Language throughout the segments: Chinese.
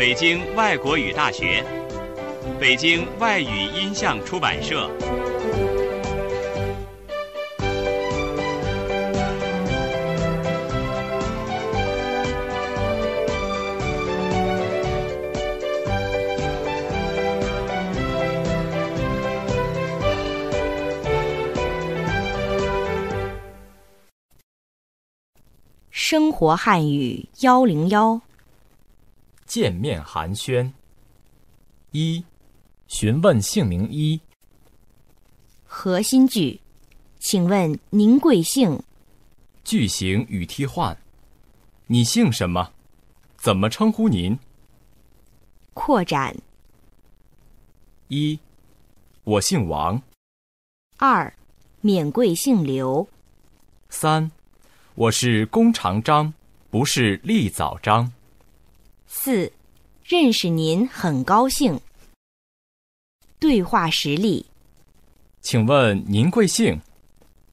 北京外国语大学，北京外语音像出版社。生活汉语幺零幺。见面寒暄，一询问姓名一核心句，请问您贵姓？句型与替换，你姓什么？怎么称呼您？扩展一，我姓王。二，免贵姓刘。三，我是弓长张，不是立早张。四，认识您很高兴。对话实例：请问您贵姓？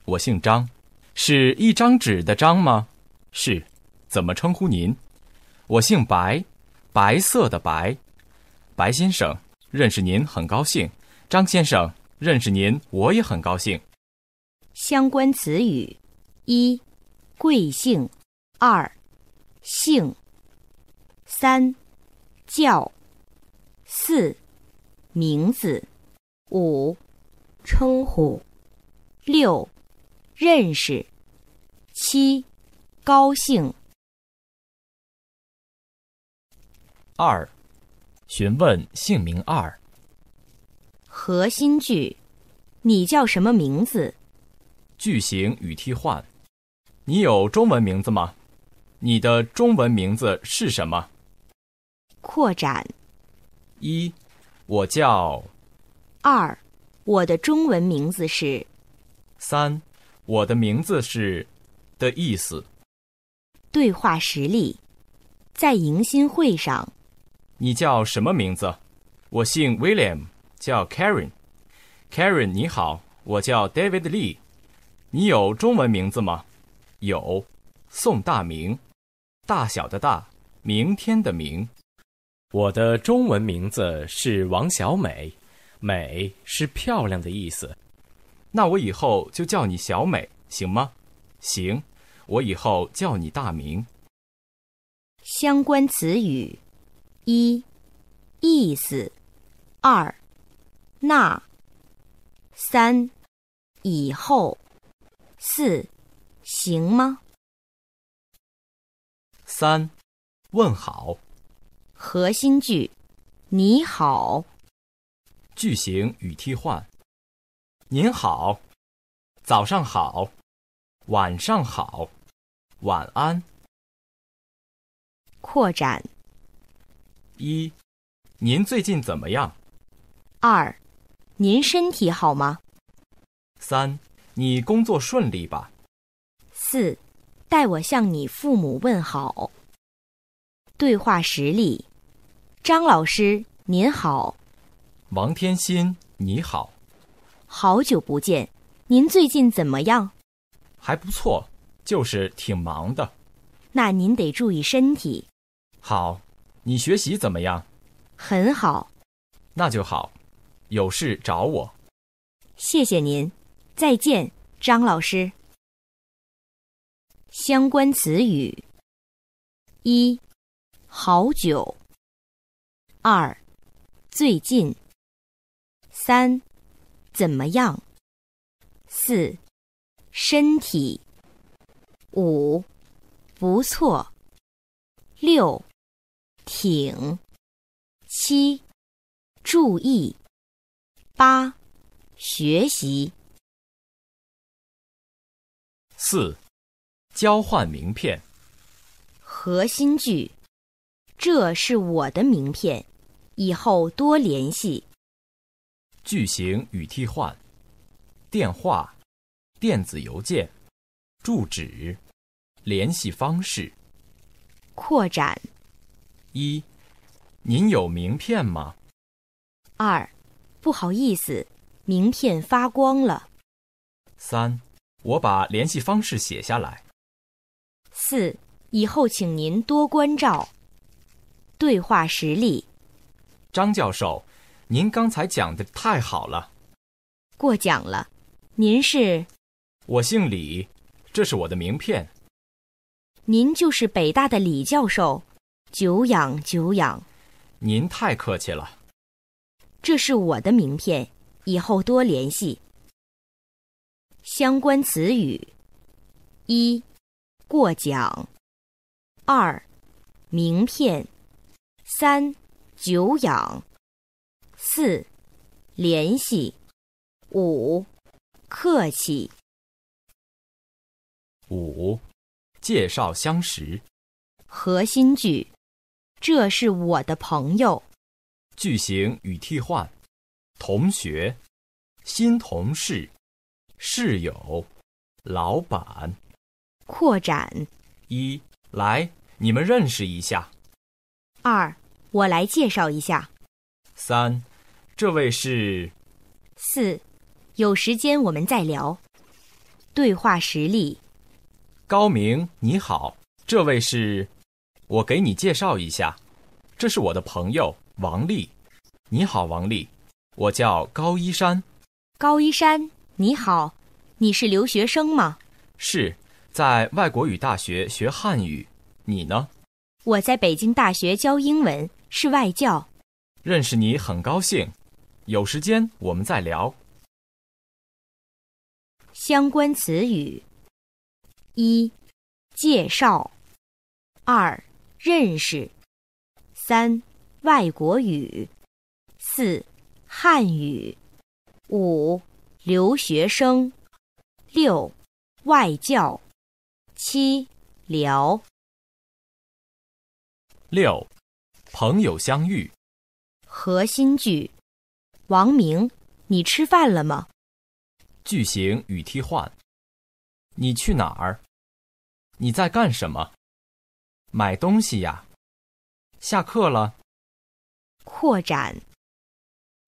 我姓张，是一张纸的张吗？是。怎么称呼您？我姓白，白色的白，白先生。认识您很高兴，张先生。认识您我也很高兴。相关词语：一，贵姓；二，姓。三叫四名字五称呼六认识七高兴二询问姓名二核心句你叫什么名字句型与替换你有中文名字吗你的中文名字是什么。扩展一，我叫二，我的中文名字是三，我的名字是的意思。对话实例在迎新会上，你叫什么名字？我姓 William，叫 Karen。Karen，你好，我叫 David Lee。你有中文名字吗？有，宋大明，大小的大，明天的明。我的中文名字是王小美，美是漂亮的意思。那我以后就叫你小美，行吗？行，我以后叫你大名。相关词语：一、意思；二、那；三、以后；四、行吗？三、问好。核心句：你好。句型与替换：您好，早上好，晚上好，晚安。扩展：一，您最近怎么样？二，您身体好吗？三，你工作顺利吧？四，代我向你父母问好。对话实例。张老师，您好。王天心，你好。好久不见，您最近怎么样？还不错，就是挺忙的。那您得注意身体。好，你学习怎么样？很好。那就好，有事找我。谢谢您，再见，张老师。相关词语：一，好久。二，最近。三，怎么样？四，身体。五，不错。六，挺。七，注意。八，学习。四，交换名片。核心句：这是我的名片。以后多联系。句型与替换：电话、电子邮件、住址、联系方式。扩展：一、您有名片吗？二、不好意思，名片发光了。三、我把联系方式写下来。四、以后请您多关照。对话实例。张教授，您刚才讲的太好了，过奖了。您是？我姓李，这是我的名片。您就是北大的李教授，久仰久仰。您太客气了。这是我的名片，以后多联系。相关词语：一、过奖；二、名片；三。久仰，四联系，五客气，五介绍相识。核心句：这是我的朋友。句型与替换：同学、新同事、室友、老板。扩展一来，你们认识一下。二。我来介绍一下。三，这位是。四，有时间我们再聊。对话实例。高明，你好。这位是，我给你介绍一下，这是我的朋友王丽。你好，王丽。我叫高一山。高一山，你好。你是留学生吗？是，在外国语大学学汉语。你呢？我在北京大学教英文。是外教，认识你很高兴，有时间我们再聊。相关词语：一、介绍；二、认识；三、外国语；四、汉语；五、留学生；六、外教；七、聊。六。朋友相遇，核心句：王明，你吃饭了吗？句型与替换：你去哪儿？你在干什么？买东西呀。下课了。扩展：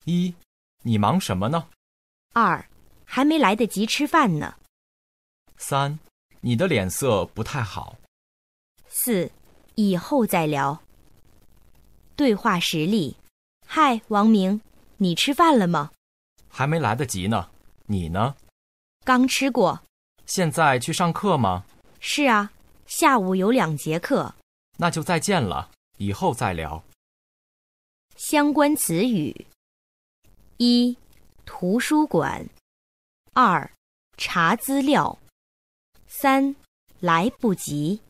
一，你忙什么呢？二，还没来得及吃饭呢。三，你的脸色不太好。四，以后再聊。对话实例：嗨，王明，你吃饭了吗？还没来得及呢。你呢？刚吃过。现在去上课吗？是啊，下午有两节课。那就再见了，以后再聊。相关词语：一、图书馆；二、查资料；三、来不及；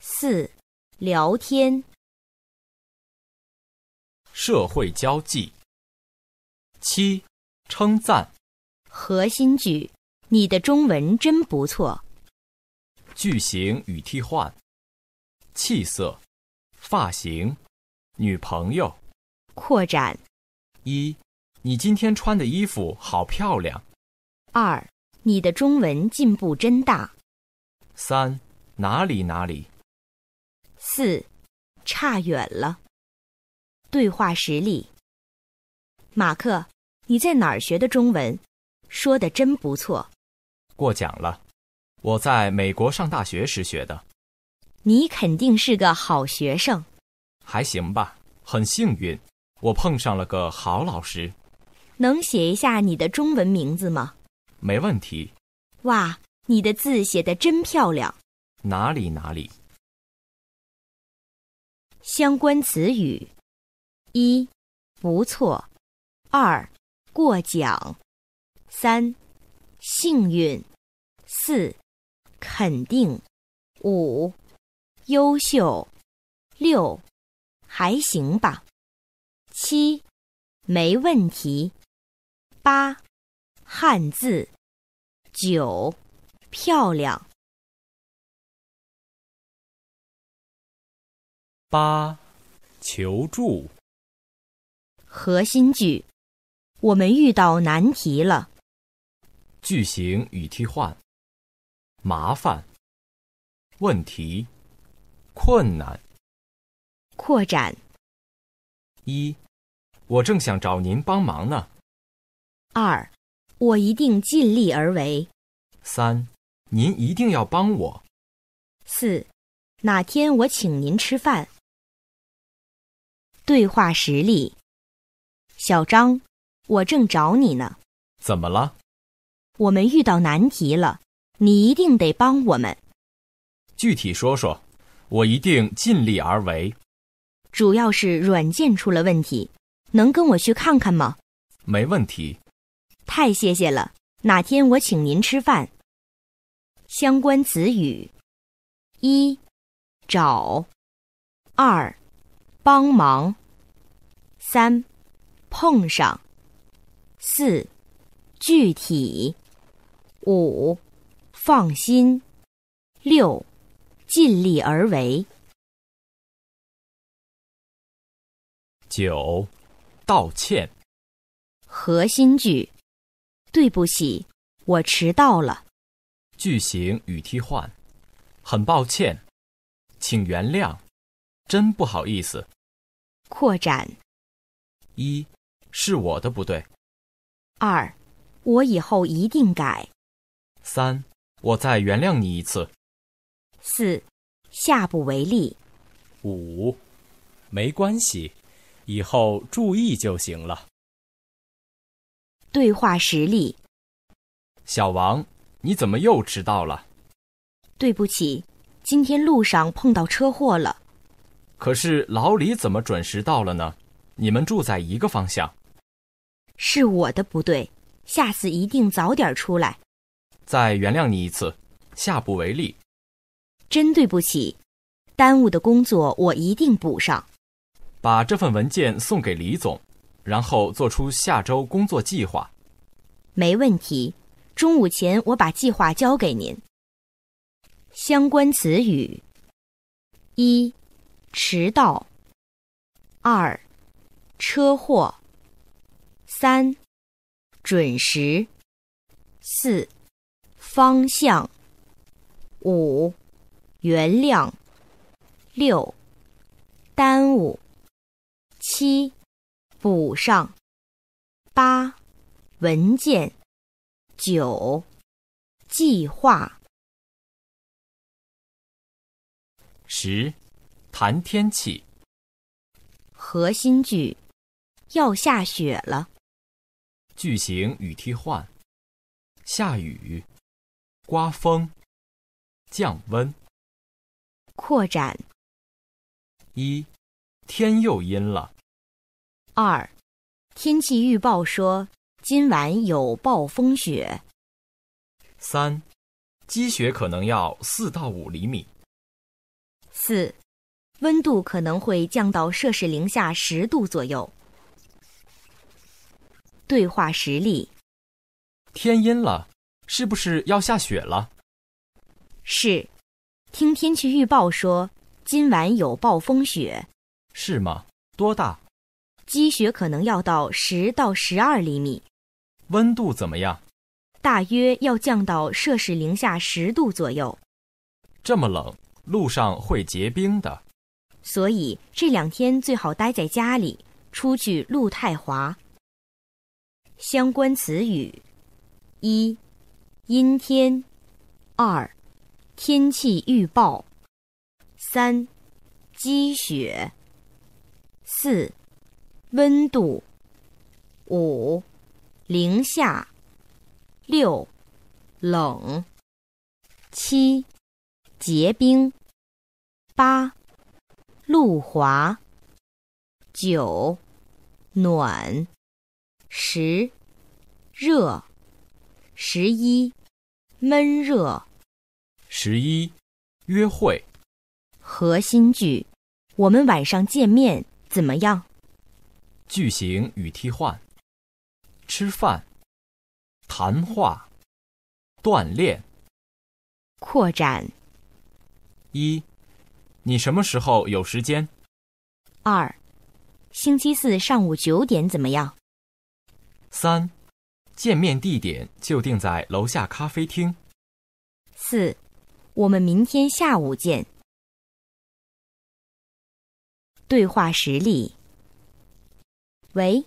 四、聊天。社会交际。七，称赞。核心句：你的中文真不错。句型与替换。气色，发型，女朋友。扩展。一，你今天穿的衣服好漂亮。二，你的中文进步真大。三，哪里哪里。四，差远了。对话实例。马克，你在哪儿学的中文？说的真不错。过奖了。我在美国上大学时学的。你肯定是个好学生。还行吧。很幸运，我碰上了个好老师。能写一下你的中文名字吗？没问题。哇，你的字写的真漂亮。哪里哪里。相关词语。一，不错；二，过奖；三，幸运；四，肯定；五，优秀；六，还行吧；七，没问题；八，汉字；九，漂亮；八，求助。核心句：我们遇到难题了。句型与替换：麻烦、问题、困难。扩展：一，我正想找您帮忙呢。二，我一定尽力而为。三，您一定要帮我。四，哪天我请您吃饭。对话实例。小张，我正找你呢。怎么了？我们遇到难题了，你一定得帮我们。具体说说，我一定尽力而为。主要是软件出了问题，能跟我去看看吗？没问题。太谢谢了，哪天我请您吃饭。相关词语：一找，二帮忙，三。碰上四具体五放心六尽力而为九道歉核心句对不起我迟到了句型与替换很抱歉请原谅真不好意思扩展一。是我的不对。二，我以后一定改。三，我再原谅你一次。四，下不为例。五，没关系，以后注意就行了。对话实例：小王，你怎么又迟到了？对不起，今天路上碰到车祸了。可是老李怎么准时到了呢？你们住在一个方向。是我的不对，下次一定早点出来。再原谅你一次，下不为例。真对不起，耽误的工作我一定补上。把这份文件送给李总，然后做出下周工作计划。没问题，中午前我把计划交给您。相关词语：一、迟到；二、车祸。三，准时。四，方向。五，原谅。六，耽误。七，补上。八，文件。九，计划。十，谈天气。核心句：要下雪了。句型与替换：下雨、刮风、降温。扩展：一天又阴了。二，天气预报说今晚有暴风雪。三，积雪可能要四到五厘米。四，温度可能会降到摄氏零下十度左右。对话实例：天阴了，是不是要下雪了？是，听天气预报说今晚有暴风雪。是吗？多大？积雪可能要到十到十二厘米。温度怎么样？大约要降到摄氏零下十度左右。这么冷，路上会结冰的。所以这两天最好待在家里，出去路太滑。相关词语：一、阴天；二、天气预报；三、积雪；四、温度；五、零下；六、冷；七、结冰；八、路滑；九、暖。十，热，十一，闷热。十一，约会。核心句：我们晚上见面怎么样？句型与替换：吃饭、谈话、锻炼。扩展：一，你什么时候有时间？二，星期四上午九点怎么样？三，见面地点就定在楼下咖啡厅。四，我们明天下午见。对话实例：喂，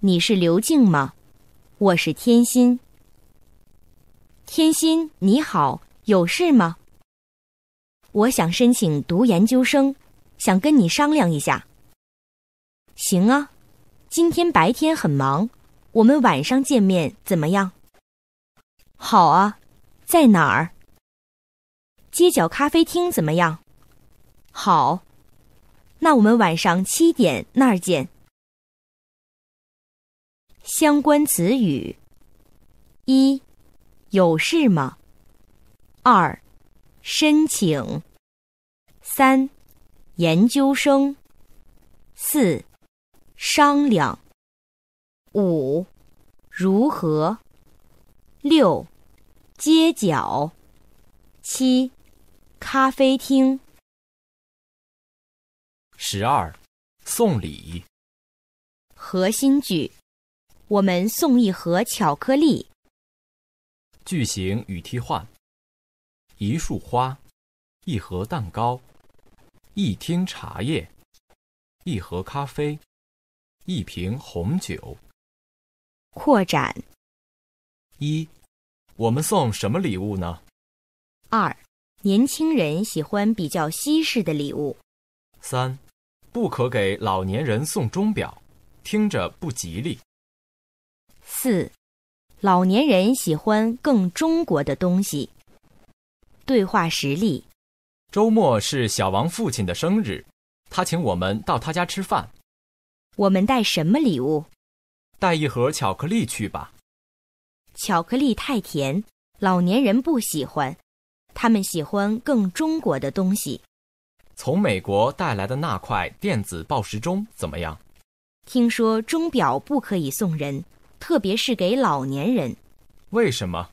你是刘静吗？我是天心。天心，你好，有事吗？我想申请读研究生，想跟你商量一下。行啊，今天白天很忙。我们晚上见面怎么样？好啊，在哪儿？街角咖啡厅怎么样？好，那我们晚上七点那儿见。相关词语：一，有事吗？二，申请。三，研究生。四，商量。五，如何？六，街角。七，咖啡厅。十二，送礼。核心句：我们送一盒巧克力。句型与替换：一束花，一盒蛋糕，一听茶叶，一盒咖啡，一瓶红酒。扩展一，我们送什么礼物呢？二，年轻人喜欢比较西式的礼物。三，不可给老年人送钟表，听着不吉利。四，老年人喜欢更中国的东西。对话实例：周末是小王父亲的生日，他请我们到他家吃饭。我们带什么礼物？带一盒巧克力去吧。巧克力太甜，老年人不喜欢，他们喜欢更中国的东西。从美国带来的那块电子报时钟怎么样？听说钟表不可以送人，特别是给老年人。为什么？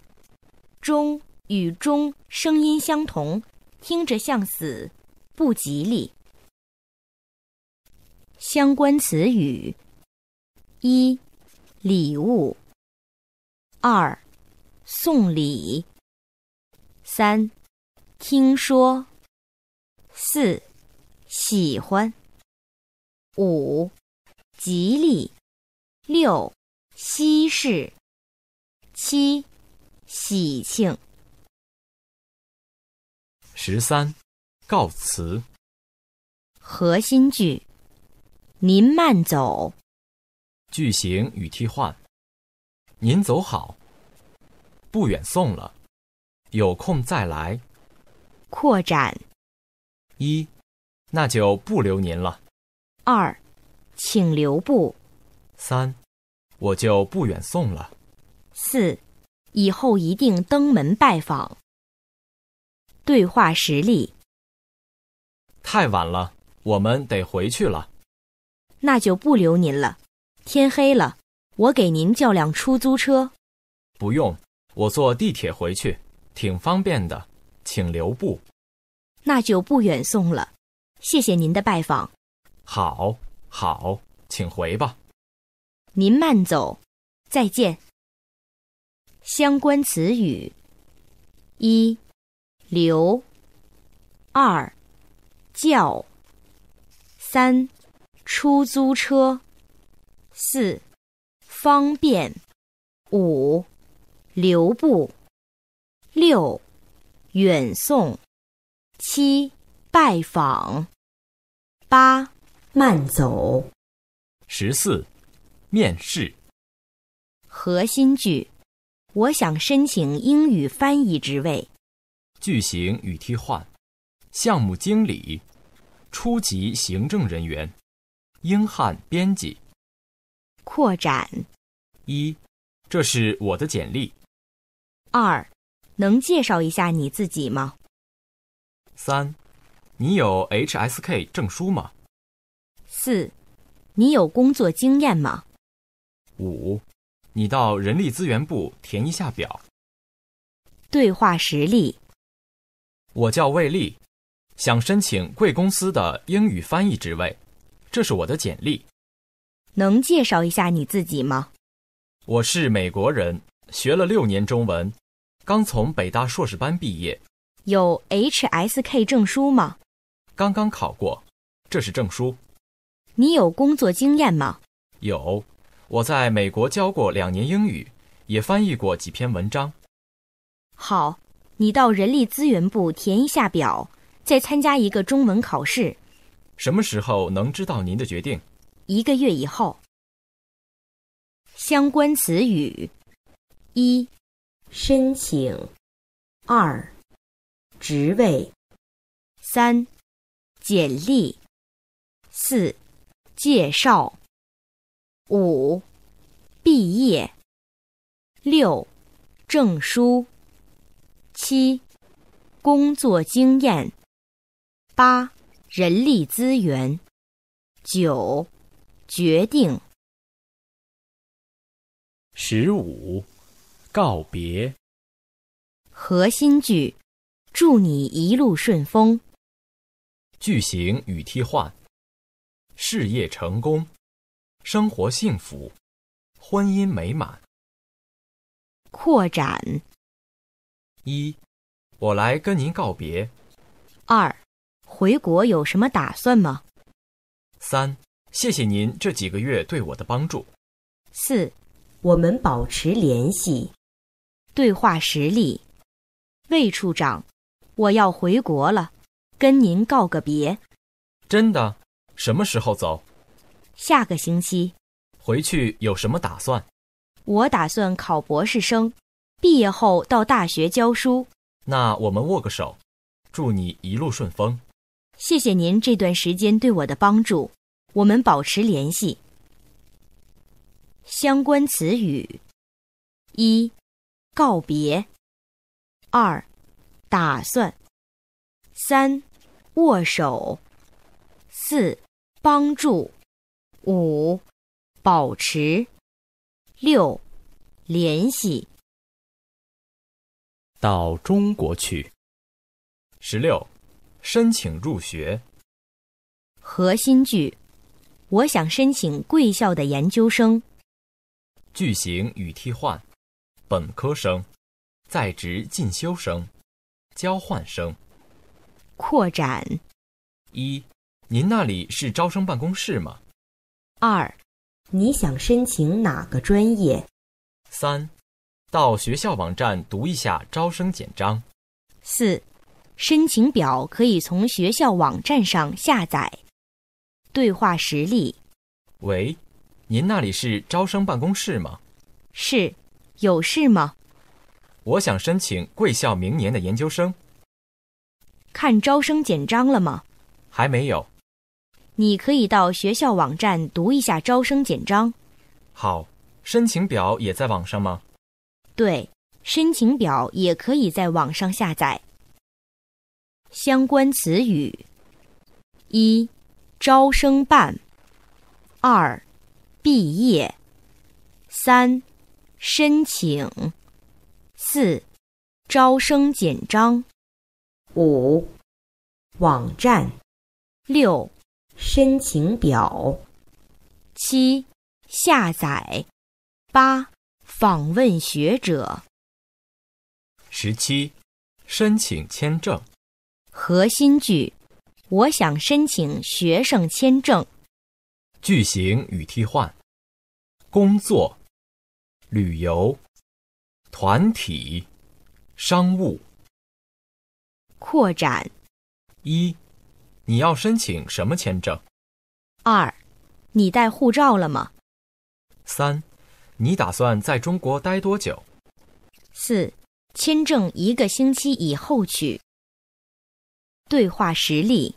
钟与钟声音相同，听着像死，不吉利。相关词语一。礼物，二，送礼。三，听说。四，喜欢。五，吉利。六，稀释。七，喜庆。十三，告辞。核心句：您慢走。句型与替换。您走好，不远送了，有空再来。扩展一，那就不留您了。二，请留步。三，我就不远送了。四，以后一定登门拜访。对话实例。太晚了，我们得回去了。那就不留您了。天黑了，我给您叫辆出租车。不用，我坐地铁回去，挺方便的。请留步，那就不远送了。谢谢您的拜访。好，好，请回吧。您慢走，再见。相关词语：一留，二叫，三出租车。四方便，五留步，六远送，七拜访，八慢走，十四面试。核心句：我想申请英语翻译职位。句型与替换：项目经理，初级行政人员，英汉编辑。扩展一，这是我的简历。二，能介绍一下你自己吗？三，你有 HSK 证书吗？四，你有工作经验吗？五，你到人力资源部填一下表。对话实例：我叫魏丽，想申请贵公司的英语翻译职位，这是我的简历。能介绍一下你自己吗？我是美国人，学了六年中文，刚从北大硕士班毕业。有 HSK 证书吗？刚刚考过，这是证书。你有工作经验吗？有，我在美国教过两年英语，也翻译过几篇文章。好，你到人力资源部填一下表，再参加一个中文考试。什么时候能知道您的决定？一个月以后，相关词语：一、申请；二、职位；三、简历；四、介绍；五、毕业；六、证书；七、工作经验；八、人力资源；九。决定。十五，告别。核心句：祝你一路顺风。句型与替换：事业成功，生活幸福，婚姻美满。扩展：一，我来跟您告别。二，回国有什么打算吗？三。谢谢您这几个月对我的帮助。四，我们保持联系。对话实例：魏处长，我要回国了，跟您告个别。真的？什么时候走？下个星期。回去有什么打算？我打算考博士生，毕业后到大学教书。那我们握个手，祝你一路顺风。谢谢您这段时间对我的帮助。我们保持联系。相关词语：一、告别；二、打算；三、握手；四、帮助；五、保持；六、联系。到中国去。十六，申请入学。核心句。我想申请贵校的研究生。句型与替换，本科生、在职进修生、交换生、扩展。一，您那里是招生办公室吗？二，你想申请哪个专业？三，到学校网站读一下招生简章。四，申请表可以从学校网站上下载。对话实例：喂，您那里是招生办公室吗？是，有事吗？我想申请贵校明年的研究生。看招生简章了吗？还没有。你可以到学校网站读一下招生简章。好，申请表也在网上吗？对，申请表也可以在网上下载。相关词语：一。招生办，二毕业，三申请，四招生简章，五网站，六申请表，七下载，八访问学者，十七申请签证，核心句。我想申请学生签证。句型与替换：工作、旅游、团体、商务。扩展：一、你要申请什么签证？二、你带护照了吗？三、你打算在中国待多久？四、签证一个星期以后取。对话实例。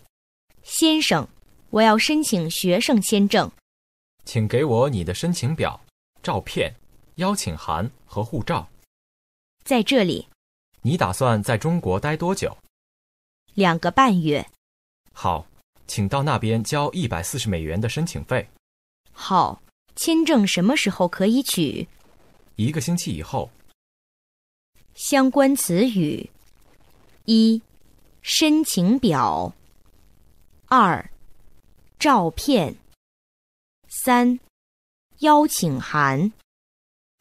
先生，我要申请学生签证，请给我你的申请表、照片、邀请函和护照。在这里，你打算在中国待多久？两个半月。好，请到那边交一百四十美元的申请费。好，签证什么时候可以取？一个星期以后。相关词语：一、申请表。二、照片；三、邀请函；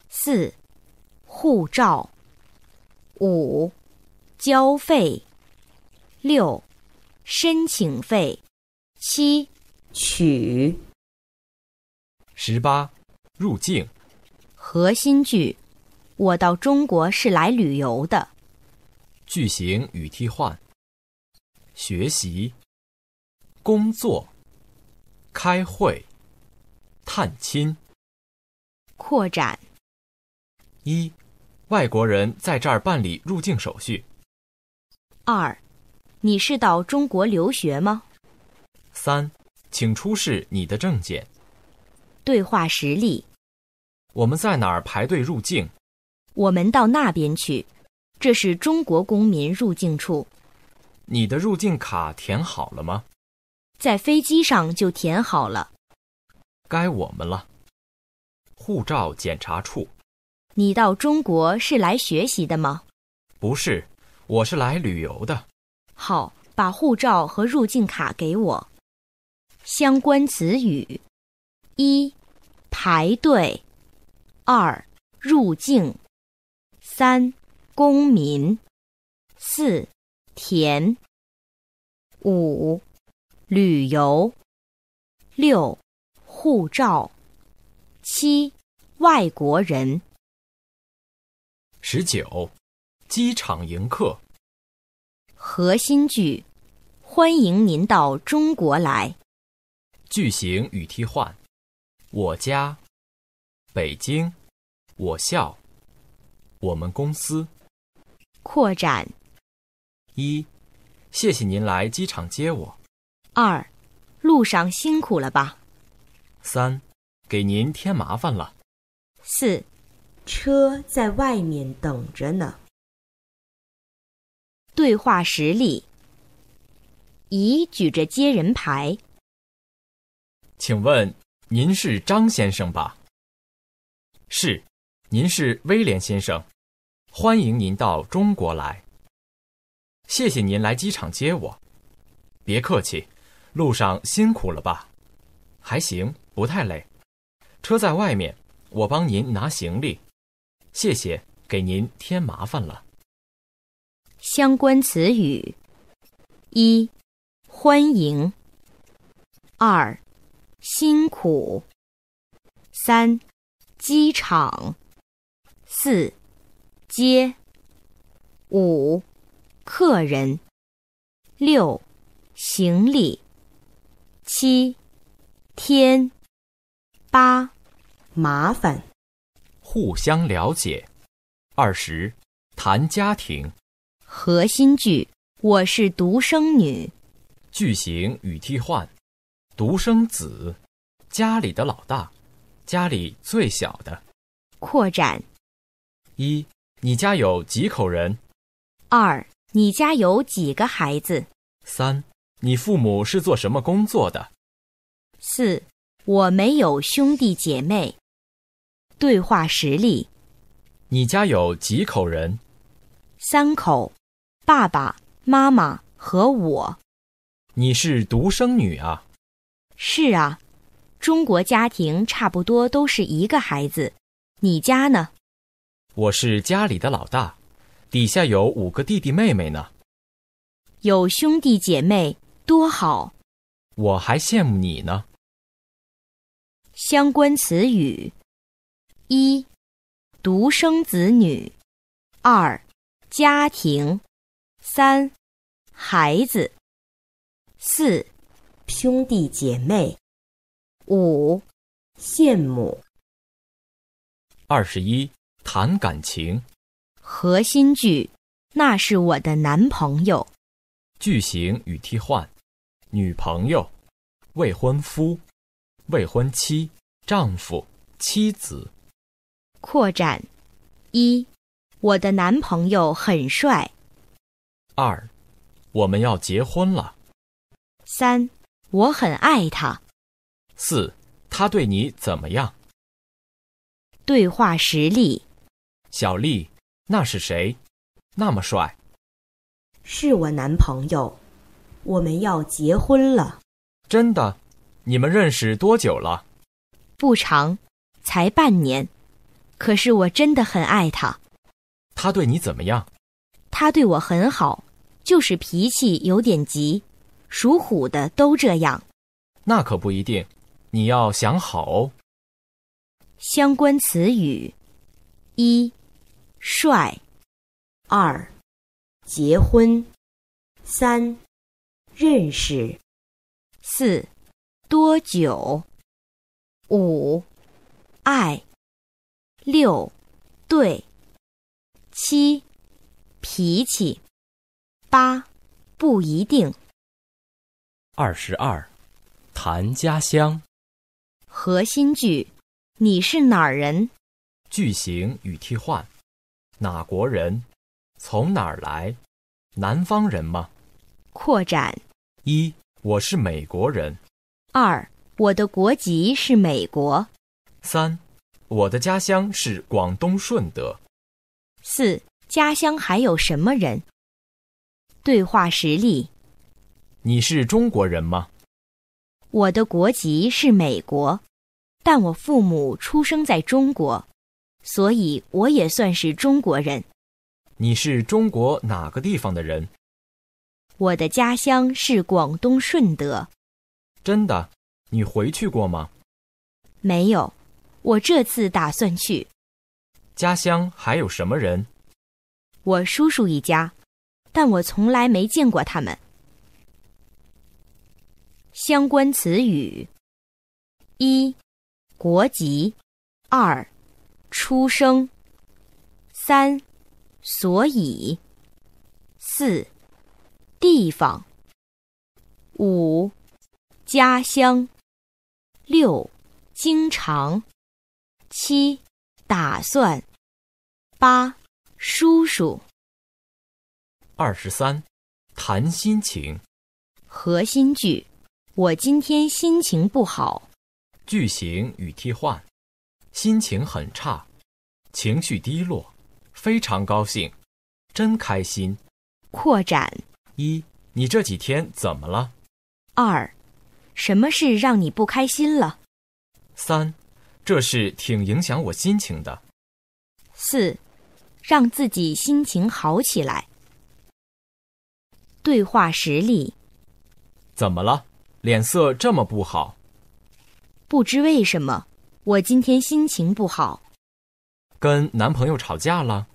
四、护照；五、交费；六、申请费；七、取；十八、入境。核心句：我到中国是来旅游的。句型与替换：学习。工作、开会、探亲。扩展一，外国人在这儿办理入境手续。二，你是到中国留学吗？三，请出示你的证件。对话实例：我们在哪儿排队入境？我们到那边去，这是中国公民入境处。你的入境卡填好了吗？在飞机上就填好了。该我们了。护照检查处。你到中国是来学习的吗？不是，我是来旅游的。好，把护照和入境卡给我。相关词语：一、排队；二、入境；三、公民；四、填；五。旅游，六护照，七外国人，十九机场迎客。核心句：欢迎您到中国来。句型与替换：我家北京，我校，我们公司。扩展一：谢谢您来机场接我。二，路上辛苦了吧？三，给您添麻烦了。四，车在外面等着呢。对话实例：乙举着接人牌，请问您是张先生吧？是，您是威廉先生，欢迎您到中国来。谢谢您来机场接我，别客气。路上辛苦了吧？还行，不太累。车在外面，我帮您拿行李。谢谢，给您添麻烦了。相关词语：一、欢迎；二、辛苦；三、机场；四、街；五、客人；六、行李。七天八麻烦，互相了解。二十谈家庭核心句：我是独生女。句型与替换：独生子，家里的老大，家里最小的。扩展一：你家有几口人？二：你家有几个孩子？三。你父母是做什么工作的？四，我没有兄弟姐妹。对话实例：你家有几口人？三口，爸爸妈妈和我。你是独生女啊？是啊，中国家庭差不多都是一个孩子。你家呢？我是家里的老大，底下有五个弟弟妹妹呢。有兄弟姐妹。多好！我还羡慕你呢。相关词语：一、独生子女；二、家庭；三、孩子；四、兄弟姐妹；五、羡慕。二十一，谈感情。核心句：那是我的男朋友。句型与替换。女朋友、未婚夫、未婚妻、丈夫、妻子。扩展一：我的男朋友很帅。二：我们要结婚了。三：我很爱他。四：他对你怎么样？对话实例：小丽，那是谁？那么帅？是我男朋友。我们要结婚了。真的？你们认识多久了？不长，才半年。可是我真的很爱他。他对你怎么样？他对我很好，就是脾气有点急。属虎的都这样。那可不一定，你要想好哦。相关词语：一、帅；二、结婚；三。认识，四多久，五爱六对七脾气八不一定。二十二谈家乡核心句：你是哪儿人？句型与替换哪国人？从哪儿来？南方人吗？扩展一，我是美国人。二，我的国籍是美国。三，我的家乡是广东顺德。四，家乡还有什么人？对话实例：你是中国人吗？我的国籍是美国，但我父母出生在中国，所以我也算是中国人。你是中国哪个地方的人？我的家乡是广东顺德。真的？你回去过吗？没有，我这次打算去。家乡还有什么人？我叔叔一家，但我从来没见过他们。相关词语：一、国籍；二、出生；三、所以；四。地方，五，家乡，六，经常，七，打算，八，叔叔。二十三，谈心情。核心句：我今天心情不好。句型与替换：心情很差，情绪低落，非常高兴，真开心。扩展。一，你这几天怎么了？二，什么事让你不开心了？三，这事挺影响我心情的。四，让自己心情好起来。对话实例：怎么了？脸色这么不好。不知为什么，我今天心情不好。跟男朋友吵架了？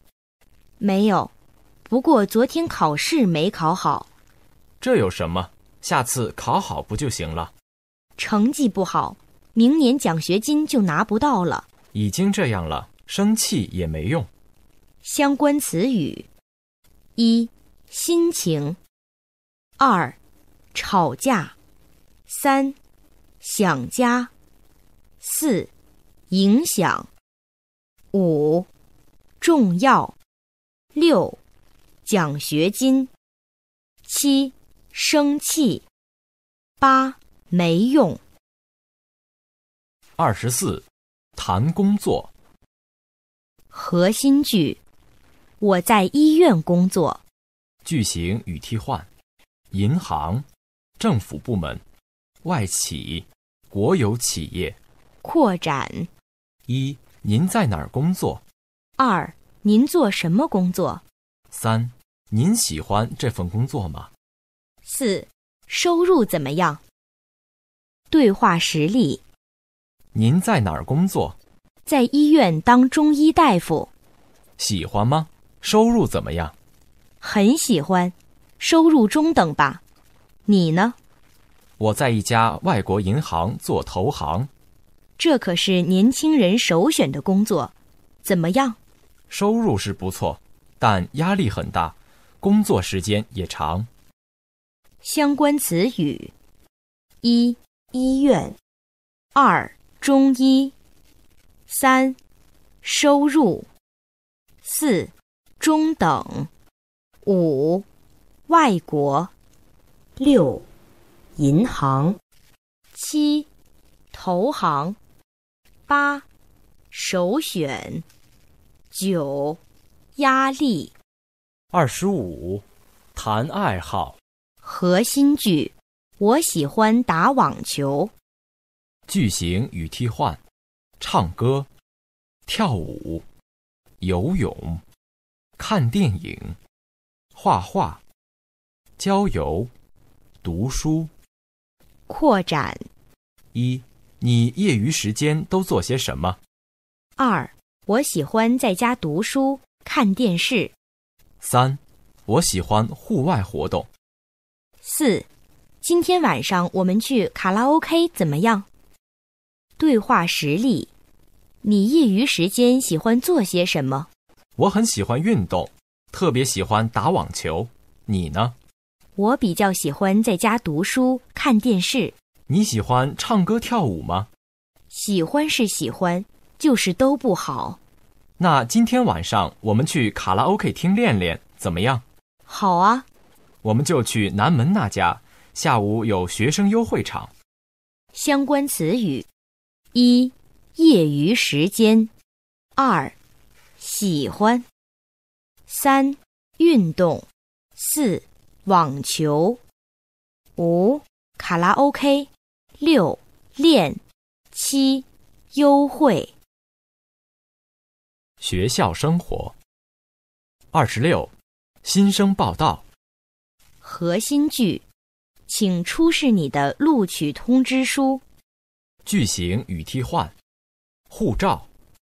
没有。不过昨天考试没考好，这有什么？下次考好不就行了？成绩不好，明年奖学金就拿不到了。已经这样了，生气也没用。相关词语：一、心情；二、吵架；三、想家；四、影响；五、重要；六。奖学金，七生气，八没用，二十四谈工作。核心句：我在医院工作。句型与替换：银行、政府部门、外企、国有企业。扩展：一，您在哪儿工作？二，您做什么工作？三。您喜欢这份工作吗？四，收入怎么样？对话实例：您在哪儿工作？在医院当中医大夫。喜欢吗？收入怎么样？很喜欢，收入中等吧。你呢？我在一家外国银行做投行。这可是年轻人首选的工作，怎么样？收入是不错，但压力很大。工作时间也长。相关词语：一医院，二中医，三收入，四中等，五外国，六银行，七投行，八首选，九压力。二十五，谈爱好。核心句：我喜欢打网球。句型与替换：唱歌、跳舞、游泳、看电影、画画、郊游、读书。扩展：一，你业余时间都做些什么？二，我喜欢在家读书、看电视。三，我喜欢户外活动。四，今天晚上我们去卡拉 OK 怎么样？对话实例：你业余时间喜欢做些什么？我很喜欢运动，特别喜欢打网球。你呢？我比较喜欢在家读书、看电视。你喜欢唱歌跳舞吗？喜欢是喜欢，就是都不好。那今天晚上我们去卡拉 OK 厅练练怎么样？好啊，我们就去南门那家，下午有学生优惠场。相关词语：一、业余时间；二、喜欢；三、运动；四、网球；五、卡拉 OK；六、练；七、优惠。学校生活。二十六，新生报道。核心句，请出示你的录取通知书。句型与替换：护照、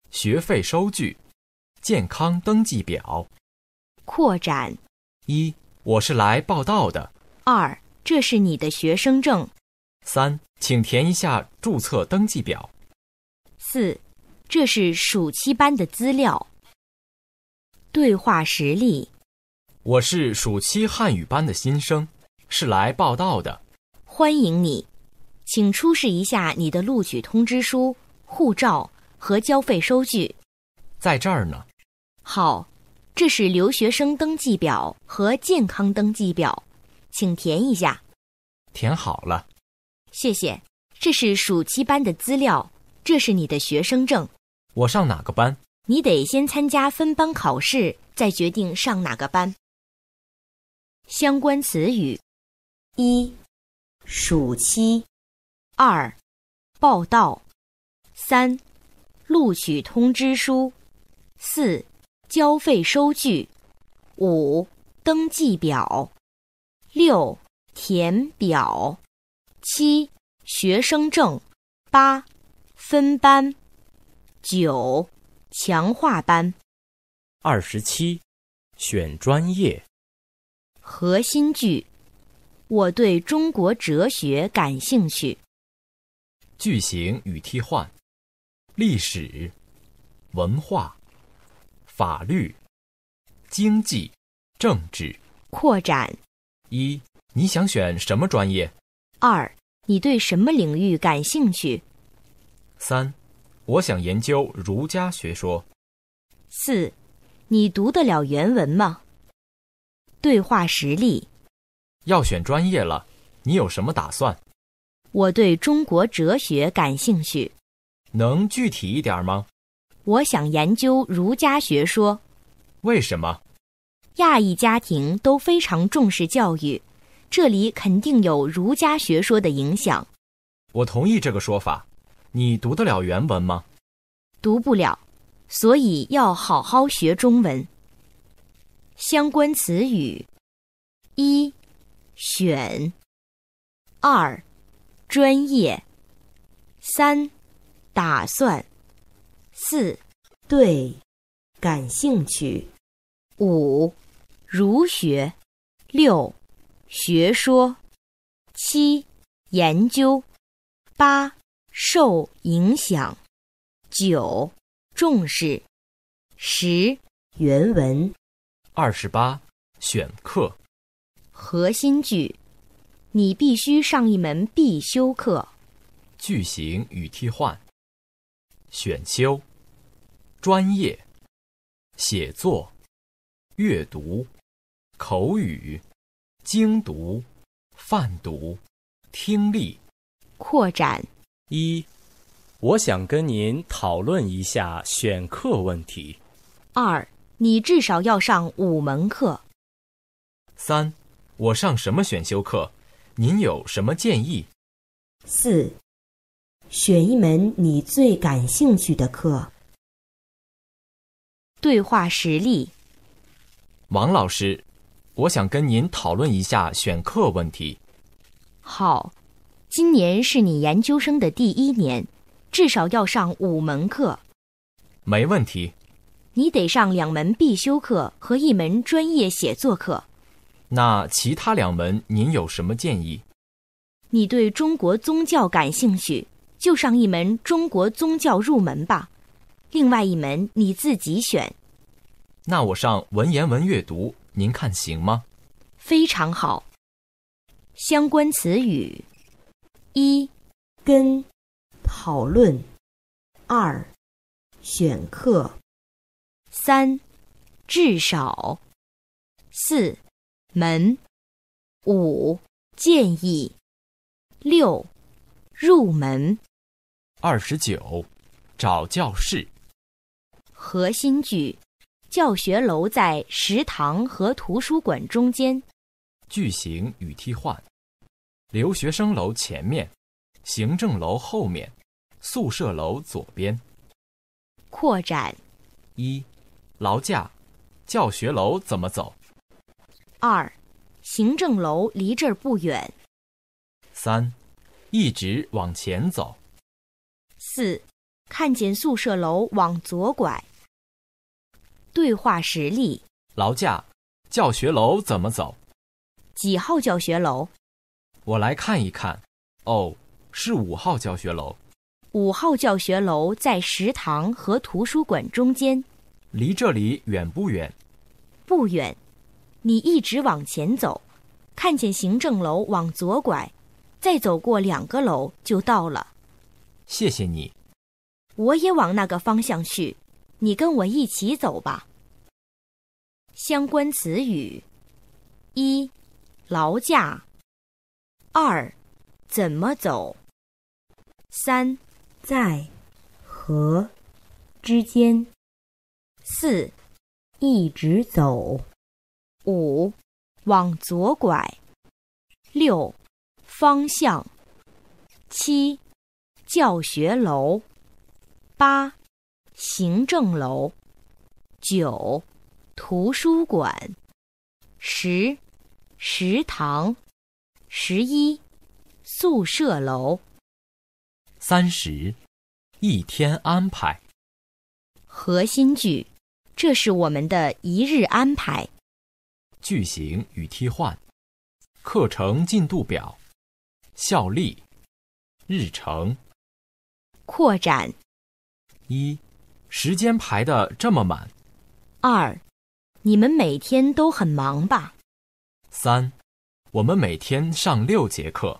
学费收据、健康登记表。扩展一：我是来报道的。二：这是你的学生证。三：请填一下注册登记表。四。这是暑期班的资料。对话实例：我是暑期汉语班的新生，是来报道的。欢迎你，请出示一下你的录取通知书、护照和交费收据。在这儿呢。好，这是留学生登记表和健康登记表，请填一下。填好了。谢谢。这是暑期班的资料，这是你的学生证。我上哪个班？你得先参加分班考试，再决定上哪个班。相关词语：一、暑期；二、报道；三、录取通知书；四、交费收据；五、登记表；六、填表；七、学生证；八、分班。九，强化班。二十七，选专业。核心句：我对中国哲学感兴趣。句型与替换：历史、文化、法律、经济、政治。扩展：一，你想选什么专业？二，你对什么领域感兴趣？三。我想研究儒家学说。四，你读得了原文吗？对话实例。要选专业了，你有什么打算？我对中国哲学感兴趣。能具体一点吗？我想研究儒家学说。为什么？亚裔家庭都非常重视教育，这里肯定有儒家学说的影响。我同意这个说法。你读得了原文吗？读不了，所以要好好学中文。相关词语：一选，二专业，三打算，四对感兴趣，五儒学，六学说，七研究，八。受影响，九重视，十原文，二十八选课，核心句，你必须上一门必修课，句型与替换，选修，专业，写作，阅读，口语，精读，泛读，听力，扩展。一，我想跟您讨论一下选课问题。二，你至少要上五门课。三，我上什么选修课？您有什么建议？四，选一门你最感兴趣的课。对话实例：王老师，我想跟您讨论一下选课问题。好。今年是你研究生的第一年，至少要上五门课。没问题。你得上两门必修课和一门专业写作课。那其他两门您有什么建议？你对中国宗教感兴趣，就上一门中国宗教入门吧。另外一门你自己选。那我上文言文阅读，您看行吗？非常好。相关词语。一、跟讨论；二、选课；三、至少；四、门；五、建议；六、入门；二十九、找教室。核心句：教学楼在食堂和图书馆中间。句型与替换。留学生楼前面，行政楼后面，宿舍楼左边。扩展一，劳驾，教学楼怎么走？二，行政楼离这儿不远。三，一直往前走。四，看见宿舍楼往左拐。对话实例：劳驾，教学楼怎么走？几号教学楼？我来看一看，哦，是五号教学楼。五号教学楼在食堂和图书馆中间。离这里远不远？不远，你一直往前走，看见行政楼往左拐，再走过两个楼就到了。谢谢你。我也往那个方向去，你跟我一起走吧。相关词语：一，劳驾。二，怎么走？三，在和之间。四，一直走。五，往左拐。六，方向。七，教学楼。八，行政楼。九，图书馆。十，食堂。十一，宿舍楼。三十，一天安排。核心句：这是我们的一日安排。句型与替换，课程进度表，效力，日程。扩展一，时间排的这么满。二，你们每天都很忙吧？三。我们每天上六节课，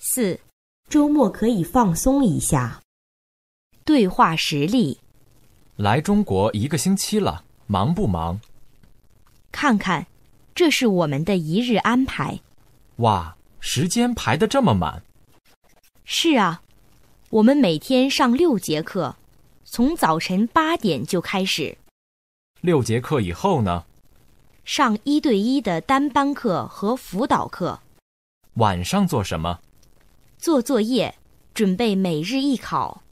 四周末可以放松一下。对话实例：来中国一个星期了，忙不忙？看看，这是我们的一日安排。哇，时间排的这么满。是啊，我们每天上六节课，从早晨八点就开始。六节课以后呢？上一对一的单班课和辅导课，晚上做什么？做作业，准备每日一考。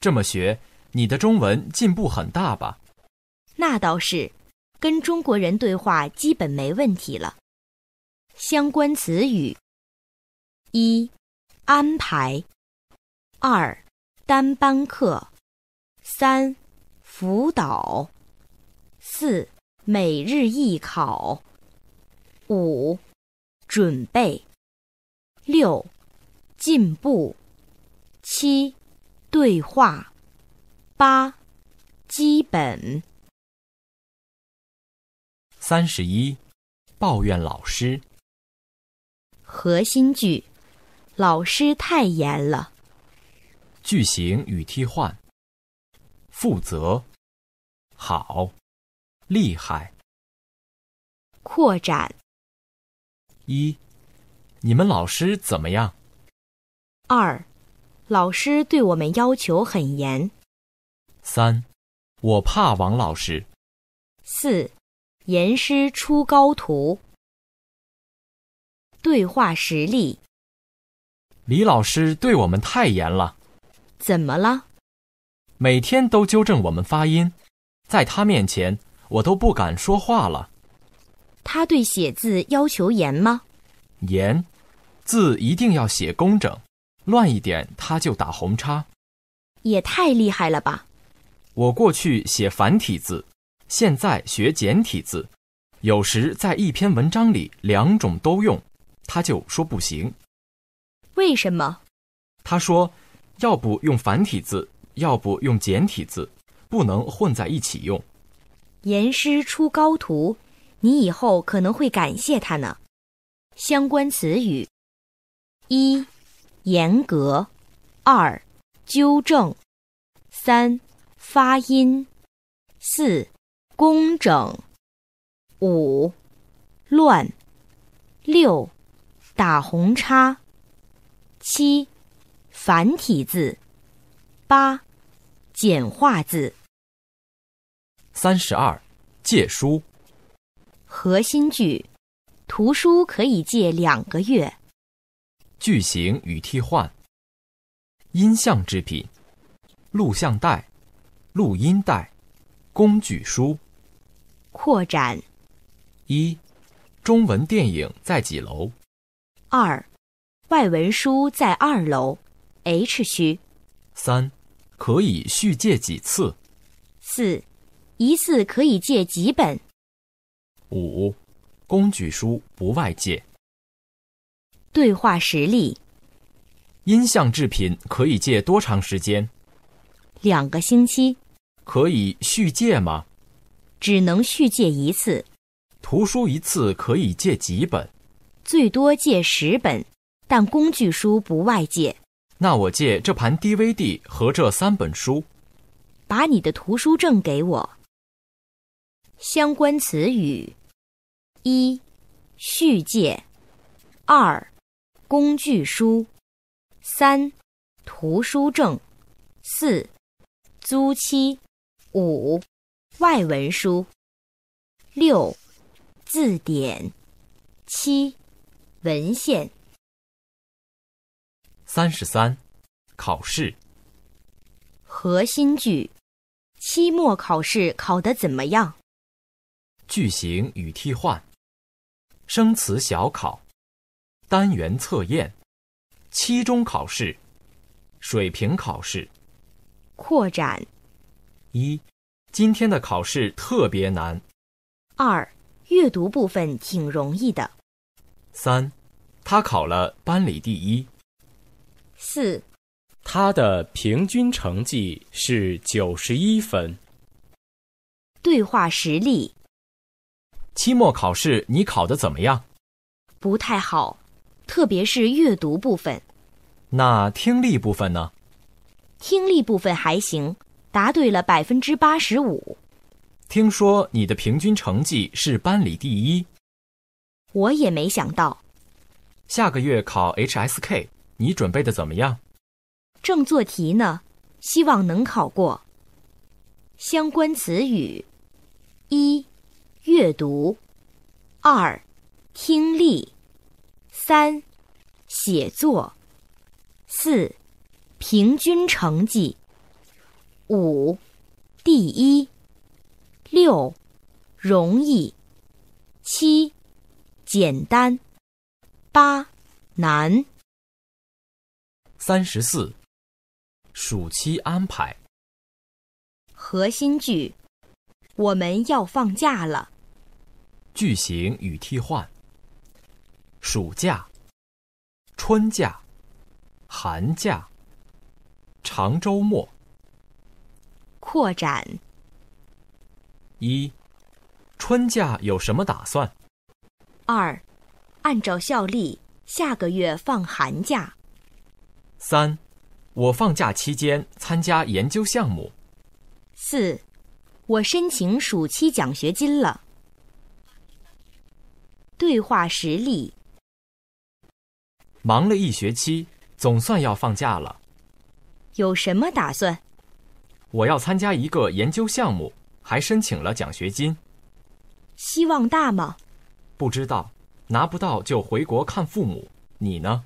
这么学，你的中文进步很大吧？那倒是，跟中国人对话基本没问题了。相关词语：一、安排；二、单班课；三、辅导；四。每日一考，五准备，六进步，七对话，八基本。三十一，抱怨老师。核心句：老师太严了。句型与替换，负责好。厉害。扩展一，你们老师怎么样？二，老师对我们要求很严。三，我怕王老师。四，严师出高徒。对话实例：李老师对我们太严了。怎么了？每天都纠正我们发音，在他面前。我都不敢说话了。他对写字要求严吗？严，字一定要写工整，乱一点他就打红叉。也太厉害了吧！我过去写繁体字，现在学简体字，有时在一篇文章里两种都用，他就说不行。为什么？他说，要不用繁体字，要不用简体字，不能混在一起用。严师出高徒，你以后可能会感谢他呢。相关词语：一、严格；二、纠正；三、发音；四、工整；五、乱；六、打红叉；七、繁体字；八、简化字。三十二，借书。核心句：图书可以借两个月。句型与替换。音像制品：录像带、录音带、工具书。扩展。一，中文电影在几楼？二，外文书在二楼 H 区。三，可以续借几次？四。一次可以借几本？五，工具书不外借。对话实例：音像制品可以借多长时间？两个星期。可以续借吗？只能续借一次。图书一次可以借几本？最多借十本，但工具书不外借。那我借这盘 DVD 和这三本书。把你的图书证给我。相关词语：一、续借；二、工具书；三、图书证；四、租期；五、外文书；六、字典；七、文献。三十三、考试。核心句：期末考试考的怎么样？句型与替换，生词小考，单元测验，期中考试，水平考试，扩展。一，今天的考试特别难。二，阅读部分挺容易的。三，他考了班里第一。四，他的平均成绩是九十一分。对话实例。期末考试你考的怎么样？不太好，特别是阅读部分。那听力部分呢？听力部分还行，答对了百分之八十五。听说你的平均成绩是班里第一。我也没想到。下个月考 HSK，你准备的怎么样？正做题呢，希望能考过。相关词语一。阅读，二，听力，三，写作，四，平均成绩，五，第一，六，容易，七，简单，八，难。三十四，暑期安排。核心句。我们要放假了。句型与替换：暑假、春假、寒假、长周末。扩展：一、春假有什么打算？二、按照校历，下个月放寒假。三、我放假期间参加研究项目。四。我申请暑期奖学金了。对话实例。忙了一学期，总算要放假了。有什么打算？我要参加一个研究项目，还申请了奖学金。希望大吗？不知道，拿不到就回国看父母。你呢？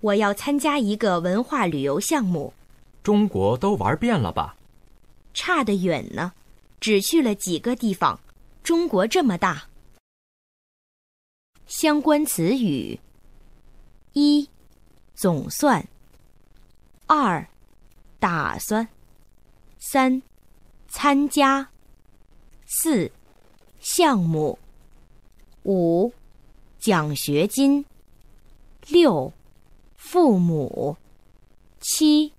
我要参加一个文化旅游项目。中国都玩遍了吧？差得远呢，只去了几个地方。中国这么大。相关词语：一，总算；二，打算；三，参加；四，项目；五，奖学金；六，父母；七，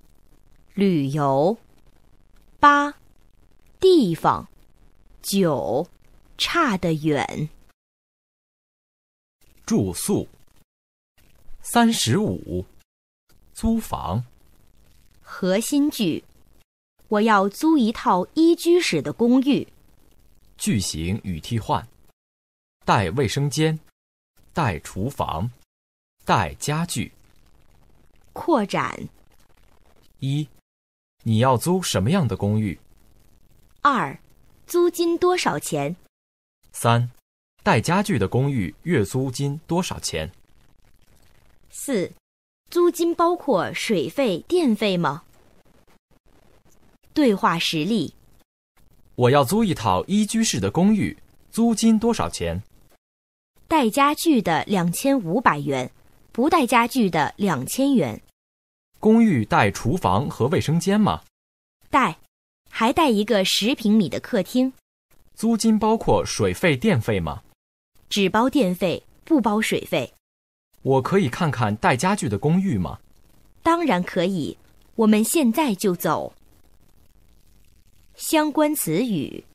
旅游。八，地方。九，差得远。住宿。三十五，租房。核心句：我要租一套一居室的公寓。句型与替换，带卫生间，带厨房，带家具。扩展一。你要租什么样的公寓？二，租金多少钱？三，带家具的公寓月租金多少钱？四，租金包括水费、电费吗？对话实例：我要租一套一居室的公寓，租金多少钱？带家具的两千五百元，不带家具的两千元。公寓带厨房和卫生间吗？带，还带一个十平米的客厅。租金包括水费、电费吗？只包电费，不包水费。我可以看看带家具的公寓吗？当然可以。我们现在就走。相关词语：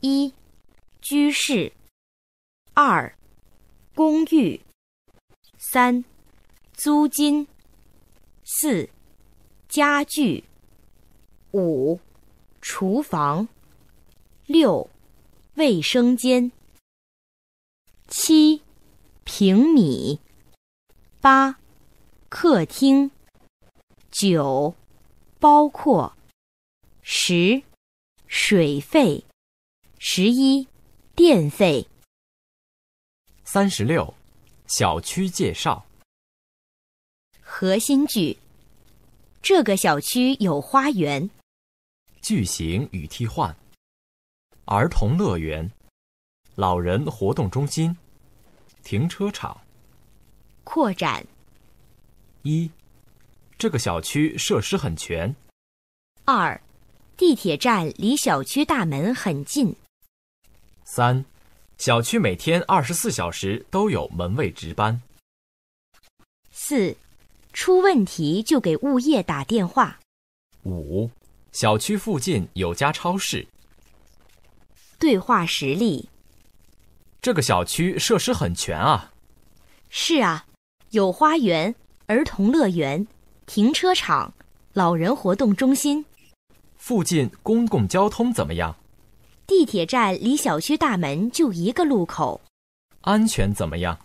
一、居室；二、公寓；三、租金。四、家具。五、厨房。六、卫生间。七、平米。八、客厅。九、包括。十、水费。十一、电费。三十六、小区介绍。核心句：这个小区有花园。句型与替换：儿童乐园、老人活动中心、停车场。扩展：一、这个小区设施很全。二、地铁站离小区大门很近。三、小区每天二十四小时都有门卫值班。四。出问题就给物业打电话。五，小区附近有家超市。对话实例：这个小区设施很全啊。是啊，有花园、儿童乐园、停车场、老人活动中心。附近公共交通怎么样？地铁站离小区大门就一个路口。安全怎么样？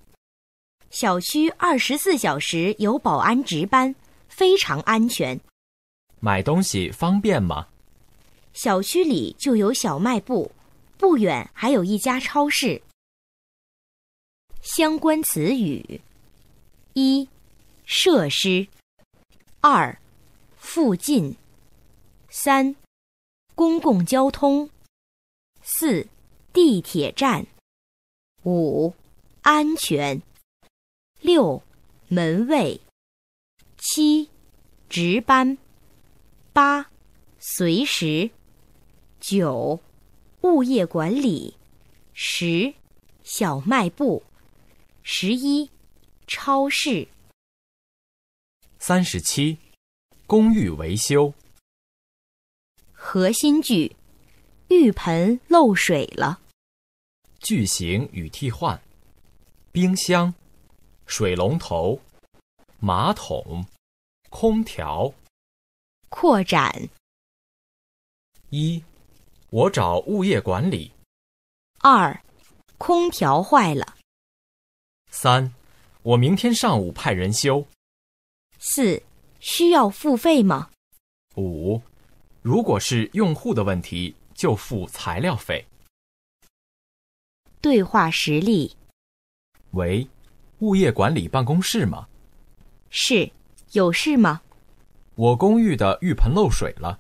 小区二十四小时有保安值班，非常安全。买东西方便吗？小区里就有小卖部，不远还有一家超市。相关词语：一、设施；二、附近；三、公共交通；四、地铁站；五、安全。六门卫，七值班，八随时，九物业管理，十小卖部，十一超市，三十七公寓维修。核心句：浴盆漏水了。句型与替换：冰箱。水龙头、马桶、空调，扩展一，我找物业管理。二，空调坏了。三，我明天上午派人修。四，需要付费吗？五，如果是用户的问题，就付材料费。对话实例：喂。物业管理办公室吗？是，有事吗？我公寓的浴盆漏水了，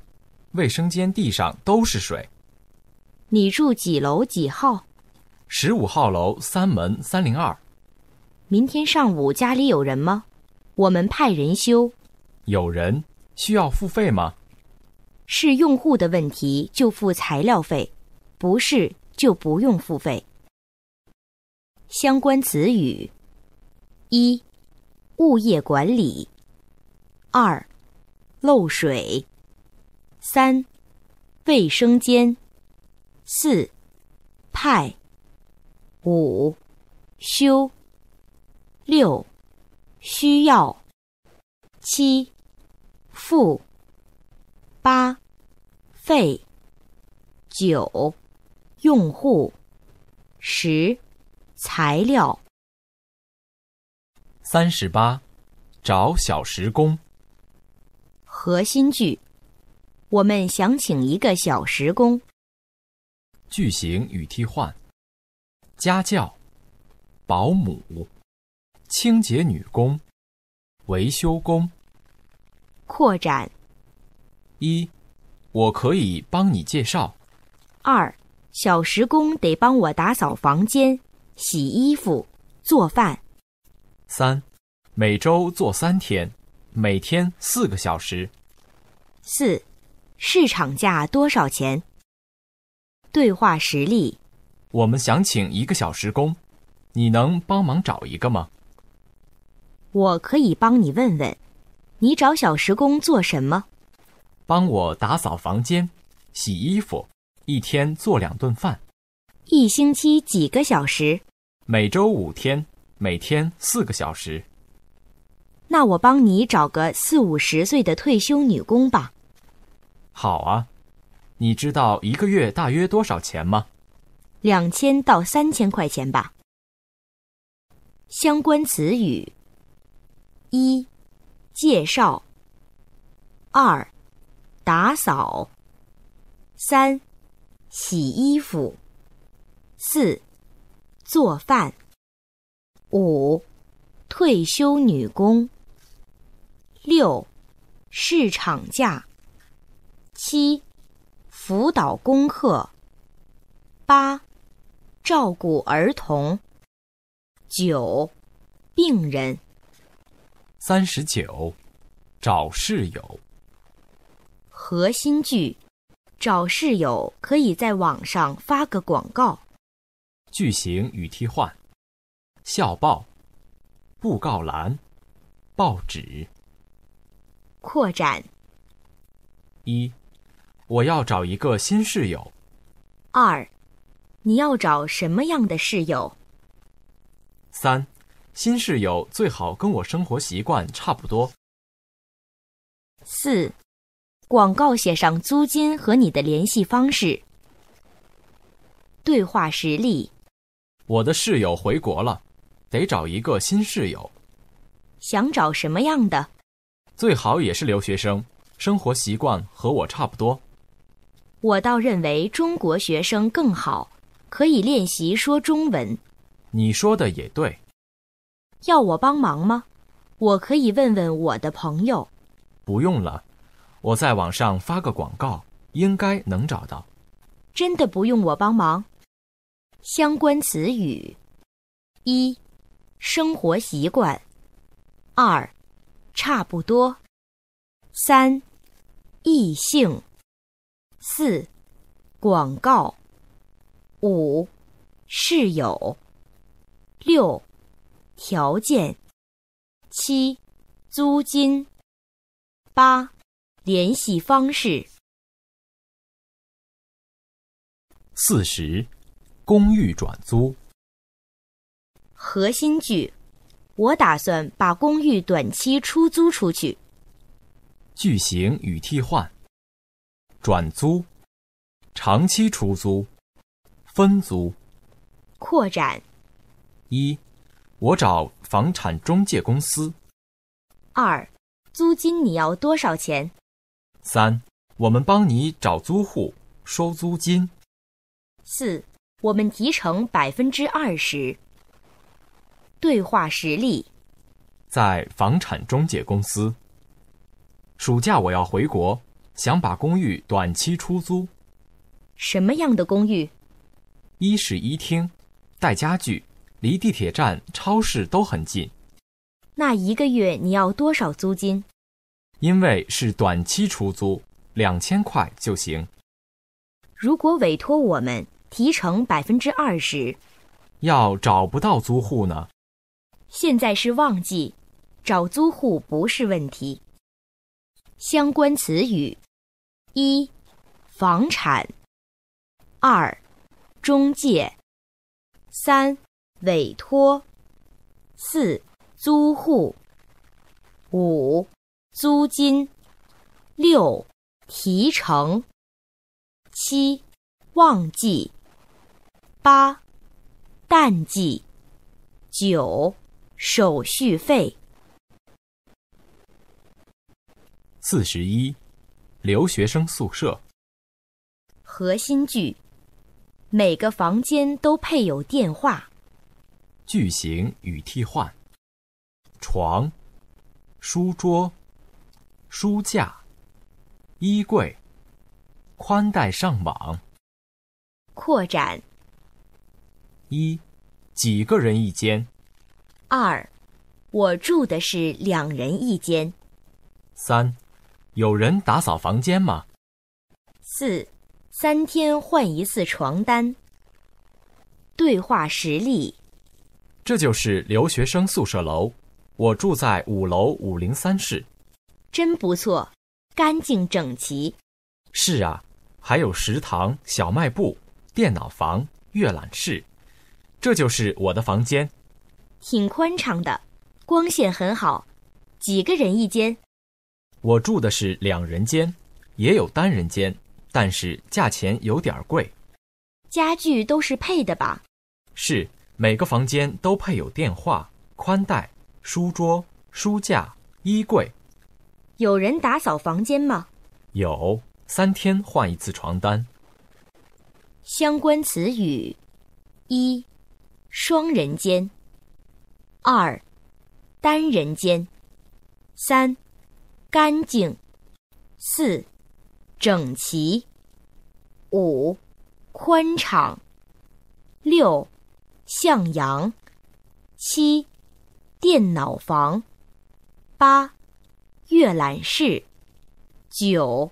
卫生间地上都是水。你住几楼几号？十五号楼三门三零二。明天上午家里有人吗？我们派人修。有人需要付费吗？是用户的问题就付材料费，不是就不用付费。相关词语。一、物业管理；二、漏水；三、卫生间；四、派；五、修；六、需要；七、付；八、费；九、用户；十、材料。三十八，找小时工。核心句：我们想请一个小时工。句型与替换：家教、保姆、清洁女工、维修工。扩展：一，我可以帮你介绍。二，小时工得帮我打扫房间、洗衣服、做饭。三，每周做三天，每天四个小时。四，市场价多少钱？对话实例：我们想请一个小时工，你能帮忙找一个吗？我可以帮你问问。你找小时工做什么？帮我打扫房间，洗衣服，一天做两顿饭。一星期几个小时？每周五天。每天四个小时。那我帮你找个四五十岁的退休女工吧。好啊，你知道一个月大约多少钱吗？两千到三千块钱吧。相关词语：一、介绍；二、打扫；三、洗衣服；四、做饭。五，退休女工。六，市场价。七，辅导功课。八，照顾儿童。九，病人。三十九，找室友。核心句：找室友可以在网上发个广告。句型与替换。校报、布告栏、报纸。扩展一，我要找一个新室友。二，你要找什么样的室友？三，新室友最好跟我生活习惯差不多。四，广告写上租金和你的联系方式。对话实例：我的室友回国了。得找一个新室友，想找什么样的？最好也是留学生，生活习惯和我差不多。我倒认为中国学生更好，可以练习说中文。你说的也对。要我帮忙吗？我可以问问我的朋友。不用了，我在网上发个广告，应该能找到。真的不用我帮忙？相关词语一。生活习惯，二，差不多，三，异性，四，广告，五，室友，六，条件，七，租金，八，联系方式，四十，公寓转租。核心句：我打算把公寓短期出租出去。句型与替换：转租、长期出租、分租、扩展。一、我找房产中介公司。二、租金你要多少钱？三、我们帮你找租户收租金。四、我们提成百分之二十。对话实例，在房产中介公司，暑假我要回国，想把公寓短期出租。什么样的公寓？一室一厅，带家具，离地铁站、超市都很近。那一个月你要多少租金？因为是短期出租，两千块就行。如果委托我们，提成百分之二十。要找不到租户呢？现在是旺季，找租户不是问题。相关词语：一、房产；二、中介；三、委托；四、租户；五、租金；六、提成；七、旺季；八、淡季；九。手续费。四十一，留学生宿舍。核心句：每个房间都配有电话。句型与替换：床、书桌、书架、衣柜、宽带上网。扩展：一，几个人一间。二，我住的是两人一间。三，有人打扫房间吗？四，三天换一次床单。对话实例：这就是留学生宿舍楼，我住在五楼五零三室。真不错，干净整齐。是啊，还有食堂、小卖部、电脑房、阅览室，这就是我的房间。挺宽敞的，光线很好，几个人一间。我住的是两人间，也有单人间，但是价钱有点贵。家具都是配的吧？是，每个房间都配有电话、宽带、书桌、书架、衣柜。有人打扫房间吗？有，三天换一次床单。相关词语：一、双人间。二单人间，三干净，四整齐，五宽敞，六向阳，七电脑房，八阅览室，九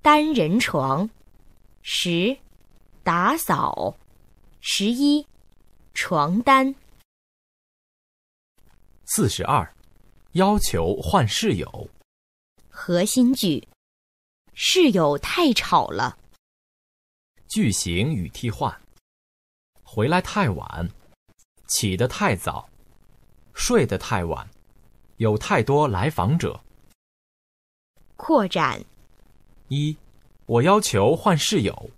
单人床，十打扫，十一床单。四十二，要求换室友。核心句：室友太吵了。句型与替换：回来太晚，起得太早，睡得太晚，有太多来访者。扩展：一，我要求换室友。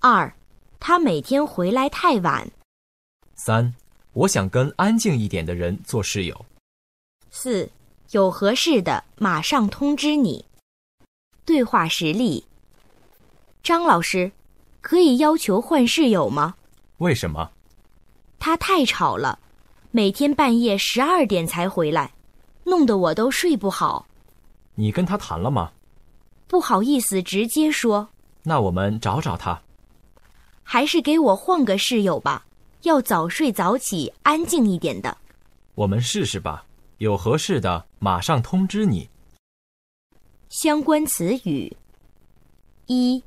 二，他每天回来太晚。三。我想跟安静一点的人做室友。四，有合适的马上通知你。对话实例：张老师，可以要求换室友吗？为什么？他太吵了，每天半夜十二点才回来，弄得我都睡不好。你跟他谈了吗？不好意思，直接说。那我们找找他。还是给我换个室友吧。要早睡早起，安静一点的。我们试试吧，有合适的马上通知你。相关词语：一、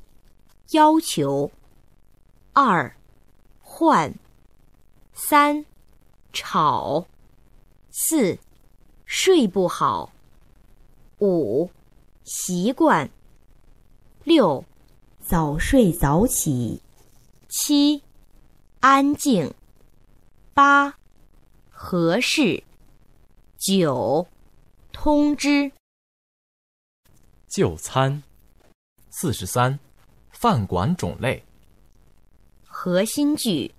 要求；二、换；三、吵；四、睡不好；五、习惯；六、早睡早起；七。安静。八合适。九通知。就餐。四十三，饭馆种类。核心句：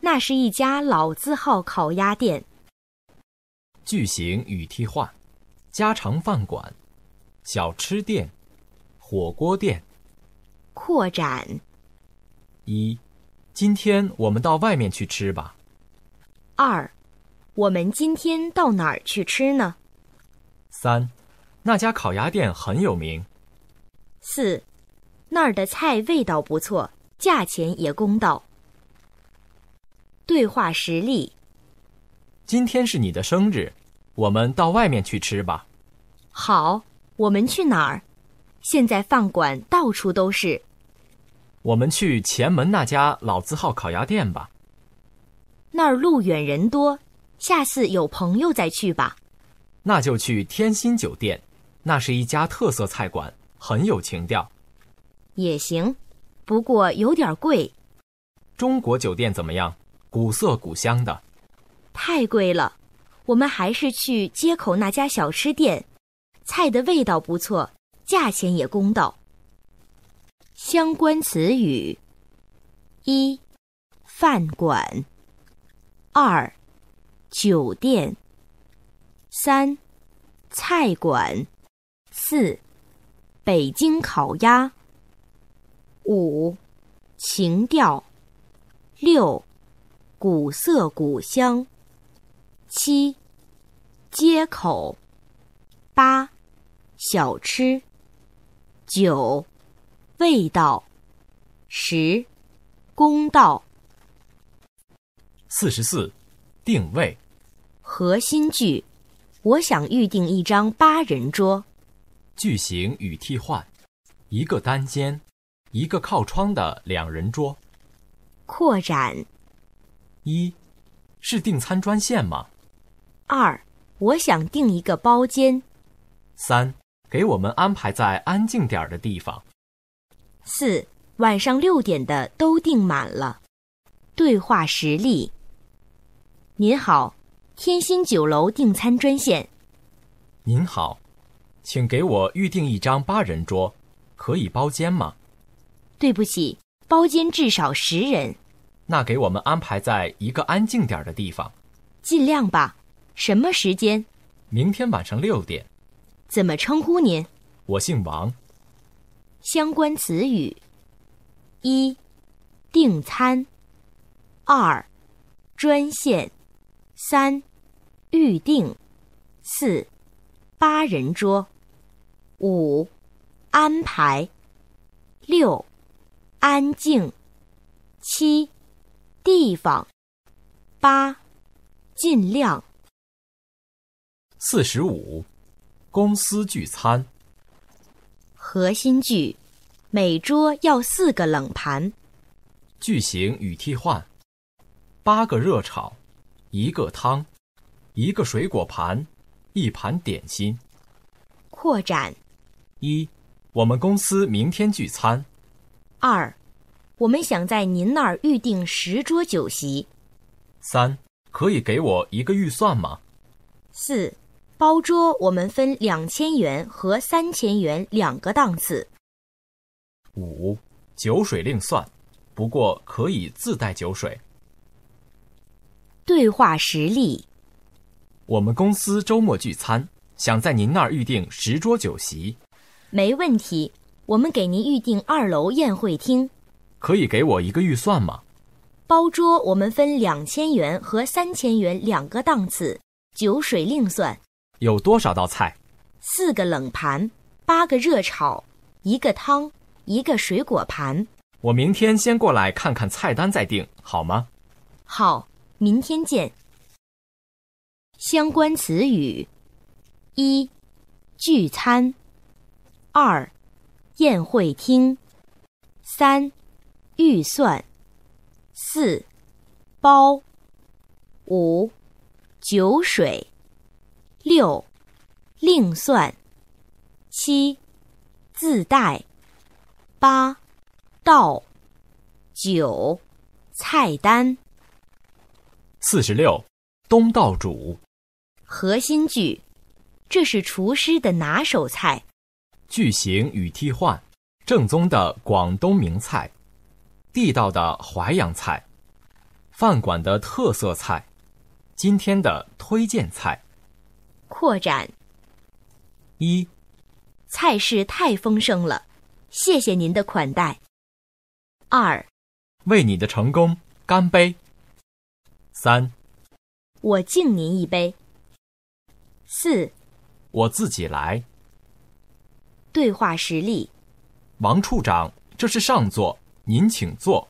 那是一家老字号烤鸭店。句型与替换：家常饭馆、小吃店、火锅店。扩展一。今天我们到外面去吃吧。二，我们今天到哪儿去吃呢？三，那家烤鸭店很有名。四，那儿的菜味道不错，价钱也公道。对话实例：今天是你的生日，我们到外面去吃吧。好，我们去哪儿？现在饭馆到处都是。我们去前门那家老字号烤鸭店吧。那儿路远人多，下次有朋友再去吧。那就去天心酒店，那是一家特色菜馆，很有情调。也行，不过有点贵。中国酒店怎么样？古色古香的。太贵了，我们还是去街口那家小吃店，菜的味道不错，价钱也公道。相关词语：一、饭馆；二、酒店；三、菜馆；四、北京烤鸭；五、情调；六、古色古香；七、街口；八、小吃；九。味道，十公道。四十四定位，核心句：我想预定一张八人桌。句型与替换：一个单间，一个靠窗的两人桌。扩展：一，是订餐专线吗？二，我想订一个包间。三，给我们安排在安静点儿的地方。四晚上六点的都订满了。对话实例：您好，天心酒楼订餐专线。您好，请给我预定一张八人桌，可以包间吗？对不起，包间至少十人。那给我们安排在一个安静点的地方。尽量吧。什么时间？明天晚上六点。怎么称呼您？我姓王。相关词语：一、订餐；二、专线；三、预定；四、八人桌；五、安排；六、安静；七、地方；八、尽量。四十五，公司聚餐。核心句：每桌要四个冷盘。句型与替换：八个热炒，一个汤，一个水果盘，一盘点心。扩展：一、我们公司明天聚餐。二、我们想在您那儿预定十桌酒席。三、可以给我一个预算吗？四。包桌我们分两千元和三千元两个档次。五，酒水另算，不过可以自带酒水。对话实例：我们公司周末聚餐，想在您那儿预定十桌酒席。没问题，我们给您预定二楼宴会厅。可以给我一个预算吗？包桌我们分两千元和三千元两个档次，酒水另算。有多少道菜？四个冷盘，八个热炒，一个汤，一个水果盘。我明天先过来看看菜单再定，好吗？好，明天见。相关词语：一、聚餐；二、宴会厅；三、预算；四、包；五、酒水。六，另算；七，自带；八，到；九，菜单。四十六，东道主。核心句：这是厨师的拿手菜。句型与替换：正宗的广东名菜，地道的淮扬菜，饭馆的特色菜，今天的推荐菜。扩展。一，菜市太丰盛了，谢谢您的款待。二，为你的成功干杯。三，我敬您一杯。四，我自己来。对话实例：王处长，这是上座，您请坐。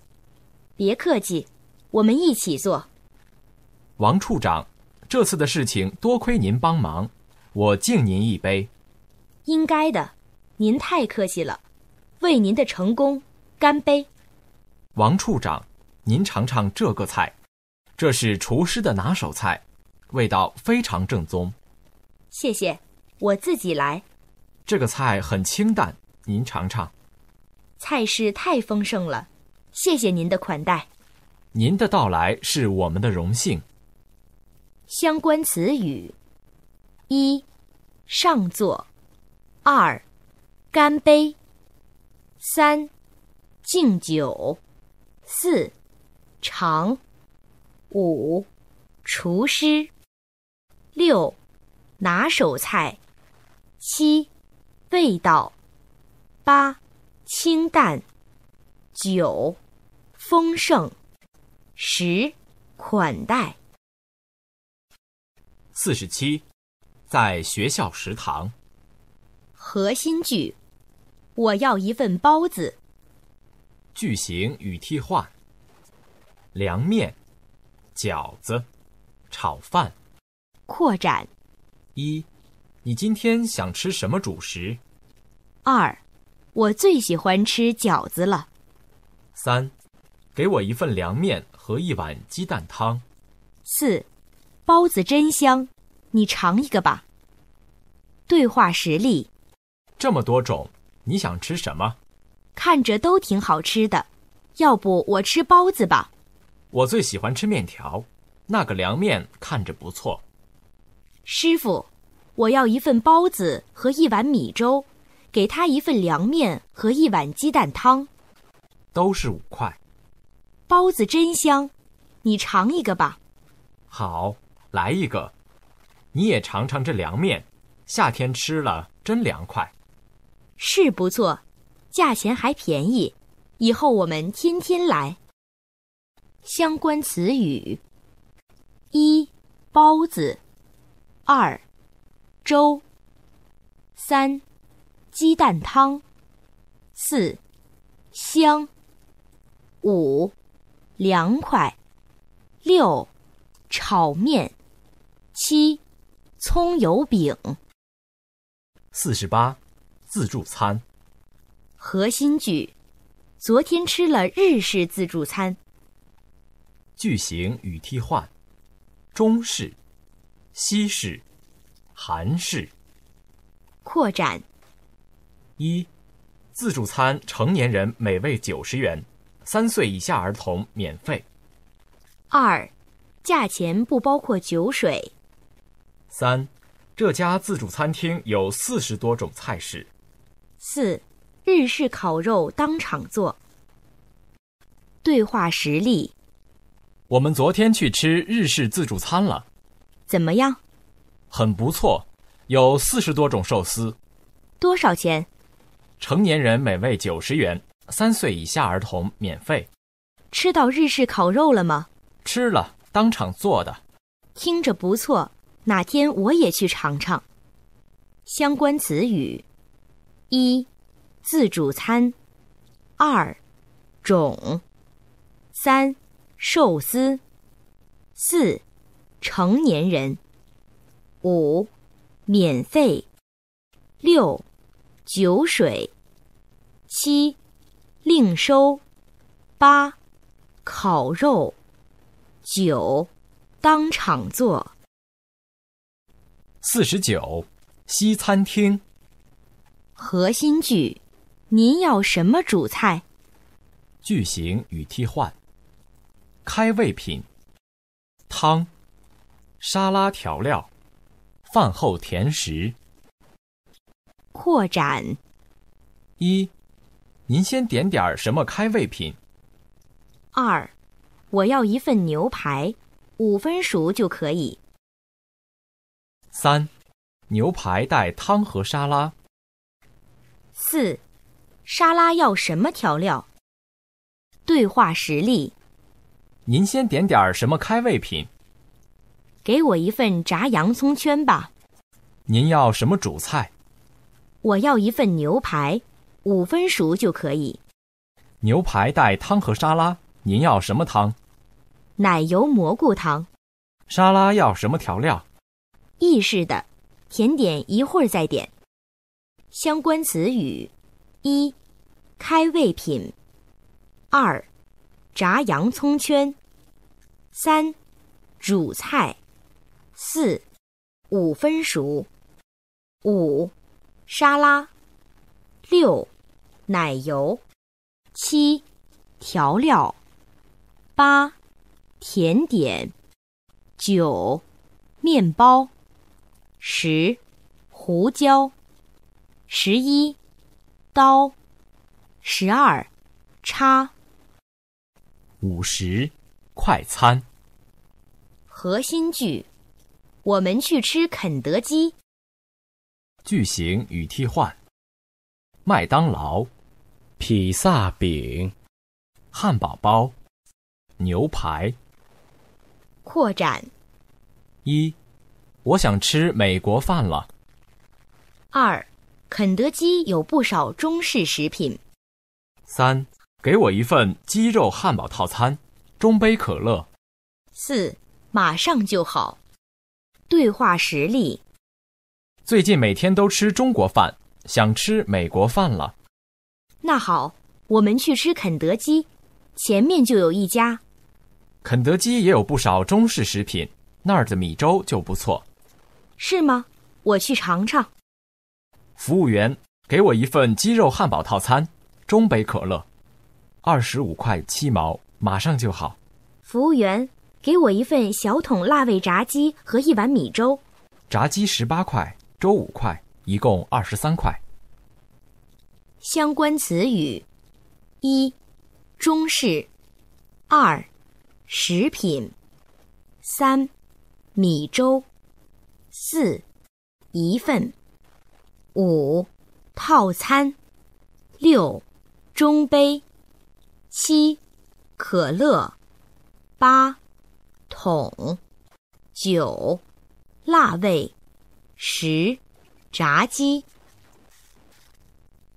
别客气，我们一起坐。王处长。这次的事情多亏您帮忙，我敬您一杯。应该的，您太客气了，为您的成功干杯。王处长，您尝尝这个菜，这是厨师的拿手菜，味道非常正宗。谢谢，我自己来。这个菜很清淡，您尝尝。菜式太丰盛了，谢谢您的款待。您的到来是我们的荣幸。相关词语：一、上座；二、干杯；三、敬酒；四、长；五、厨师；六、拿手菜；七、味道；八、清淡；九、丰盛；十、款待。四十七，在学校食堂。核心句：我要一份包子。句型与替换：凉面、饺子、炒饭。扩展：一，你今天想吃什么主食？二，我最喜欢吃饺子了。三，给我一份凉面和一碗鸡蛋汤。四。包子真香，你尝一个吧。对话实例：这么多种，你想吃什么？看着都挺好吃的，要不我吃包子吧。我最喜欢吃面条，那个凉面看着不错。师傅，我要一份包子和一碗米粥，给他一份凉面和一碗鸡蛋汤。都是五块。包子真香，你尝一个吧。好。来一个，你也尝尝这凉面，夏天吃了真凉快。是不错，价钱还便宜，以后我们天天来。相关词语：一包子，二粥，三鸡蛋汤，四香，五凉快，六炒面。七，葱油饼。四十八，自助餐。核心句：昨天吃了日式自助餐。句型与替换：中式、西式、韩式。扩展：一，自助餐成年人每位九十元，三岁以下儿童免费。二，价钱不包括酒水。三，这家自助餐厅有四十多种菜式。四，日式烤肉当场做。对话实例：我们昨天去吃日式自助餐了，怎么样？很不错，有四十多种寿司。多少钱？成年人每位九十元，三岁以下儿童免费。吃到日式烤肉了吗？吃了，当场做的。听着不错。哪天我也去尝尝。相关词语：一、自助餐；二、种；三、寿司；四、成年人；五、免费；六、酒水；七、另收；八、烤肉；九、当场做。四十九，西餐厅。核心句：您要什么主菜？句型与替换。开胃品：汤、沙拉调料、饭后甜食。扩展一：您先点点儿什么开胃品？二：我要一份牛排，五分熟就可以。三，牛排带汤和沙拉。四，沙拉要什么调料？对话实例：您先点点儿什么开胃品？给我一份炸洋葱圈吧。您要什么主菜？我要一份牛排，五分熟就可以。牛排带汤和沙拉，您要什么汤？奶油蘑菇汤。沙拉要什么调料？意式的甜点一会儿再点。相关词语：一、开胃品；二、炸洋葱圈；三、主菜；四、五分熟；五、沙拉；六、奶油；七、调料；八、甜点；九、面包。十，胡椒。十一，刀。十二，叉。五十，快餐。核心句：我们去吃肯德基。句型与替换：麦当劳、披萨饼、汉堡包、牛排。扩展一。我想吃美国饭了。二，肯德基有不少中式食品。三，给我一份鸡肉汉堡套餐，中杯可乐。四，马上就好。对话实例：最近每天都吃中国饭，想吃美国饭了。那好，我们去吃肯德基，前面就有一家。肯德基也有不少中式食品，那儿的米粥就不错。是吗？我去尝尝。服务员，给我一份鸡肉汉堡套餐，中杯可乐，二十五块七毛，马上就好。服务员，给我一份小桶辣味炸鸡和一碗米粥。炸鸡十八块，粥五块，一共二十三块。相关词语：一、中式；二、食品；三、米粥。四一份，五套餐，六中杯，七可乐，八桶，九辣味，十炸鸡，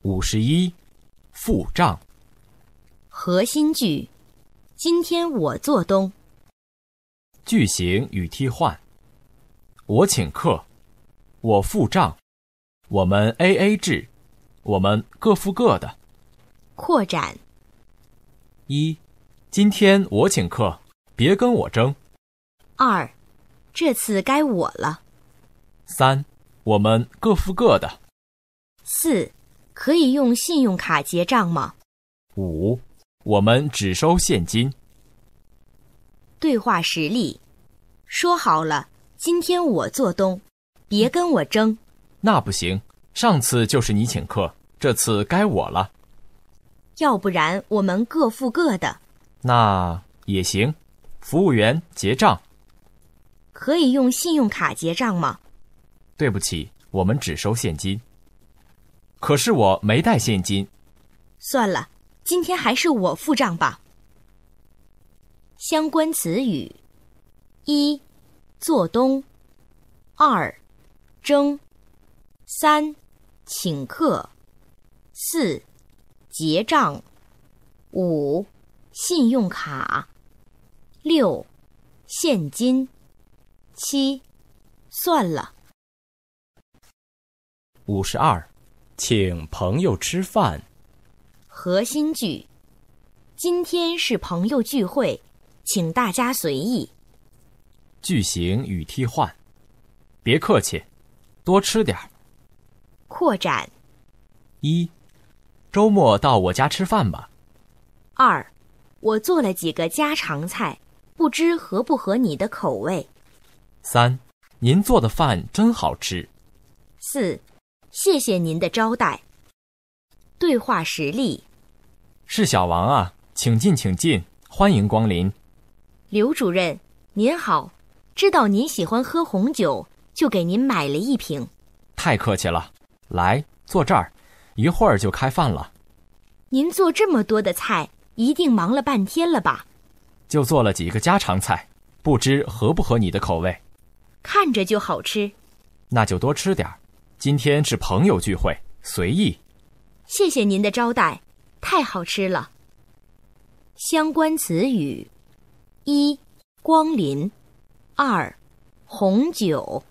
五十一付账。核心句：今天我做东。句型与替换。我请客，我付账，我们 A A 制，我们各付各的。扩展：一，今天我请客，别跟我争。二，这次该我了。三，我们各付各的。四，可以用信用卡结账吗？五，我们只收现金。对话实例：说好了。今天我做东，别跟我争。那不行，上次就是你请客，这次该我了。要不然我们各付各的。那也行。服务员结账。可以用信用卡结账吗？对不起，我们只收现金。可是我没带现金。算了，今天还是我付账吧。相关词语一。做东，二争三请客，四结账，五信用卡，六现金，七算了。五十二，请朋友吃饭。核心句：今天是朋友聚会，请大家随意。句型与替换，别客气，多吃点儿。扩展一，周末到我家吃饭吧。二，我做了几个家常菜，不知合不合你的口味。三，您做的饭真好吃。四，谢谢您的招待。对话实例：是小王啊，请进，请进，欢迎光临。刘主任，您好。知道您喜欢喝红酒，就给您买了一瓶。太客气了，来坐这儿，一会儿就开饭了。您做这么多的菜，一定忙了半天了吧？就做了几个家常菜，不知合不合你的口味。看着就好吃。那就多吃点儿。今天是朋友聚会，随意。谢谢您的招待，太好吃了。相关词语：一光临。二，红酒；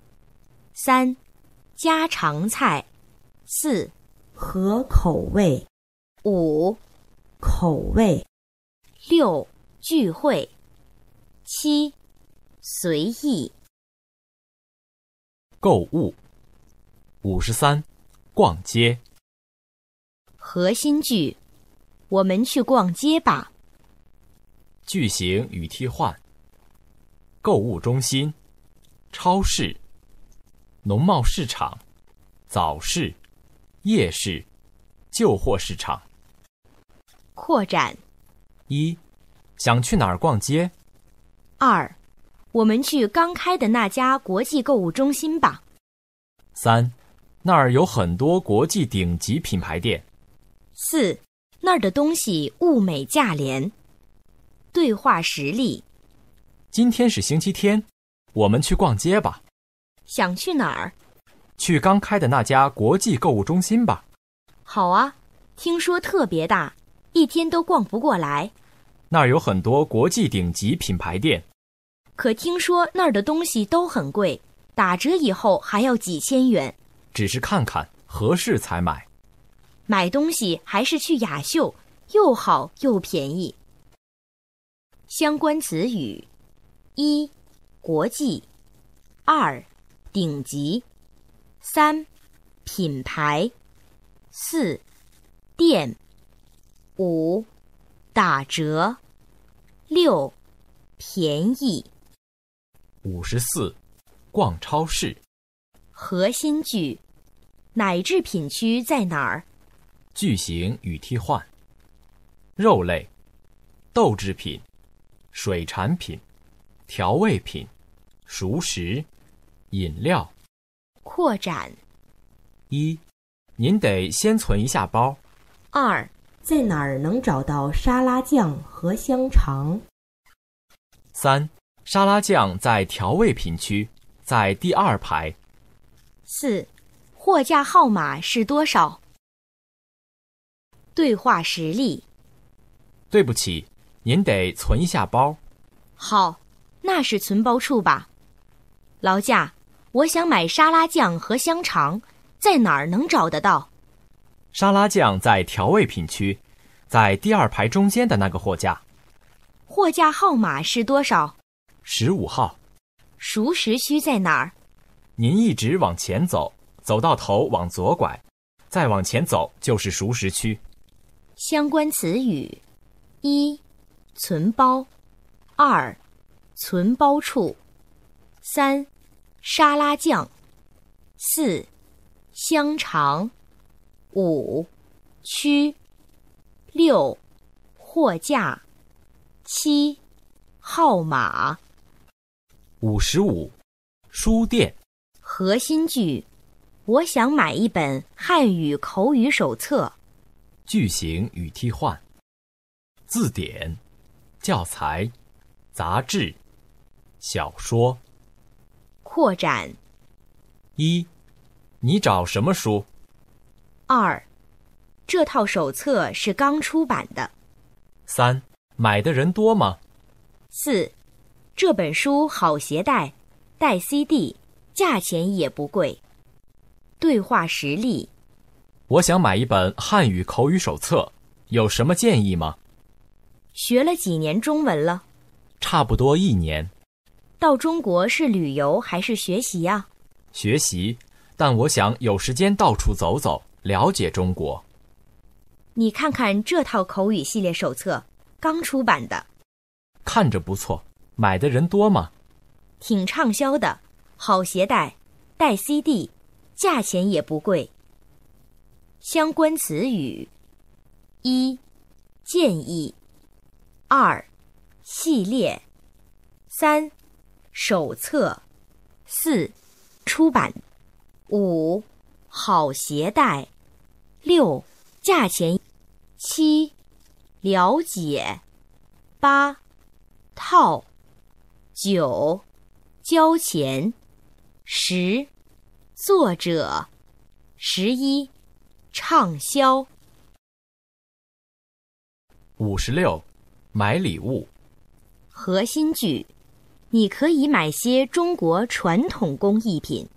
三，家常菜；四，合口味；五，口味；六，聚会；七，随意。购物，五十三，逛街。核心句：我们去逛街吧。句型与替换。购物中心、超市、农贸市场、早市、夜市、旧货市场。扩展一，想去哪儿逛街？二，我们去刚开的那家国际购物中心吧。三，那儿有很多国际顶级品牌店。四，那儿的东西物美价廉。对话实例。今天是星期天，我们去逛街吧。想去哪儿？去刚开的那家国际购物中心吧。好啊，听说特别大，一天都逛不过来。那儿有很多国际顶级品牌店。可听说那儿的东西都很贵，打折以后还要几千元。只是看看，合适才买。买东西还是去雅秀，又好又便宜。相关词语。一国际，二顶级，三品牌，四店，五打折，六便宜。五十四，逛超市。核心句：奶制品区在哪儿？句型与替换：肉类、豆制品、水产品。调味品、熟食、饮料。扩展一，您得先存一下包。二，在哪儿能找到沙拉酱和香肠？三，沙拉酱在调味品区，在第二排。四，货架号码是多少？对话实例。对不起，您得存一下包。好。那是存包处吧，劳驾，我想买沙拉酱和香肠，在哪儿能找得到？沙拉酱在调味品区，在第二排中间的那个货架。货架号码是多少？十五号。熟食区在哪儿？您一直往前走，走到头往左拐，再往前走就是熟食区。相关词语：一、存包；二。存包处，三沙拉酱，四香肠，五区六货架七号码五十五书店核心句：我想买一本汉语口语手册。句型与替换字典教材杂志。小说。扩展。一，你找什么书？二，这套手册是刚出版的。三，买的人多吗？四，这本书好携带，带 CD，价钱也不贵。对话实例。我想买一本汉语口语手册，有什么建议吗？学了几年中文了？差不多一年。到中国是旅游还是学习啊？学习，但我想有时间到处走走，了解中国。你看看这套口语系列手册，刚出版的，看着不错，买的人多吗？挺畅销的，好携带，带 CD，价钱也不贵。相关词语：一，建议；二，系列；三。手册，四出版，五好携带，六价钱，七了解，八套，九交钱，十作者，十一畅销，五十六买礼物，核心句。你可以买些中国传统工艺品。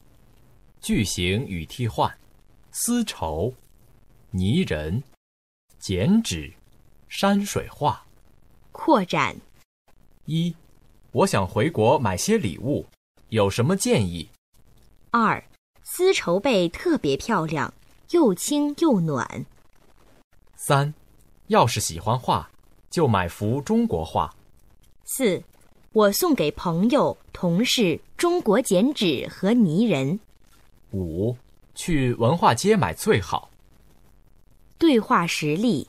句型与替换：丝绸、泥人、剪纸、山水画。扩展：一、我想回国买些礼物，有什么建议？二、丝绸被特别漂亮，又轻又暖。三、要是喜欢画，就买幅中国画。四。我送给朋友、同事中国剪纸和泥人。五，去文化街买最好。对话实例：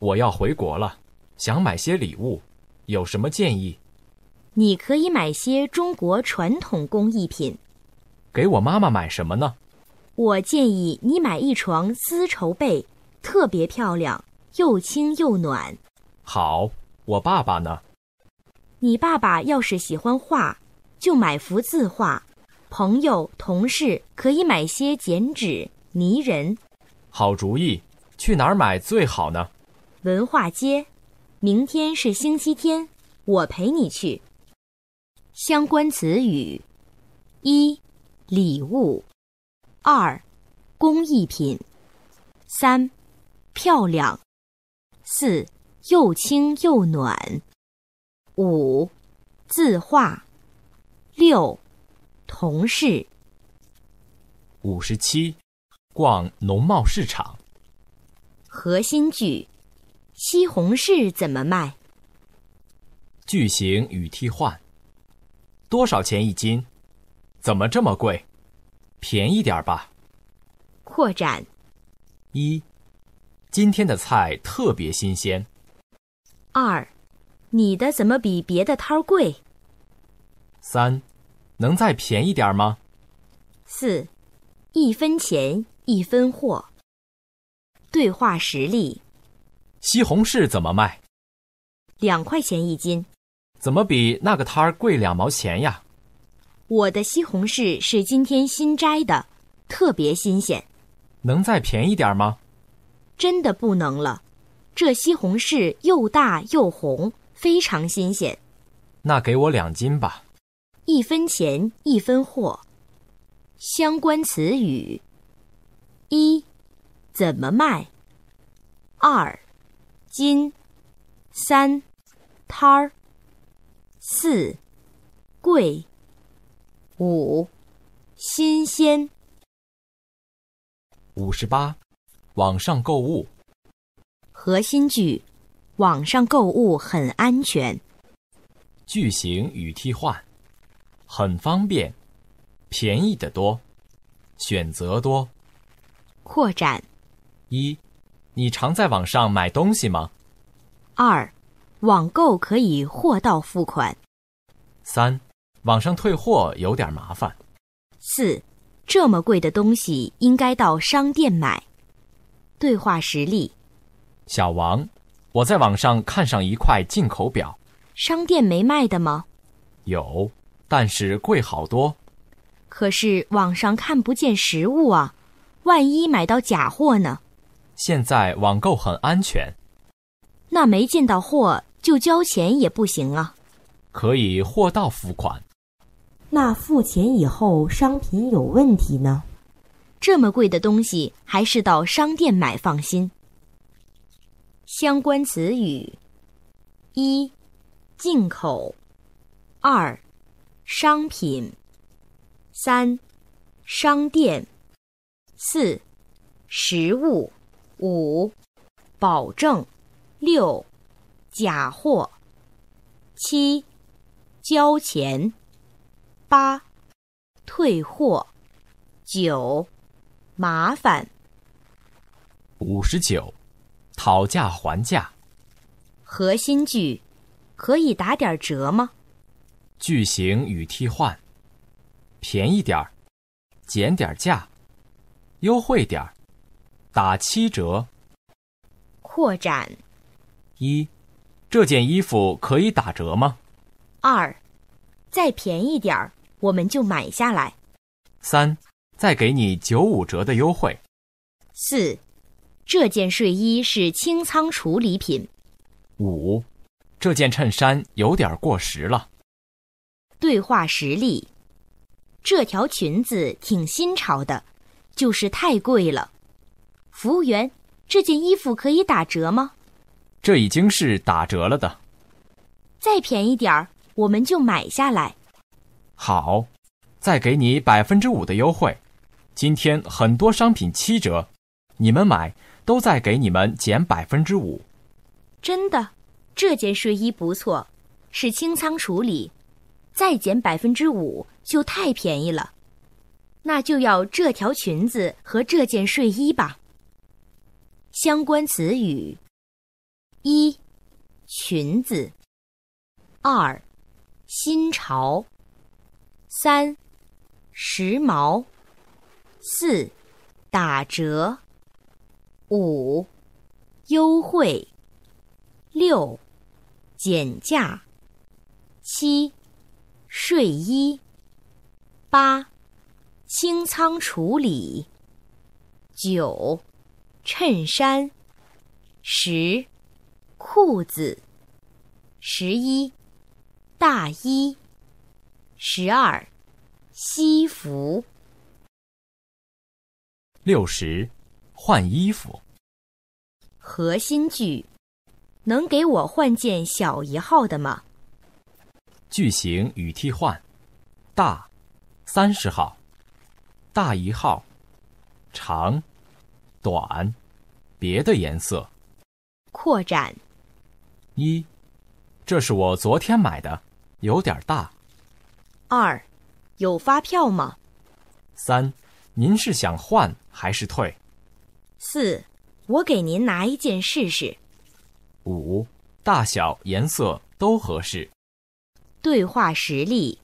我要回国了，想买些礼物，有什么建议？你可以买些中国传统工艺品。给我妈妈买什么呢？我建议你买一床丝绸被，特别漂亮，又轻又暖。好，我爸爸呢？你爸爸要是喜欢画，就买幅字画；朋友同事可以买些剪纸、泥人。好主意，去哪儿买最好呢？文化街。明天是星期天，我陪你去。相关词语：一、礼物；二、工艺品；三、漂亮；四、又轻又暖。五，字画。六，同事。五十七，逛农贸市场。核心句：西红柿怎么卖？句型与替换。多少钱一斤？怎么这么贵？便宜点吧。扩展一：今天的菜特别新鲜。二。你的怎么比别的摊儿贵？三，能再便宜点吗？四，一分钱一分货。对话实例：西红柿怎么卖？两块钱一斤。怎么比那个摊儿贵两毛钱呀？我的西红柿是今天新摘的，特别新鲜。能再便宜点吗？真的不能了，这西红柿又大又红。非常新鲜，那给我两斤吧。一分钱一分货。相关词语：一，怎么卖？二，斤。三，摊儿。四，贵。五，新鲜。五十八，网上购物。核心句。网上购物很安全。句型与替换，很方便，便宜的多，选择多。扩展一，你常在网上买东西吗？二，网购可以货到付款。三，网上退货有点麻烦。四，这么贵的东西应该到商店买。对话实例：小王。我在网上看上一块进口表，商店没卖的吗？有，但是贵好多。可是网上看不见实物啊，万一买到假货呢？现在网购很安全。那没见到货就交钱也不行啊。可以货到付款。那付钱以后商品有问题呢？这么贵的东西还是到商店买放心。相关词语：一、进口；二、商品；三、商店；四、实物；五、保证；六、假货；七、交钱；八、退货；九、麻烦；五十九。讨价还价。核心句：可以打点折吗？句型与替换：便宜点儿，减点儿价，优惠点儿，打七折。扩展：一，这件衣服可以打折吗？二，再便宜点儿，我们就买下来。三，再给你九五折的优惠。四。这件睡衣是清仓处理品。五，这件衬衫有点过时了。对话实例：这条裙子挺新潮的，就是太贵了。服务员，这件衣服可以打折吗？这已经是打折了的。再便宜点儿，我们就买下来。好，再给你百分之五的优惠。今天很多商品七折，你们买。都在给你们减百分之五。真的，这件睡衣不错，是清仓处理，再减百分之五就太便宜了。那就要这条裙子和这件睡衣吧。相关词语：一、裙子；二、新潮；三、时髦；四、打折。五优惠，六减价，七睡衣，八清仓处理，九衬衫，十裤子，十一大衣，十二西服，六十。换衣服。核心句：能给我换件小一号的吗？句型与替换：大，三十号；大一号；长，短；别的颜色。扩展：一，这是我昨天买的，有点大。二，有发票吗？三，您是想换还是退？四，我给您拿一件试试。五，大小颜色都合适。对话实例：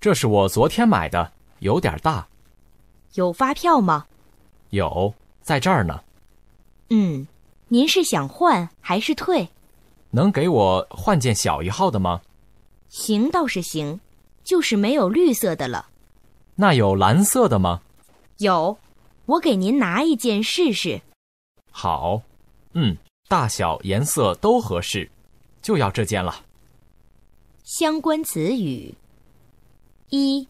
这是我昨天买的，有点大。有发票吗？有，在这儿呢。嗯，您是想换还是退？能给我换件小一号的吗？行，倒是行，就是没有绿色的了。那有蓝色的吗？有。我给您拿一件试试。好，嗯，大小、颜色都合适，就要这件了。相关词语：一、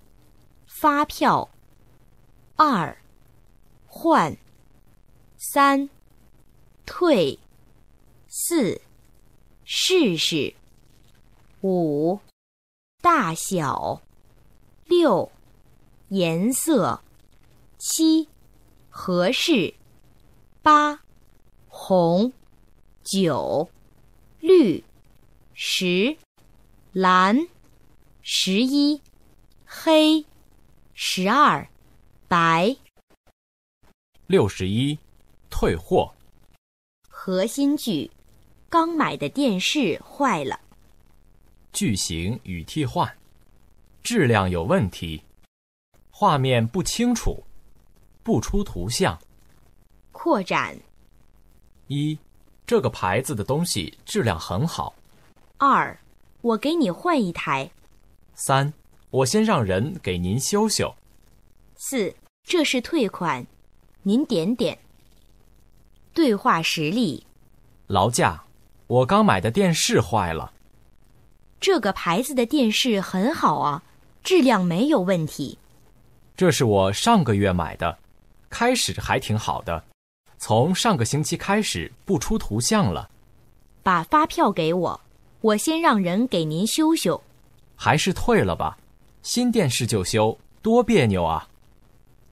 发票；二、换；三、退；四、试试；五、大小；六、颜色；七。合适，八红九绿十蓝十一黑十二白六十一退货。核心句：刚买的电视坏了。句型与替换，质量有问题，画面不清楚。不出图像。扩展。一，这个牌子的东西质量很好。二，我给你换一台。三，我先让人给您修修。四，这是退款，您点点。对话实例。劳驾，我刚买的电视坏了。这个牌子的电视很好啊，质量没有问题。这是我上个月买的。开始还挺好的，从上个星期开始不出图像了。把发票给我，我先让人给您修修。还是退了吧，新电视就修，多别扭啊。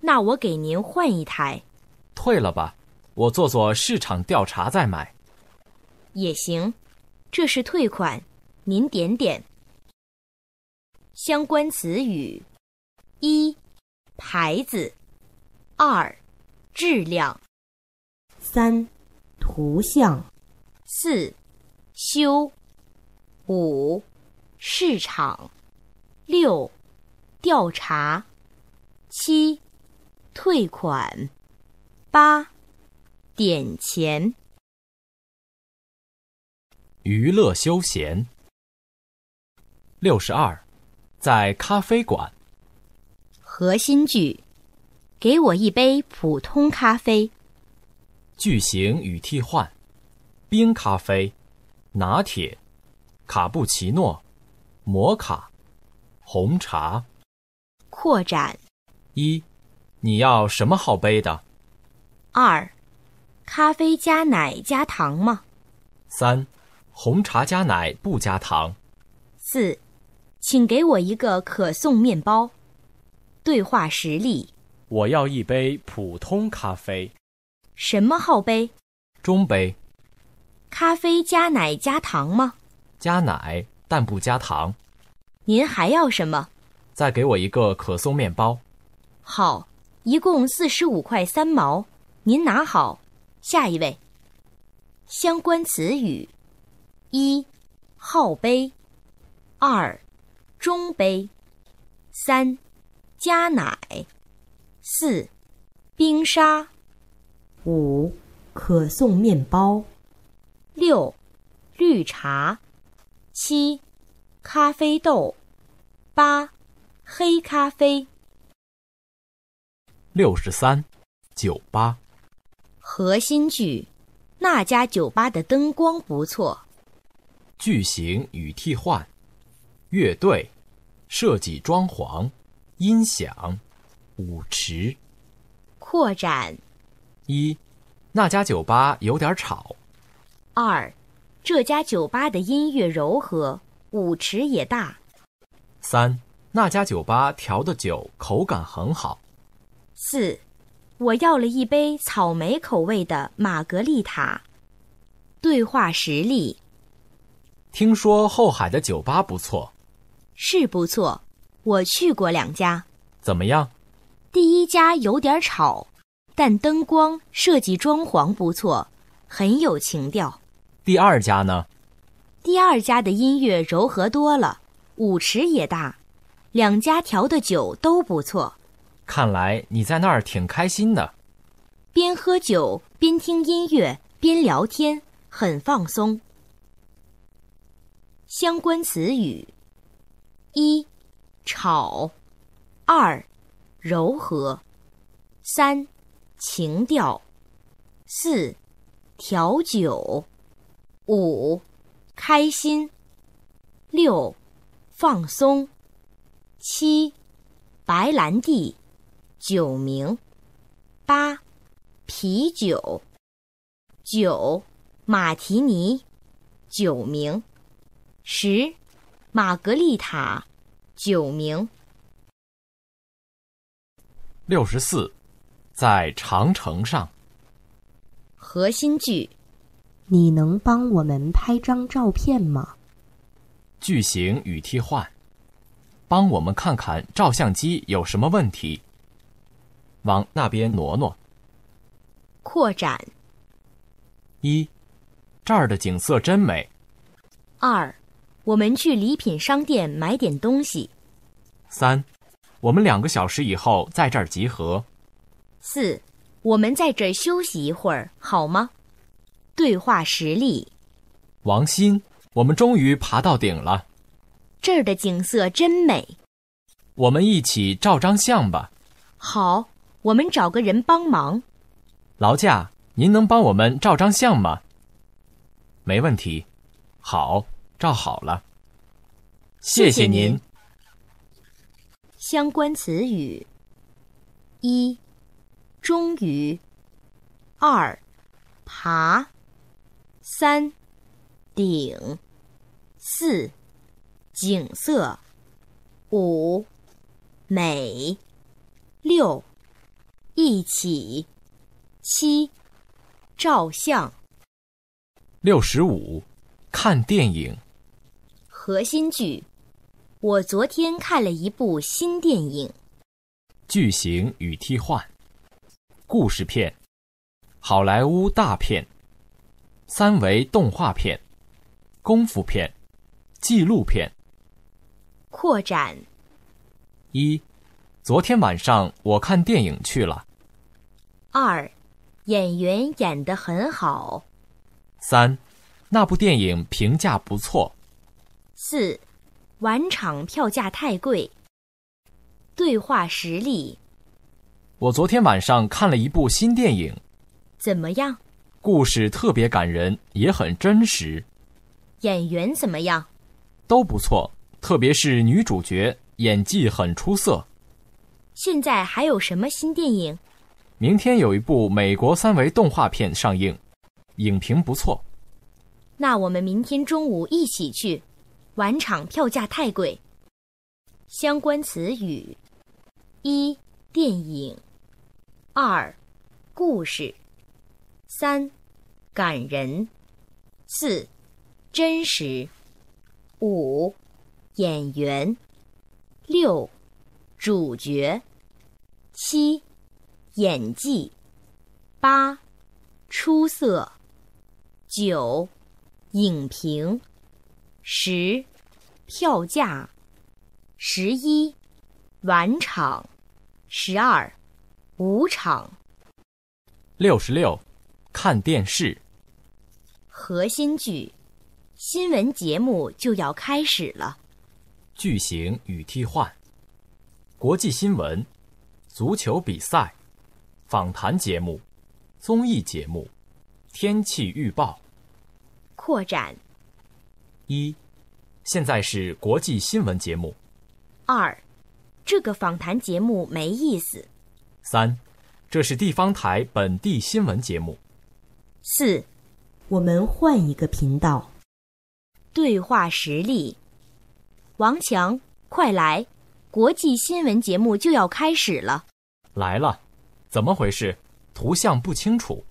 那我给您换一台。退了吧，我做做市场调查再买。也行，这是退款，您点点。相关词语：一，牌子。二，质量；三，图像；四，修；五，市场；六，调查；七，退款；八，点钱。娱乐休闲。六十二，在咖啡馆。核心句。给我一杯普通咖啡。句型与替换：冰咖啡、拿铁、卡布奇诺、摩卡、红茶。扩展：一，你要什么号杯的？二，咖啡加奶加糖吗？三，红茶加奶不加糖。四，请给我一个可颂面包。对话实例。我要一杯普通咖啡。什么号杯？中杯。咖啡加奶加糖吗？加奶，但不加糖。您还要什么？再给我一个可颂面包。好，一共四十五块三毛，您拿好。下一位。相关词语：一号杯，二中杯，三加奶。四，冰沙；五，可颂面包；六，绿茶；七，咖啡豆；八，黑咖啡。六十三，酒吧。核心句：那家酒吧的灯光不错。句型与替换：乐队，设计装潢，音响。舞池，扩展。一，那家酒吧有点吵。二，这家酒吧的音乐柔和，舞池也大。三，那家酒吧调的酒口感很好。四，我要了一杯草莓口味的玛格丽塔。对话实例。听说后海的酒吧不错。是不错，我去过两家。怎么样？第一家有点吵，但灯光、设计、装潢不错，很有情调。第二家呢？第二家的音乐柔和多了，舞池也大。两家调的酒都不错。看来你在那儿挺开心的。边喝酒边听音乐边聊天，很放松。相关词语：一吵，二。柔和，三情调，四调酒，五开心，六放松，七白兰地酒名，八啤酒九，马提尼酒名，十玛格丽塔酒名。六十四，在长城上。核心句：你能帮我们拍张照片吗？句型与替换：帮我们看看照相机有什么问题？往那边挪挪。扩展：一，这儿的景色真美。二，我们去礼品商店买点东西。三。我们两个小时以后在这儿集合。四，我们在这儿休息一会儿好吗？对话实例：王鑫，我们终于爬到顶了，这儿的景色真美。我们一起照张相吧。好，我们找个人帮忙。劳驾，您能帮我们照张相吗？没问题。好，照好了。谢谢您。相关词语：一、终于；二、爬；三、顶；四、景色；五、美；六、一起；七、照相。六十五，看电影。核心句。我昨天看了一部新电影。句型与替换，故事片，好莱坞大片，三维动画片，功夫片，纪录片。扩展一，昨天晚上我看电影去了。二，演员演得很好。三，那部电影评价不错。四。晚场票价太贵。对话实例：我昨天晚上看了一部新电影，怎么样？故事特别感人，也很真实。演员怎么样？都不错，特别是女主角，演技很出色。现在还有什么新电影？明天有一部美国三维动画片上映，影评不错。那我们明天中午一起去。晚场票价太贵。相关词语：一、电影；二、故事；三、感人；四、真实；五、演员；六、主角；七、演技；八、出色；九、影评。十，票价。十一，晚场。十二，午场。六十六，看电视。核心句：新闻节目就要开始了。句型与替换：国际新闻、足球比赛、访谈节目、综艺节目、天气预报。扩展。一，现在是国际新闻节目。二，这个访谈节目没意思。三，这是地方台本地新闻节目。四，我们换一个频道。对话实力，王强，快来！国际新闻节目就要开始了。来了，怎么回事？图像不清楚。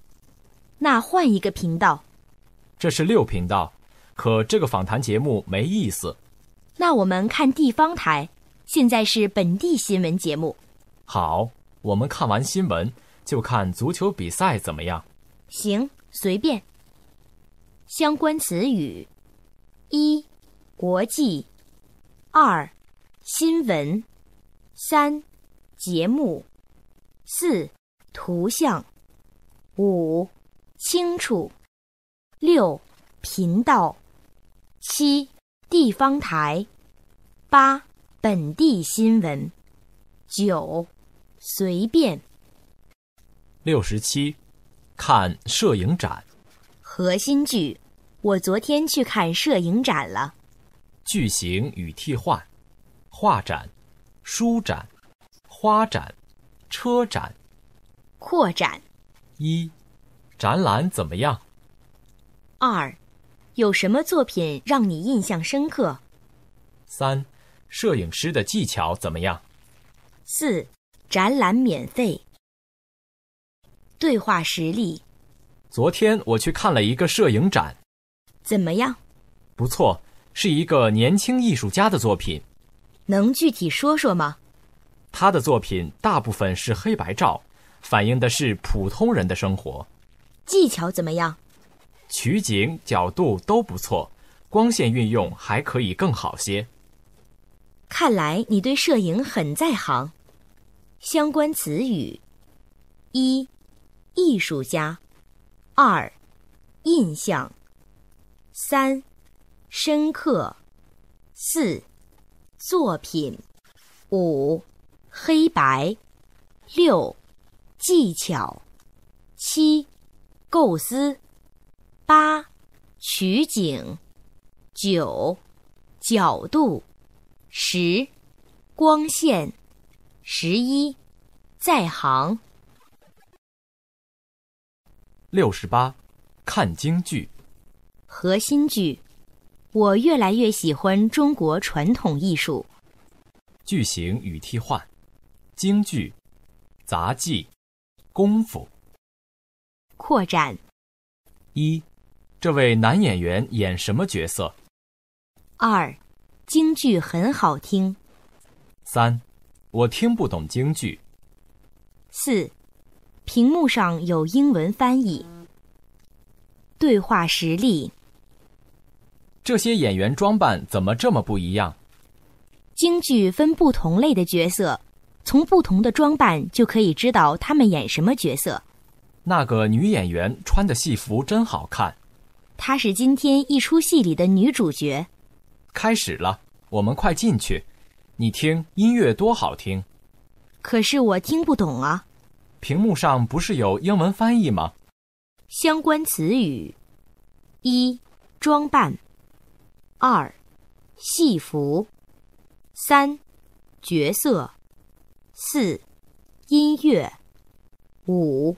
那换一个频道。这是六频道。可这个访谈节目没意思。那我们看地方台，现在是本地新闻节目。好，我们看完新闻就看足球比赛怎么样？行，随便。相关词语：一、国际；二、新闻；三、节目；四、图像；五、清楚；六、频道。七地方台，八本地新闻，九随便。六十七，看摄影展。核心句：我昨天去看摄影展了。句型与替换：画展、书展、花展、车展、扩展。一，展览怎么样？二。有什么作品让你印象深刻？三，摄影师的技巧怎么样？四，展览免费。对话实例：昨天我去看了一个摄影展，怎么样？不错，是一个年轻艺术家的作品。能具体说说吗？他的作品大部分是黑白照，反映的是普通人的生活。技巧怎么样？取景角度都不错，光线运用还可以更好些。看来你对摄影很在行。相关词语：一、艺术家；二、印象；三、深刻；四、作品；五、黑白；六、技巧；七、构思。八取景，九角度，十光线，十一在行。六十八看京剧，核心剧，我越来越喜欢中国传统艺术。句型与替换，京剧、杂技、功夫。扩展一。这位男演员演什么角色？二，京剧很好听。三，我听不懂京剧。四，屏幕上有英文翻译。对话实例。这些演员装扮怎么这么不一样？京剧分不同类的角色，从不同的装扮就可以知道他们演什么角色。那个女演员穿的戏服真好看。她是今天一出戏里的女主角。开始了，我们快进去。你听音乐多好听。可是我听不懂啊。屏幕上不是有英文翻译吗？相关词语：一、装扮；二、戏服；三、角色；四、音乐；五、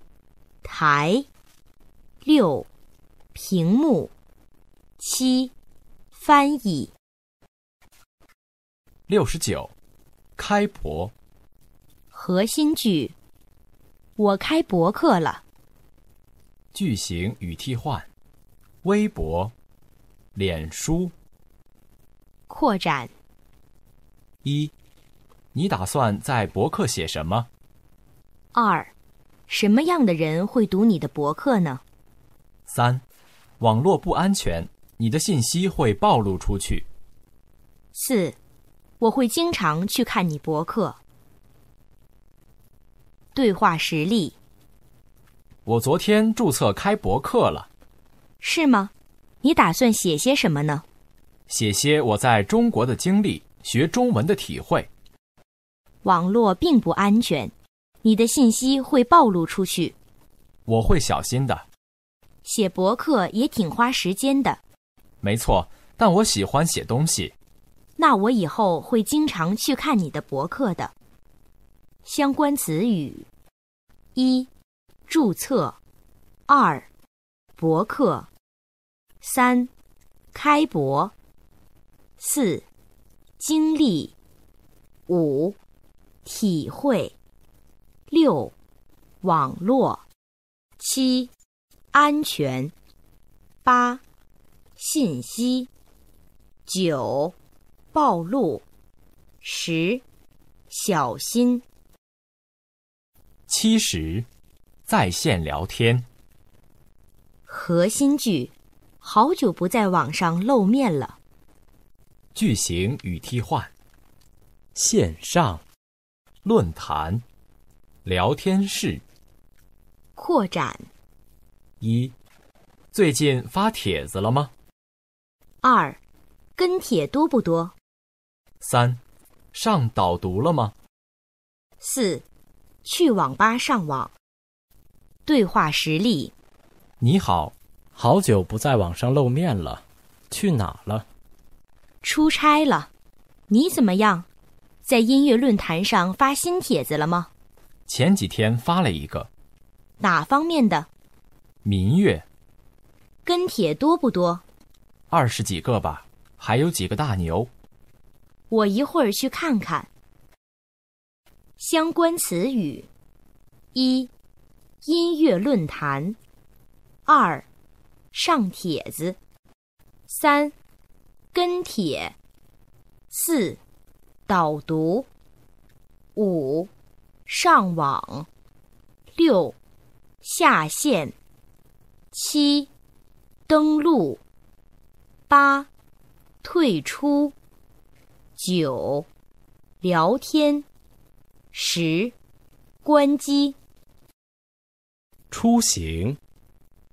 台；六。屏幕七翻译六十九开博核心句：我开博客了。句型与替换：微博、脸书扩展一，你打算在博客写什么？二，什么样的人会读你的博客呢？三。网络不安全，你的信息会暴露出去。四，我会经常去看你博客。对话实例。我昨天注册开博客了。是吗？你打算写些什么呢？写些我在中国的经历，学中文的体会。网络并不安全，你的信息会暴露出去。我会小心的。写博客也挺花时间的，没错。但我喜欢写东西，那我以后会经常去看你的博客的。相关词语：一、注册；二、博客；三、开博；四、经历；五、体会；六、网络；七。安全八信息九暴露十小心七十在线聊天核心句：好久不在网上露面了。句型与替换：线上论坛聊天室扩展。一，最近发帖子了吗？二，跟帖多不多？三，上导读了吗？四，去网吧上网。对话实例：你好，好久不在网上露面了，去哪了？出差了。你怎么样？在音乐论坛上发新帖子了吗？前几天发了一个，哪方面的？民乐，跟帖多不多？二十几个吧，还有几个大牛。我一会儿去看看。相关词语：一、音乐论坛；二、上帖子；三、跟帖；四、导读；五、上网；六、下线。七登录，八退出，九聊天，十关机。出行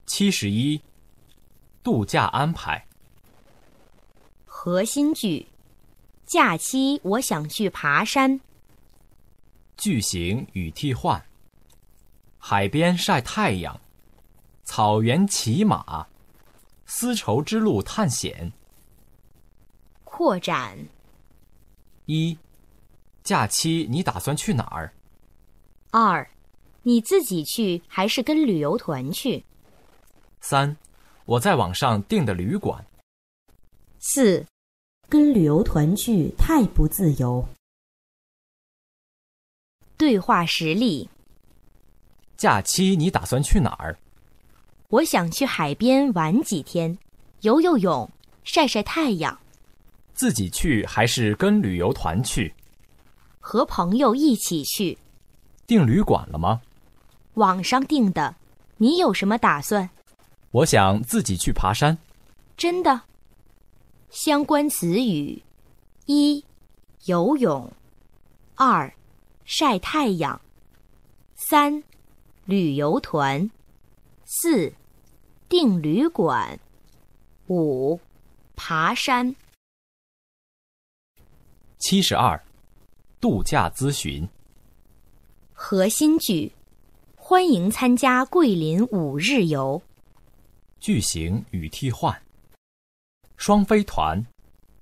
七十一，度假安排。核心句：假期我想去爬山。句型与替换：海边晒太阳。草原骑马，丝绸之路探险。扩展。一，假期你打算去哪儿？二，你自己去还是跟旅游团去？三，我在网上订的旅馆。四，跟旅游团去太不自由。对话实例。假期你打算去哪儿？我想去海边玩几天，游游泳，晒晒太阳。自己去还是跟旅游团去？和朋友一起去。订旅馆了吗？网上订的。你有什么打算？我想自己去爬山。真的？相关词语：一、游泳；二、晒太阳；三、旅游团；四。订旅馆，五，爬山。七十二，度假咨询。核心句：欢迎参加桂林五日游。句型与替换：双飞团、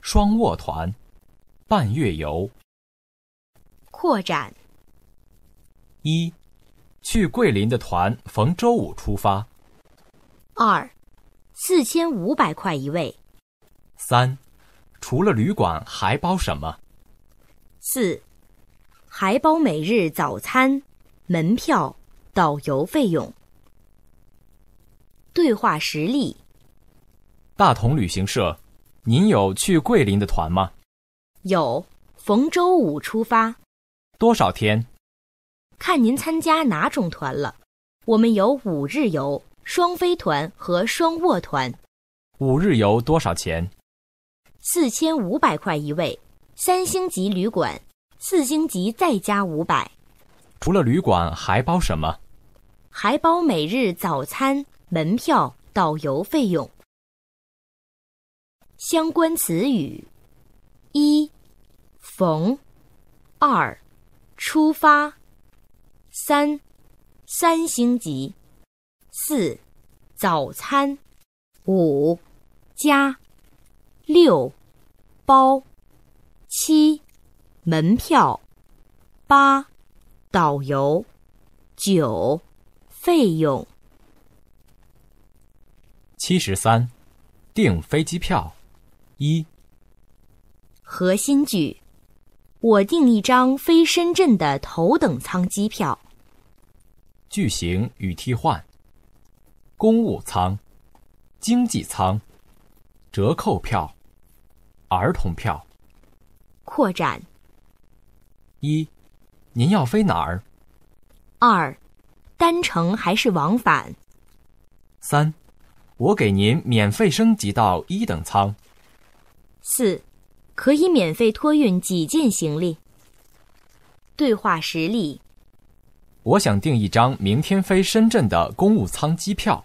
双卧团、半月游。扩展：一，去桂林的团逢周五出发。二，四千五百块一位。三，除了旅馆还包什么？四，还包每日早餐、门票、导游费用。对话实例：大同旅行社，您有去桂林的团吗？有，逢周五出发。多少天？看您参加哪种团了。我们有五日游。双飞团和双卧团，五日游多少钱？四千五百块一位，三星级旅馆，四星级再加五百。除了旅馆还包什么？还包每日早餐、门票、导游费用。相关词语：一，逢；二，出发；三，三星级。四早餐五加六包七门票八导游九费用七十三订飞机票一核心句我订一张飞深圳的头等舱机票句型与替换。公务舱、经济舱、折扣票、儿童票。扩展。一，您要飞哪儿？二，单程还是往返？三，我给您免费升级到一等舱。四，可以免费托运几件行李？对话实例。我想订一张明天飞深圳的公务舱机票。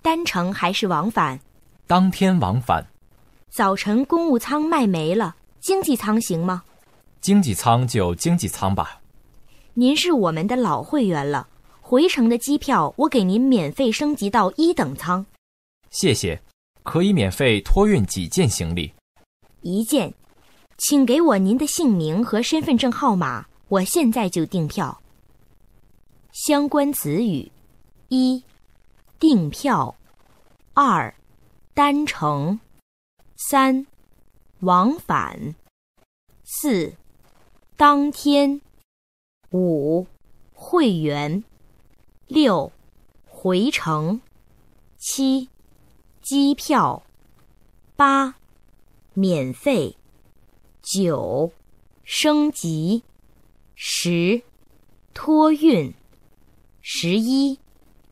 单程还是往返？当天往返。早晨公务舱卖没了，经济舱行吗？经济舱就经济舱吧。您是我们的老会员了，回程的机票我给您免费升级到一等舱。谢谢。可以免费托运几件行李？一件。请给我您的姓名和身份证号码，我现在就订票。相关词语：一、订票；二、单程；三、往返；四、当天；五、会员；六、回程；七、机票；八、免费；九、升级；十、托运。十一，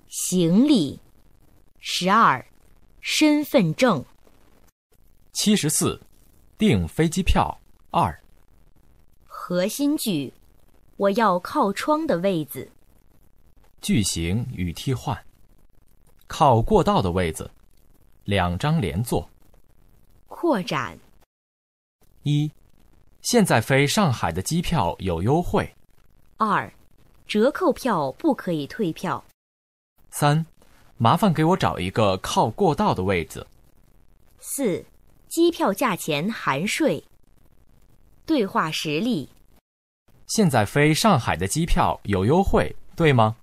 行李。十二，身份证。七十四，订飞机票二。核心句：我要靠窗的位子。句型与替换：靠过道的位子，两张连坐。扩展：一，现在飞上海的机票有优惠。二。折扣票不可以退票。三，麻烦给我找一个靠过道的位子。四，机票价钱含税。对话实例：现在飞上海的机票有优惠，对吗？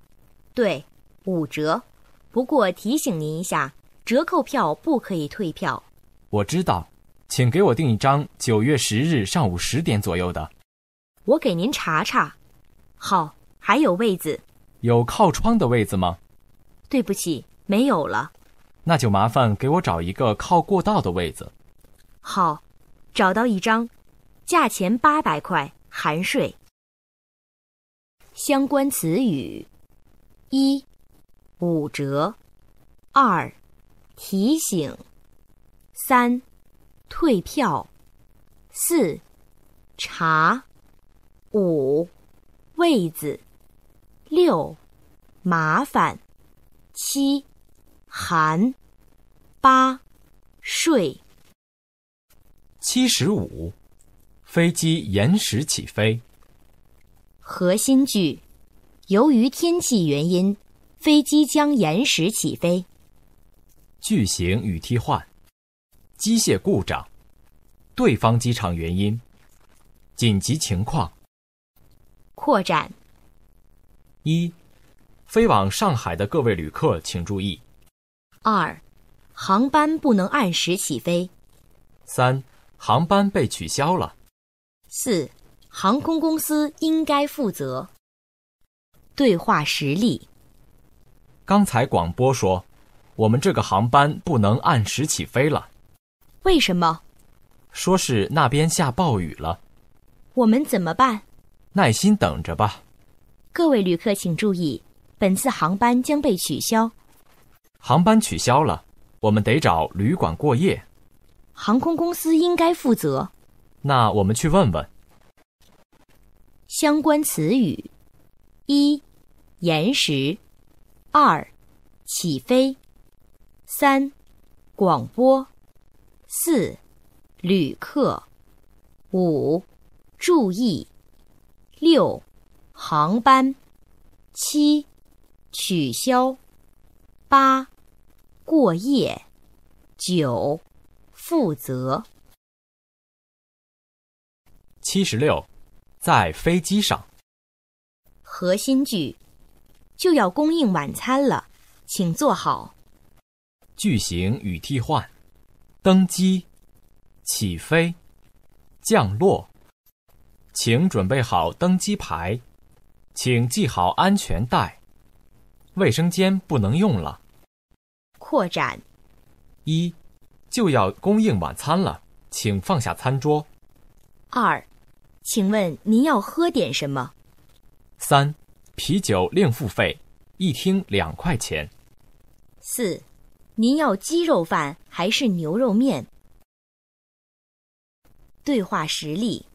对，五折。不过提醒您一下，折扣票不可以退票。我知道，请给我订一张九月十日上午十点左右的。我给您查查。好。还有位子，有靠窗的位子吗？对不起，没有了。那就麻烦给我找一个靠过道的位子。好，找到一张，价钱八百块含税。相关词语：一五折，二提醒，三退票，四查，五位子。六麻烦，七寒，八睡。七十五，飞机延时起飞。核心句：由于天气原因，飞机将延时起飞。句型与替换：机械故障，对方机场原因，紧急情况。扩展。一，飞往上海的各位旅客请注意。二，航班不能按时起飞。三，航班被取消了。四，航空公司应该负责。对话实例：刚才广播说，我们这个航班不能按时起飞了。为什么？说是那边下暴雨了。我们怎么办？耐心等着吧。各位旅客请注意，本次航班将被取消。航班取消了，我们得找旅馆过夜。航空公司应该负责。那我们去问问。相关词语：一、延时；二、起飞；三、广播；四、旅客；五、注意；六。航班七取消八过夜九负责七十六在飞机上核心句就要供应晚餐了，请坐好句型与替换登机起飞降落请准备好登机牌。请系好安全带。卫生间不能用了。扩展一，就要供应晚餐了，请放下餐桌。二，请问您要喝点什么？三，啤酒另付费，一听两块钱。四，您要鸡肉饭还是牛肉面？对话实例：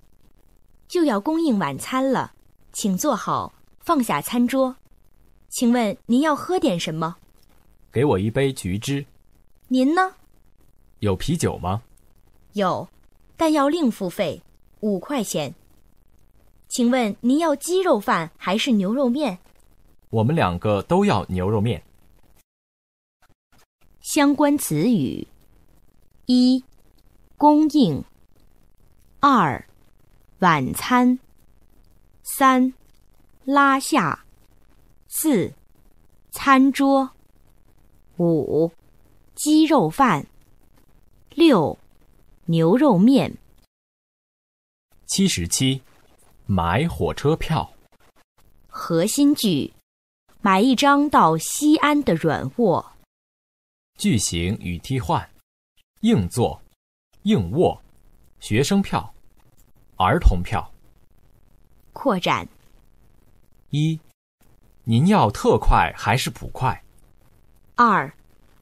就要供应晚餐了。请坐好，放下餐桌。请问您要喝点什么？给我一杯橘汁。您呢？有啤酒吗？有，但要另付费五块钱。请问您要鸡肉饭还是牛肉面？我们两个都要牛肉面。相关词语：一、供应；二、晚餐。三拉下，四餐桌，五鸡肉饭，六牛肉面，七十七买火车票。核心句：买一张到西安的软卧。句型与替换：硬座、硬卧、学生票、儿童票。扩展。一，您要特快还是普快？二，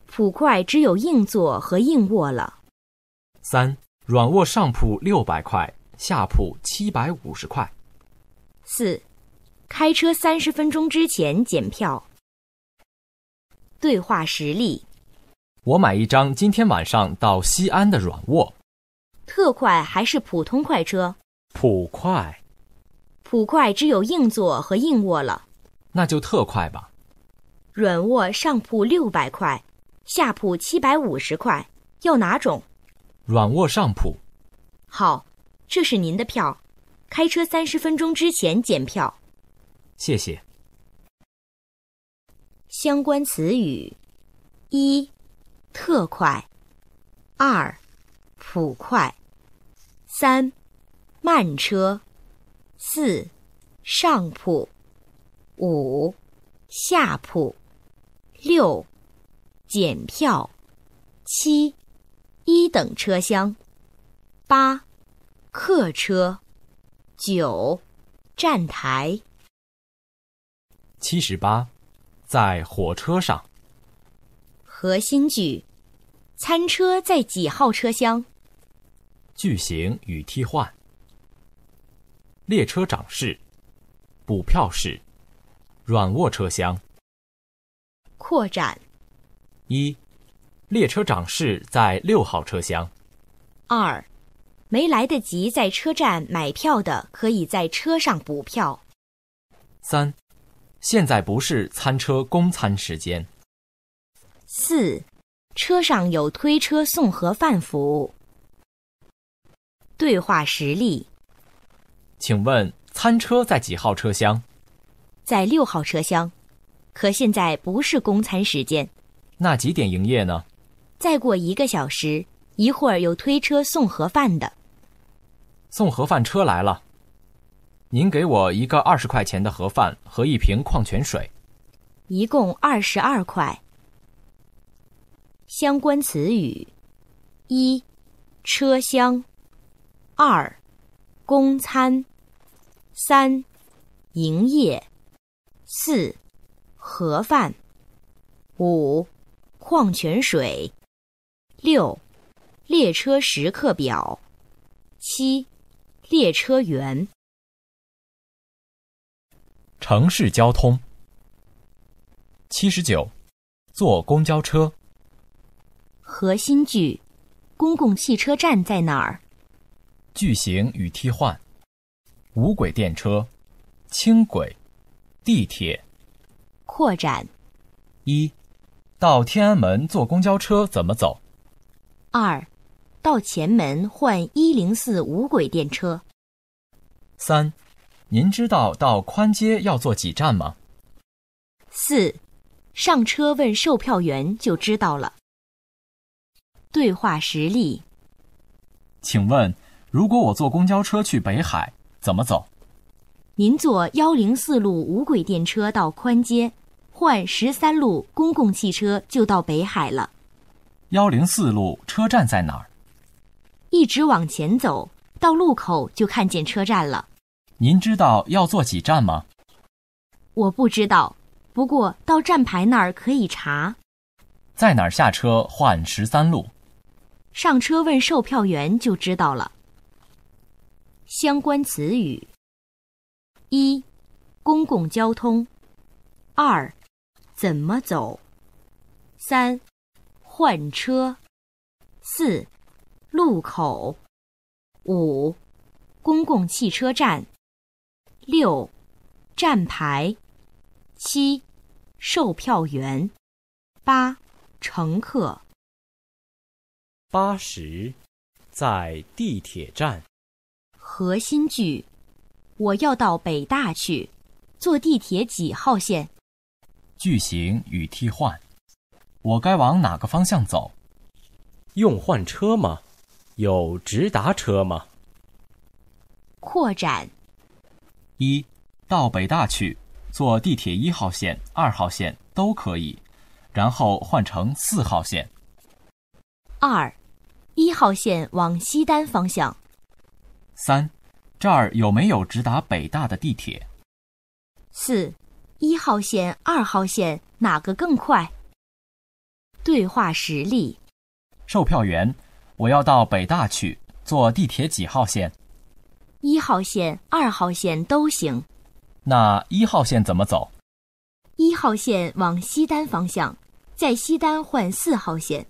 普快只有硬座和硬卧了。三，软卧上铺六百块，下铺七百五十块。四，开车三十分钟之前检票。对话实例：我买一张今天晚上到西安的软卧，特快还是普通快车？普快。普快只有硬座和硬卧了，那就特快吧。软卧上铺六百块，下铺七百五十块，要哪种？软卧上铺。好，这是您的票，开车三十分钟之前检票。谢谢。相关词语：一、特快；二、普快；三、慢车。四上铺，五下铺，六检票，七一等车厢，八客车，九站台。七十八，在火车上。核心句：餐车在几号车厢？句型与替换。列车长室、补票室、软卧车厢。扩展一：列车长室在六号车厢。二：没来得及在车站买票的，可以在车上补票。三：现在不是餐车供餐时间。四：车上有推车送盒饭服务。对话实例。请问餐车在几号车厢？在六号车厢，可现在不是供餐时间。那几点营业呢？再过一个小时，一会儿有推车送盒饭的。送盒饭车来了，您给我一个二十块钱的盒饭和一瓶矿泉水，一共二十二块。相关词语：一车厢，二。公餐，三，营业，四，盒饭，五，矿泉水，六，列车时刻表，七，列车员，城市交通，七十九，坐公交车。核心句：公共汽车站在哪儿？句型与替换，无轨电车、轻轨、地铁，扩展一，到天安门坐公交车怎么走？二，到前门换一零四无轨电车。三，您知道到宽街要坐几站吗？四，上车问售票员就知道了。对话实例，请问。如果我坐公交车去北海，怎么走？您坐幺零四路无轨电车到宽街，换十三路公共汽车就到北海了。幺零四路车站在哪儿？一直往前走，到路口就看见车站了。您知道要坐几站吗？我不知道，不过到站牌那儿可以查。在哪儿下车换十三路？上车问售票员就知道了。相关词语：一、公共交通；二、怎么走；三、换车；四、路口；五、公共汽车站；六、站牌；七、售票员；八、乘客。八十，在地铁站。核心句：我要到北大去，坐地铁几号线？句型与替换：我该往哪个方向走？用换车吗？有直达车吗？扩展：一，到北大去，坐地铁一号线、二号线都可以，然后换成四号线。二，一号线往西单方向。三，这儿有没有直达北大的地铁？四，一号线、二号线哪个更快？对话实例：售票员，我要到北大去，坐地铁几号线？一号线、二号线都行。那一号线怎么走？一号线往西单方向，在西单换四号线。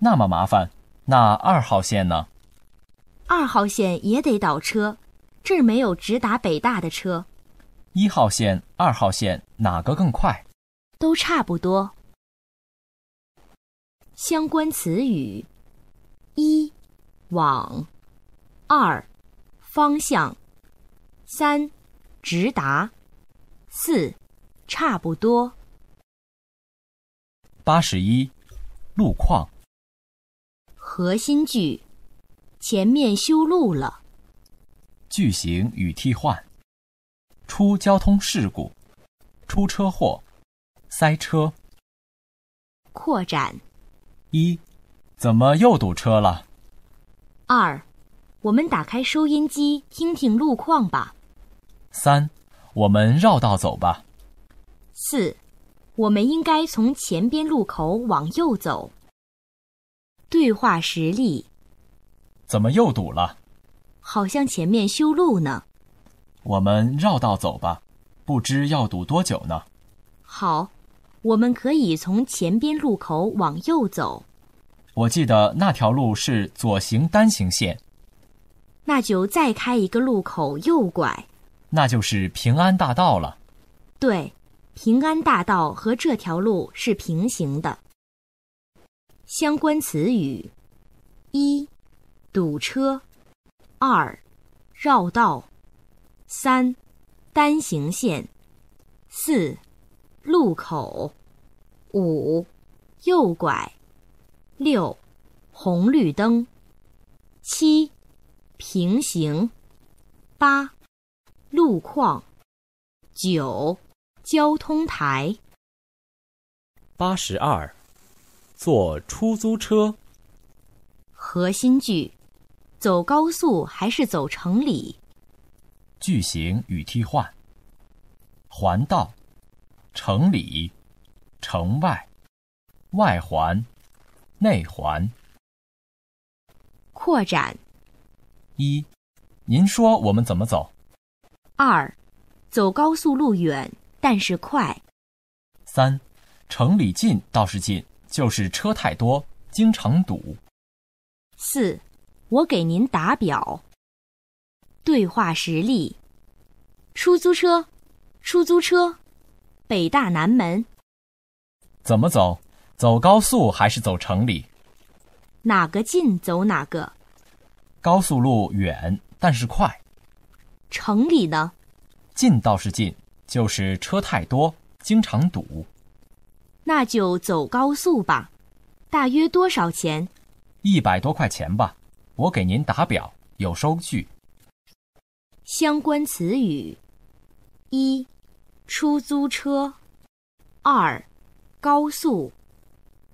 那么麻烦，那二号线呢？二号线也得倒车，这儿没有直达北大的车。一号线、二号线哪个更快？都差不多。相关词语：一往、二方向、三直达、四差不多。八十一，路况。核心句。前面修路了。句型与替换：出交通事故、出车祸、塞车。扩展：一、怎么又堵车了？二、我们打开收音机听听路况吧。三、我们绕道走吧。四、我们应该从前边路口往右走。对话实例。怎么又堵了？好像前面修路呢。我们绕道走吧，不知要堵多久呢。好，我们可以从前边路口往右走。我记得那条路是左行单行线。那就再开一个路口右拐。那就是平安大道了。对，平安大道和这条路是平行的。相关词语一。堵车，二，绕道，三，单行线，四，路口，五，右拐，六，红绿灯，七，平行，八，路况，九，交通台，八十二，坐出租车，核心句。走高速还是走城里？句型与替换。环道、城里、城外、外环、内环。扩展。一，您说我们怎么走？二，走高速路远，但是快。三，城里近倒是近，就是车太多，经常堵。四。我给您打表。对话实例：出租车，出租车，北大南门。怎么走？走高速还是走城里？哪个近走哪个。高速路远，但是快。城里呢？近倒是近，就是车太多，经常堵。那就走高速吧。大约多少钱？一百多块钱吧。我给您打表，有收据。相关词语：一、出租车；二、高速；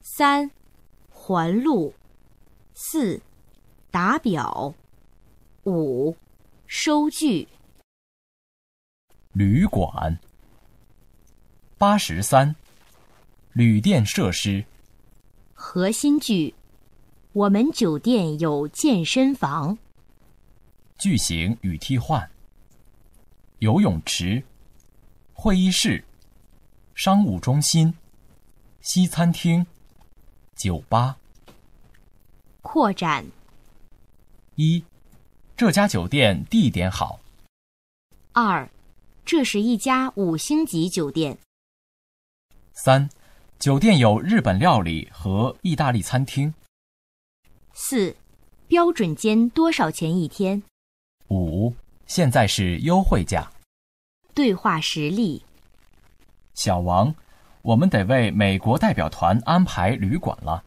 三、环路；四、打表；五、收据。旅馆八十三，旅店设施。核心句。我们酒店有健身房、句型与替换、游泳池、会议室、商务中心、西餐厅、酒吧。扩展一：这家酒店地点好。二：这是一家五星级酒店。三：酒店有日本料理和意大利餐厅。四，标准间多少钱一天？五，现在是优惠价。对话实例：小王，我们得为美国代表团安排旅馆了。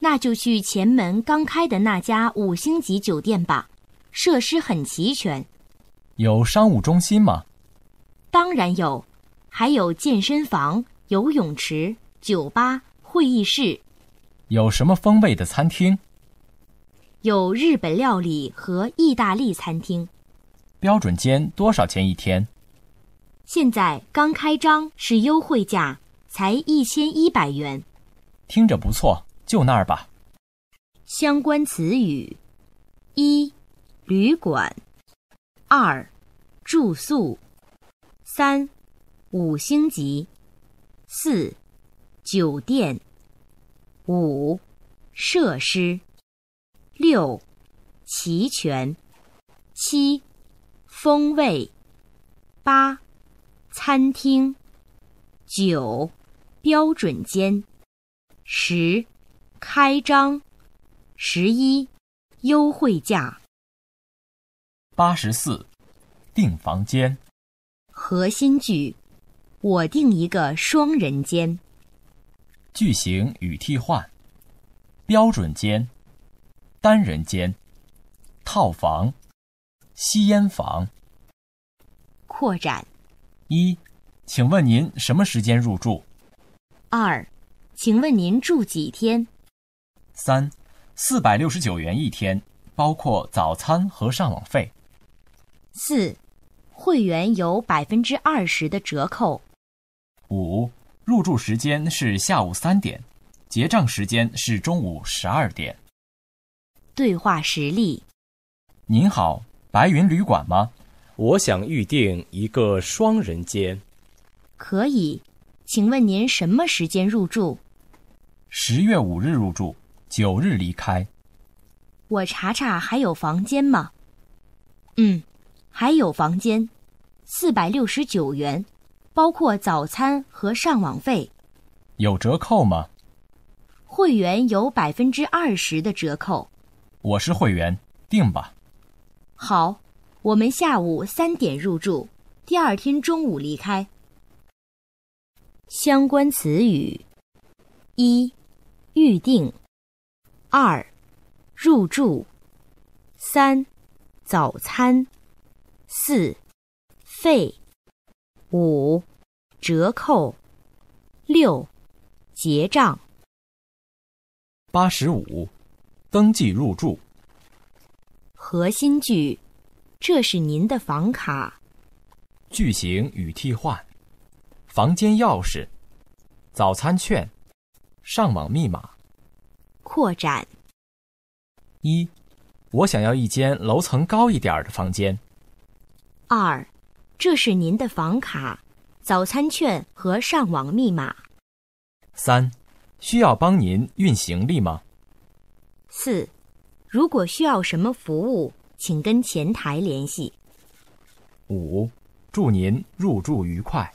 那就去前门刚开的那家五星级酒店吧，设施很齐全。有商务中心吗？当然有，还有健身房、游泳池、酒吧、会议室。有什么风味的餐厅？有日本料理和意大利餐厅。标准间多少钱一天？现在刚开张是优惠价，才一千一百元。听着不错，就那儿吧。相关词语：一、旅馆；二、住宿；三、五星级；四、酒店。五设施，六齐全，七风味，八餐厅，九标准间，十开张，十一优惠价，八十四，订房间。核心句：我订一个双人间。句型与替换，标准间、单人间、套房、吸烟房、扩展。一，请问您什么时间入住？二，请问您住几天？三，四百六十九元一天，包括早餐和上网费。四，会员有百分之二十的折扣。五。入住时间是下午三点，结账时间是中午十二点。对话实例：您好，白云旅馆吗？我想预订一个双人间。可以，请问您什么时间入住？十月五日入住，九日离开。我查查还有房间吗？嗯，还有房间，四百六十九元。包括早餐和上网费，有折扣吗？会员有百分之二十的折扣。我是会员，定吧。好，我们下午三点入住，第二天中午离开。相关词语：一、预定；二、入住；三、早餐；四、费。五，折扣；六，结账；八十五，登记入住。核心句：这是您的房卡。句型与替换：房间钥匙、早餐券、上网密码。扩展：一，我想要一间楼层高一点的房间。二。这是您的房卡、早餐券和上网密码。三，需要帮您运行李吗？四，如果需要什么服务，请跟前台联系。五，祝您入住愉快。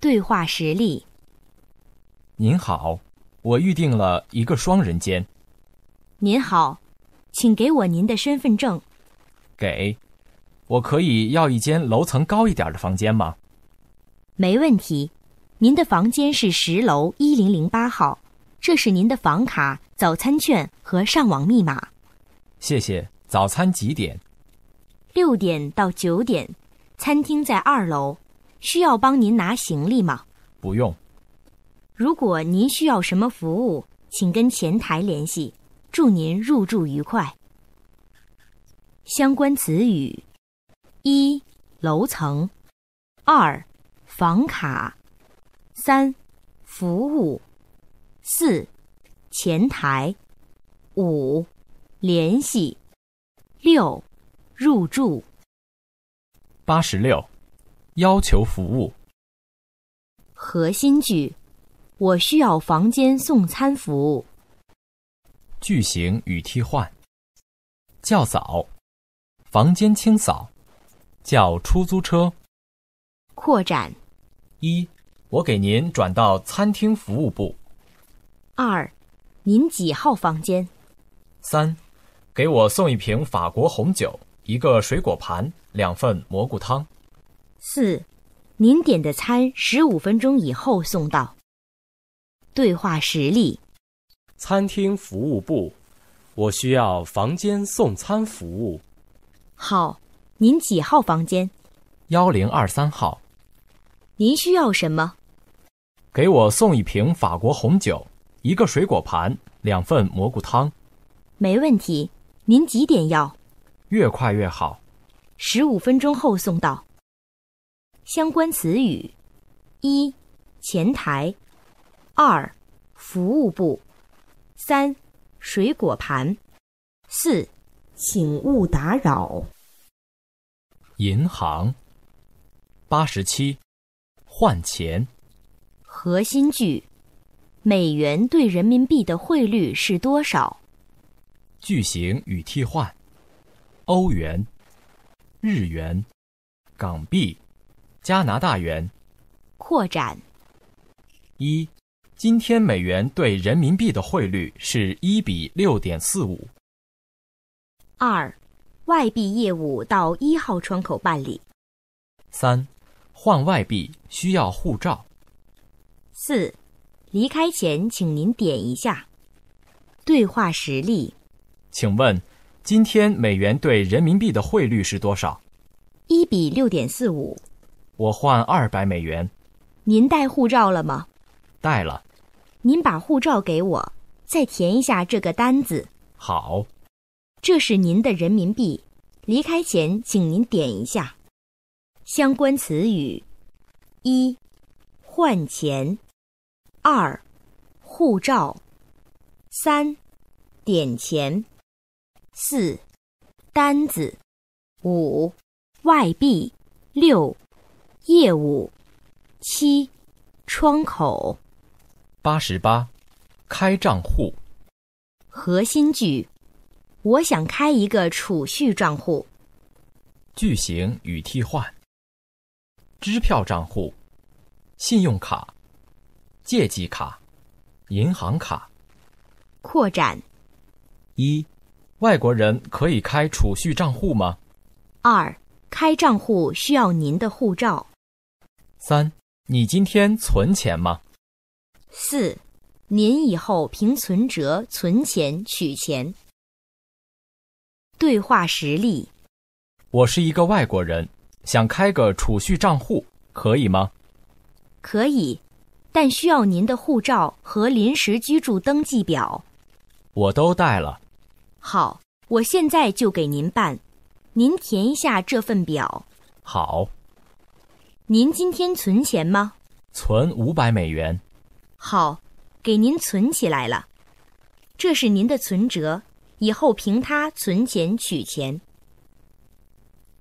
对话实例：您好，我预定了一个双人间。您好，请给我您的身份证。给。我可以要一间楼层高一点的房间吗？没问题，您的房间是十楼一零零八号，这是您的房卡、早餐券和上网密码。谢谢。早餐几点？六点到九点。餐厅在二楼。需要帮您拿行李吗？不用。如果您需要什么服务，请跟前台联系。祝您入住愉快。相关词语。一楼层，二房卡，三服务，四前台，五联系，六入住，八十六，要求服务。核心句：我需要房间送餐服务。句型与替换较早，房间清扫。叫出租车。扩展一，我给您转到餐厅服务部。二，您几号房间？三，给我送一瓶法国红酒，一个水果盘，两份蘑菇汤。四，您点的餐十五分钟以后送到。对话实例：餐厅服务部，我需要房间送餐服务。好。您几号房间？幺零二三号。您需要什么？给我送一瓶法国红酒，一个水果盘，两份蘑菇汤。没问题。您几点要？越快越好。十五分钟后送到。相关词语：一，前台；二，服务部；三，水果盘；四，请勿打扰。银行，八十七，换钱。核心句：美元对人民币的汇率是多少？句型与替换：欧元、日元、港币、加拿大元。扩展：一，今天美元对人民币的汇率是一比六点四五。二。外币业务到一号窗口办理。三，换外币需要护照。四，离开前，请您点一下。对话实例：请问，今天美元对人民币的汇率是多少？一比六点四五。我换二百美元。您带护照了吗？带了。您把护照给我，再填一下这个单子。好。这是您的人民币，离开前，请您点一下。相关词语：一换钱，二护照，三点钱，四单子，五外币，六业务，七窗口，八十八，开账户。核心句。我想开一个储蓄账户。句型与替换：支票账户、信用卡、借记卡、银行卡。扩展：一、外国人可以开储蓄账户吗？二、开账户需要您的护照。三、你今天存钱吗？四、您以后凭存折存钱取钱。对话实例：我是一个外国人，想开个储蓄账户，可以吗？可以，但需要您的护照和临时居住登记表。我都带了。好，我现在就给您办。您填一下这份表。好。您今天存钱吗？存五百美元。好，给您存起来了。这是您的存折。以后凭它存钱取钱。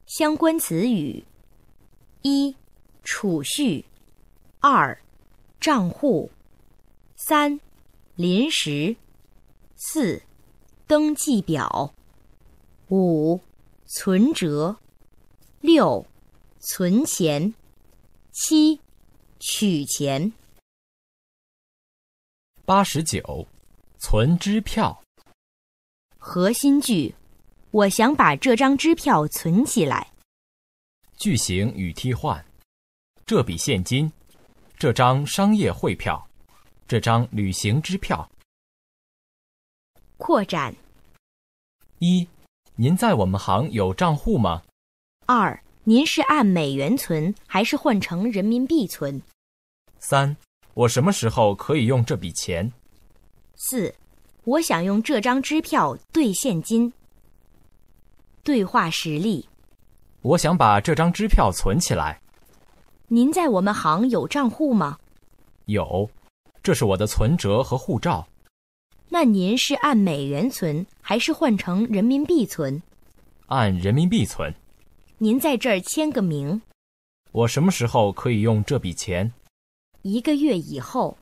相关词语：一、储蓄；二、账户；三、临时；四、登记表；五、存折；六、存钱；七、取钱；八十九、存支票。核心句：我想把这张支票存起来。句型与替换：这笔现金，这张商业汇票，这张旅行支票。扩展：一、您在我们行有账户吗？二、您是按美元存还是换成人民币存？三、我什么时候可以用这笔钱？四。我想用这张支票兑现金。对话实例：我想把这张支票存起来。您在我们行有账户吗？有，这是我的存折和护照。那您是按美元存，还是换成人民币存？按人民币存。您在这儿签个名。我什么时候可以用这笔钱？一个月以后。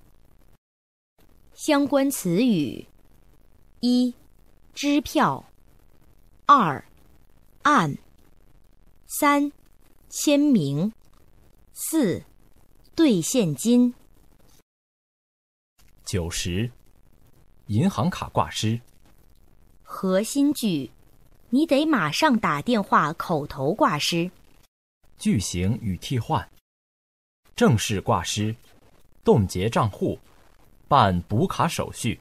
相关词语。一，支票；二，按；三，签名；四，兑现金。九十，银行卡挂失。核心句：你得马上打电话，口头挂失。句型与替换。正式挂失，冻结账户，办补卡手续。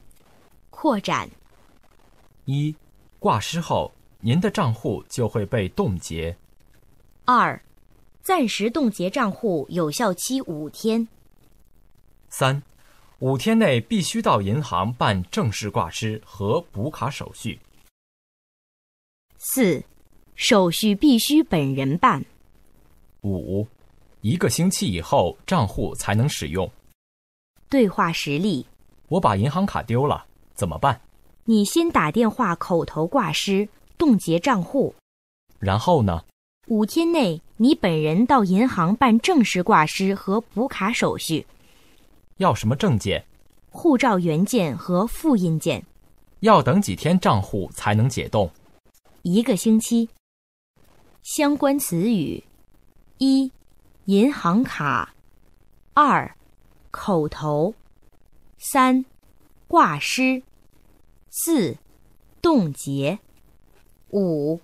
扩展。一，挂失后，您的账户就会被冻结。二，暂时冻结账户有效期五天。三，五天内必须到银行办正式挂失和补卡手续。四，手续必须本人办。五，一个星期以后账户才能使用。对话实例：我把银行卡丢了，怎么办？你先打电话，口头挂失，冻结账户。然后呢？五天内，你本人到银行办正式挂失和补卡手续。要什么证件？护照原件和复印件。要等几天账户才能解冻？一个星期。相关词语：一、银行卡；二、口头；三、挂失。四冻结，五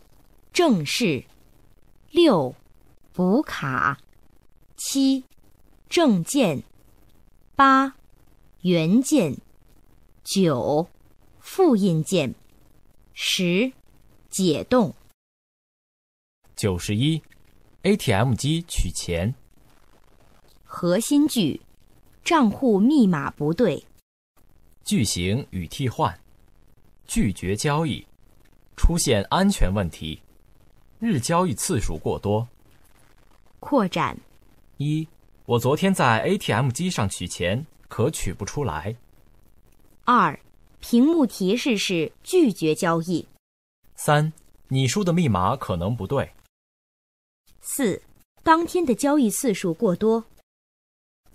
正式，六补卡，七证件，八原件，九复印件，十解冻。九十一，ATM 机取钱。核心句：账户密码不对。句型与替换。拒绝交易，出现安全问题，日交易次数过多。扩展一：我昨天在 ATM 机上取钱，可取不出来。二：屏幕提示是拒绝交易。三：你输的密码可能不对。四：当天的交易次数过多。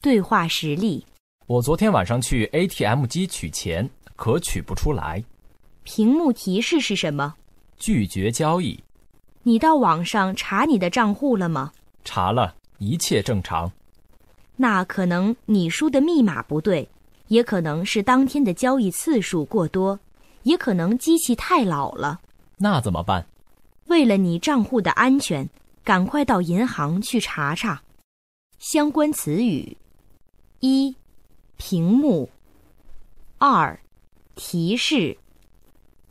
对话实例：我昨天晚上去 ATM 机取钱，可取不出来。屏幕提示是什么？拒绝交易。你到网上查你的账户了吗？查了，一切正常。那可能你输的密码不对，也可能是当天的交易次数过多，也可能机器太老了。那怎么办？为了你账户的安全，赶快到银行去查查。相关词语：一，屏幕；二，提示。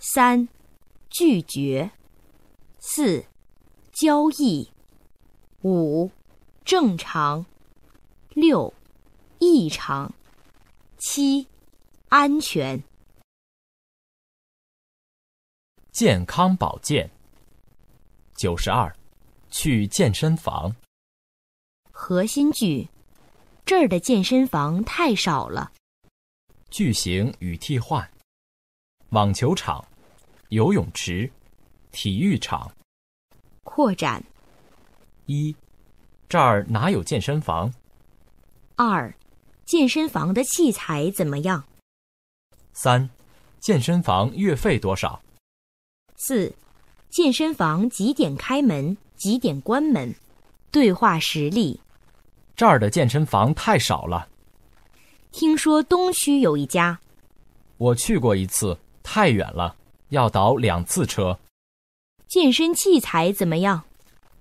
三、拒绝；四、交易；五、正常；六、异常；七、安全。健康保健。九十二，去健身房。核心句：这儿的健身房太少了。句型与替换：网球场。游泳池、体育场。扩展一，这儿哪有健身房？二，健身房的器材怎么样？三，健身房月费多少？四，健身房几点开门？几点关门？对话实例：这儿的健身房太少了。听说东区有一家。我去过一次，太远了。要倒两次车。健身器材怎么样？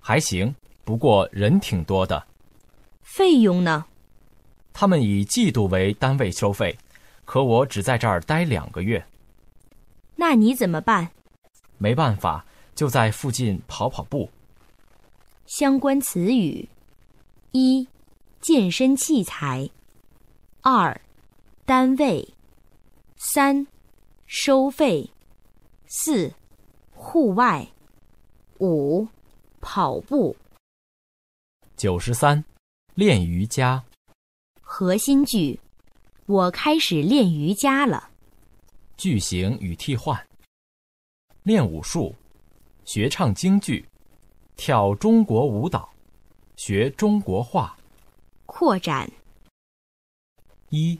还行，不过人挺多的。费用呢？他们以季度为单位收费，可我只在这儿待两个月。那你怎么办？没办法，就在附近跑跑步。相关词语：一、健身器材；二、单位；三、收费。四，户外；五，跑步；九十三，练瑜伽。核心句：我开始练瑜伽了。句型与替换：练武术，学唱京剧，跳中国舞蹈，学中国话。扩展：一，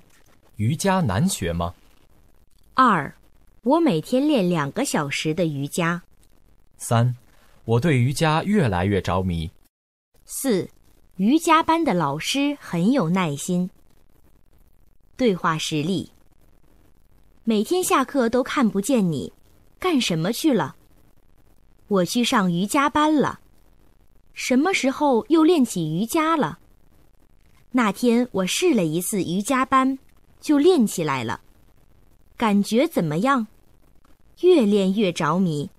瑜伽难学吗？二。我每天练两个小时的瑜伽。三，我对瑜伽越来越着迷。四，瑜伽班的老师很有耐心。对话实例：每天下课都看不见你，干什么去了？我去上瑜伽班了。什么时候又练起瑜伽了？那天我试了一次瑜伽班，就练起来了。感觉怎么样？越练越着迷，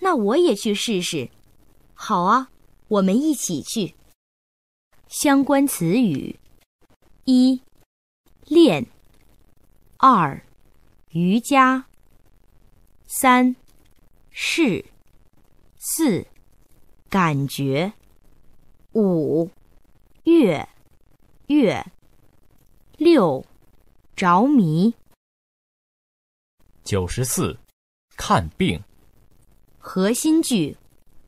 那我也去试试。好啊，我们一起去。相关词语：一练，二瑜伽，三试，四感觉，五月月；六着迷。九十四。看病，核心句：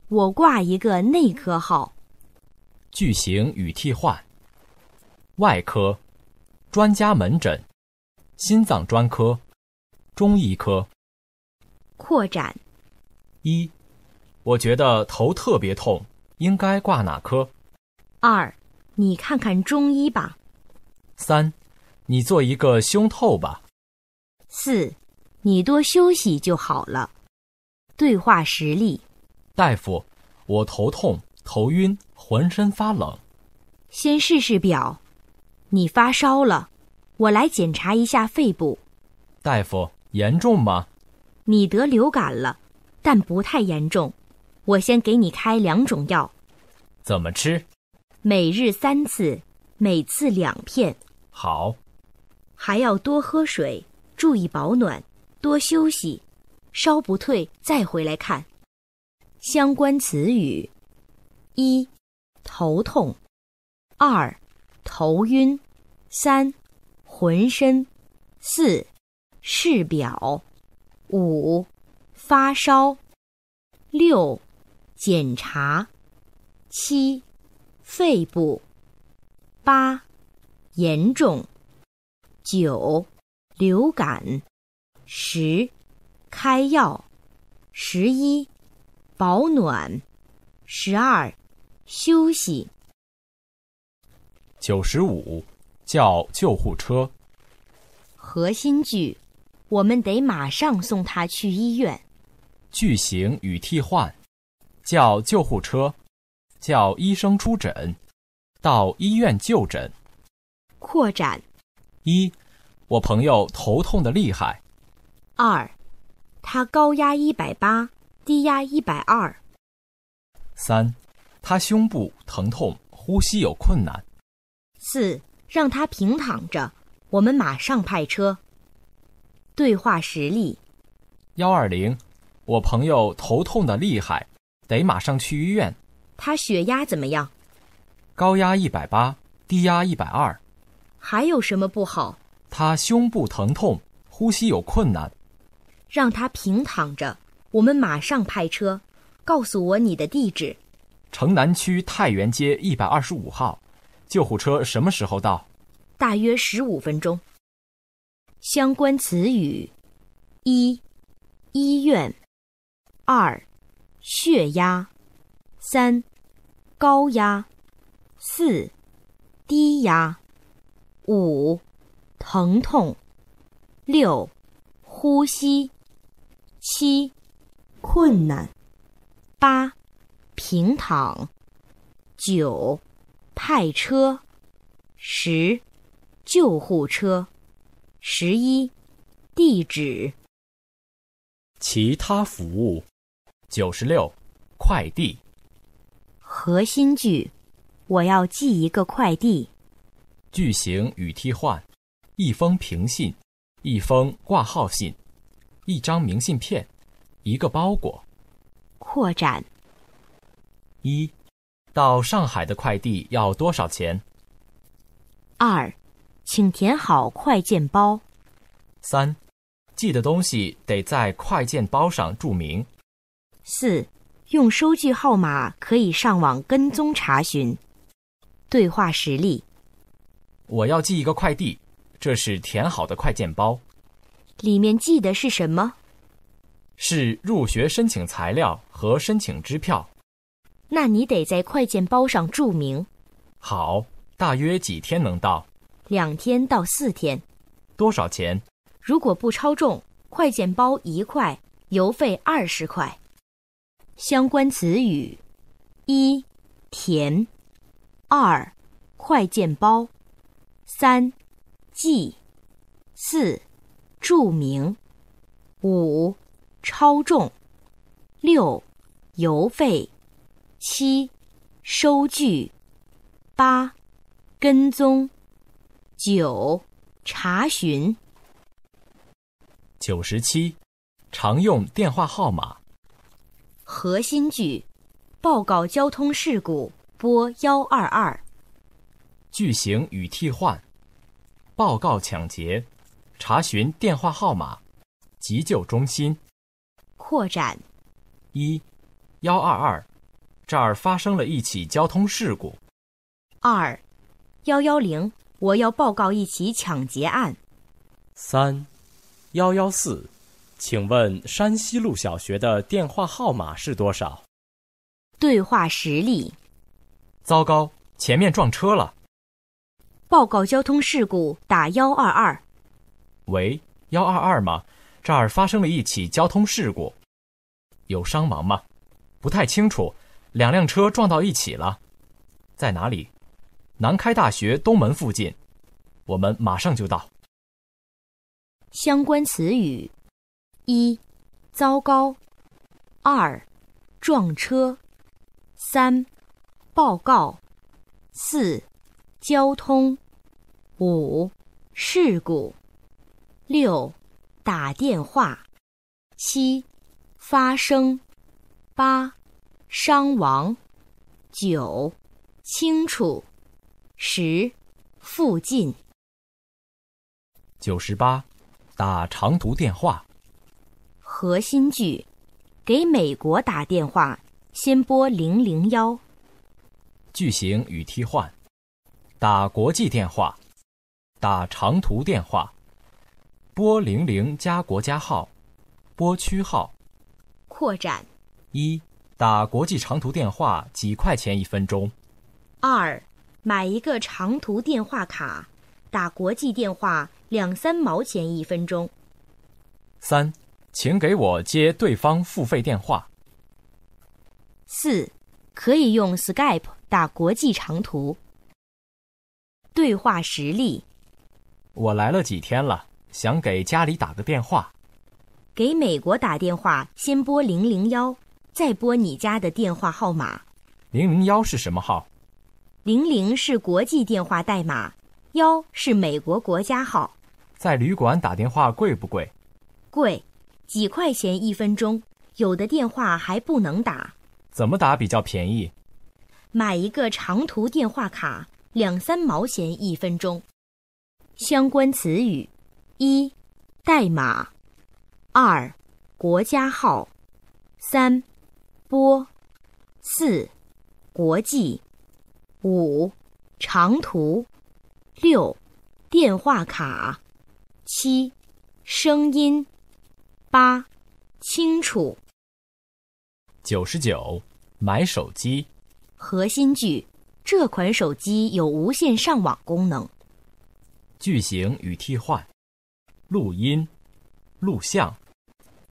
我挂一个内科号。句型与替换：外科专家门诊、心脏专科、中医科。扩展：一，我觉得头特别痛，应该挂哪科？二，你看看中医吧。三，你做一个胸透吧。四。你多休息就好了。对话实例：大夫，我头痛、头晕、浑身发冷。先试试表，你发烧了。我来检查一下肺部。大夫，严重吗？你得流感了，但不太严重。我先给你开两种药。怎么吃？每日三次，每次两片。好。还要多喝水，注意保暖。多休息，烧不退再回来看。相关词语：一、头痛；二、头晕；三、浑身；四、视表；五、发烧；六、检查；七、肺部；八、严重；九、流感。十，开药；十一，保暖；十二，休息。九十五，叫救护车。核心句：我们得马上送他去医院。句型与替换：叫救护车；叫医生出诊；到医院就诊。扩展：一，我朋友头痛的厉害。二，他高压一百八，低压一百二。三，他胸部疼痛，呼吸有困难。四，让他平躺着，我们马上派车。对话实例：幺二零，我朋友头痛的厉害，得马上去医院。他血压怎么样？高压一百八，低压一百二。还有什么不好？他胸部疼痛，呼吸有困难。让他平躺着，我们马上派车。告诉我你的地址：城南区太原街一百二十五号。救护车什么时候到？大约十五分钟。相关词语：一、医院；二、血压；三、高压；四、低压；五、疼痛；六、呼吸。七，困难。八，平躺。九，派车。十，救护车。十一，地址。其他服务。九十六，快递。核心句：我要寄一个快递。句型与替换：一封平信，一封挂号信。一张明信片，一个包裹。扩展一，到上海的快递要多少钱？二，请填好快件包。三，寄的东西得在快件包上注明。四，用收据号码可以上网跟踪查询。对话实例：我要寄一个快递，这是填好的快件包。里面记的是什么？是入学申请材料和申请支票。那你得在快件包上注明。好，大约几天能到？两天到四天。多少钱？如果不超重，快件包一块，邮费二十块。相关词语：一填，二快件包，三寄，四。注明，五超重，六邮费，七收据，八跟踪，九查询。九十七，常用电话号码。核心句：报告交通事故，拨幺二二。句型与替换：报告抢劫。查询电话号码，急救中心。扩展一幺二二，这儿发生了一起交通事故。二幺幺零，我要报告一起抢劫案。三幺幺四，请问山西路小学的电话号码是多少？对话实例：糟糕，前面撞车了。报告交通事故，打幺二二。喂，幺二二吗？这儿发生了一起交通事故，有伤亡吗？不太清楚，两辆车撞到一起了，在哪里？南开大学东门附近，我们马上就到。相关词语：一、糟糕；二、撞车；三、报告；四、交通；五、事故。六打电话，七发声，八伤亡，九清楚，十附近。九十八，打长途电话。核心句：给美国打电话，先拨零零幺。句型与替换：打国际电话，打长途电话。拨零零加国家号，拨区号，扩展一，打国际长途电话几块钱一分钟；二，买一个长途电话卡，打国际电话两三毛钱一分钟；三，请给我接对方付费电话；四，可以用 Skype 打国际长途。对话实例：我来了几天了。想给家里打个电话，给美国打电话，先拨零零幺，再拨你家的电话号码。零零幺是什么号？零零是国际电话代码，幺是美国国家号。在旅馆打电话贵不贵？贵，几块钱一分钟。有的电话还不能打。怎么打比较便宜？买一个长途电话卡，两三毛钱一分钟。相关词语。一代码，二国家号，三波；四国际，五长途，六电话卡，七声音，八清楚，九十九买手机。核心句：这款手机有无线上网功能。句型与替换。录音、录像、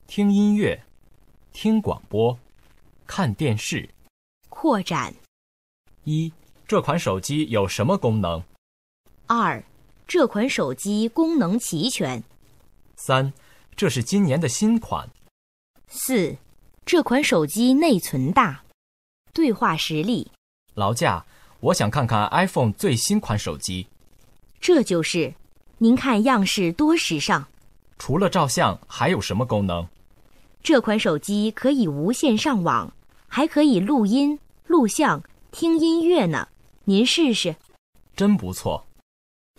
听音乐、听广播、看电视。扩展一：这款手机有什么功能？二：这款手机功能齐全。三：这是今年的新款。四：这款手机内存大。对话实例：劳驾，我想看看 iPhone 最新款手机。这就是。您看样式多时尚。除了照相，还有什么功能？这款手机可以无线上网，还可以录音、录像、听音乐呢。您试试。真不错。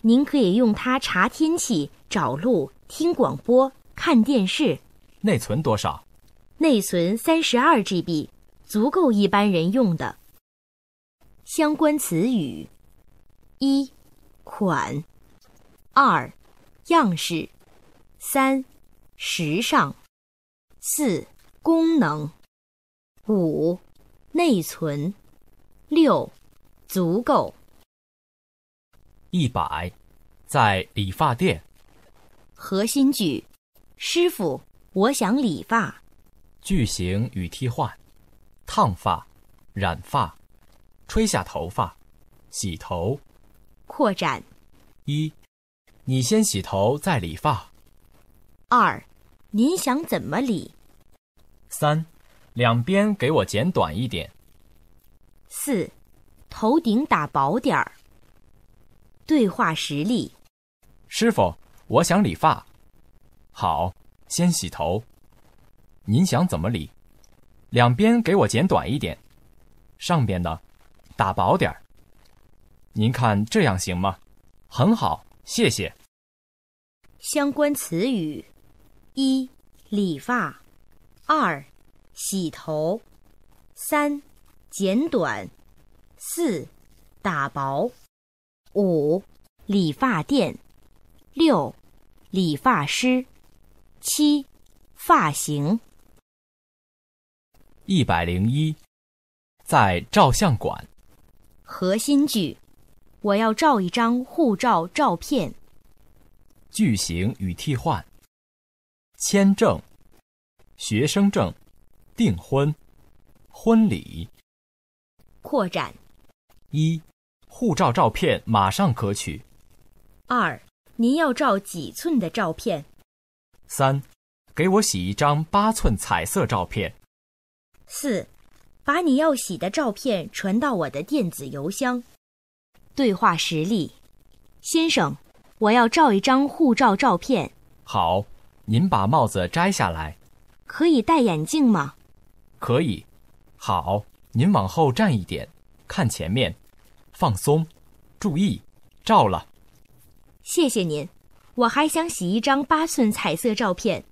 您可以用它查天气、找路、听广播、看电视。内存多少？内存三十二 GB，足够一般人用的。相关词语：一款。二，样式；三，时尚；四，功能；五，内存；六，足够。一百，在理发店。核心句：师傅，我想理发。句型与替换：烫发、染发、吹下头发、洗头。扩展一。你先洗头，再理发。二，您想怎么理？三，两边给我剪短一点。四，头顶打薄点儿。对话实例：师傅，我想理发。好，先洗头。您想怎么理？两边给我剪短一点，上边呢，打薄点儿。您看这样行吗？很好。谢谢。相关词语：一、理发；二、洗头；三、剪短；四、打薄；五、理发店；六、理发师；七、发型。一百零一，在照相馆。核心句。我要照一张护照照片。句型与替换：签证、学生证、订婚、婚礼。扩展：一、护照照片马上可取；二、您要照几寸的照片？三、给我洗一张八寸彩色照片。四、把你要洗的照片传到我的电子邮箱。对话实例：先生，我要照一张护照照片。好，您把帽子摘下来。可以戴眼镜吗？可以。好，您往后站一点，看前面，放松，注意，照了。谢谢您。我还想洗一张八寸彩色照片。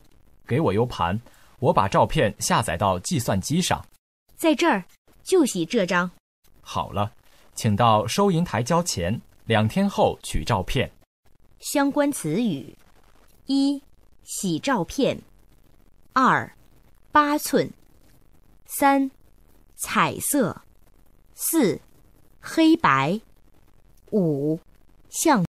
给我 U 盘，我把照片下载到计算机上。在这儿，就洗这张。好了。请到收银台交钱，两天后取照片。相关词语：一、洗照片；二、八寸；三、彩色；四、黑白；五、相。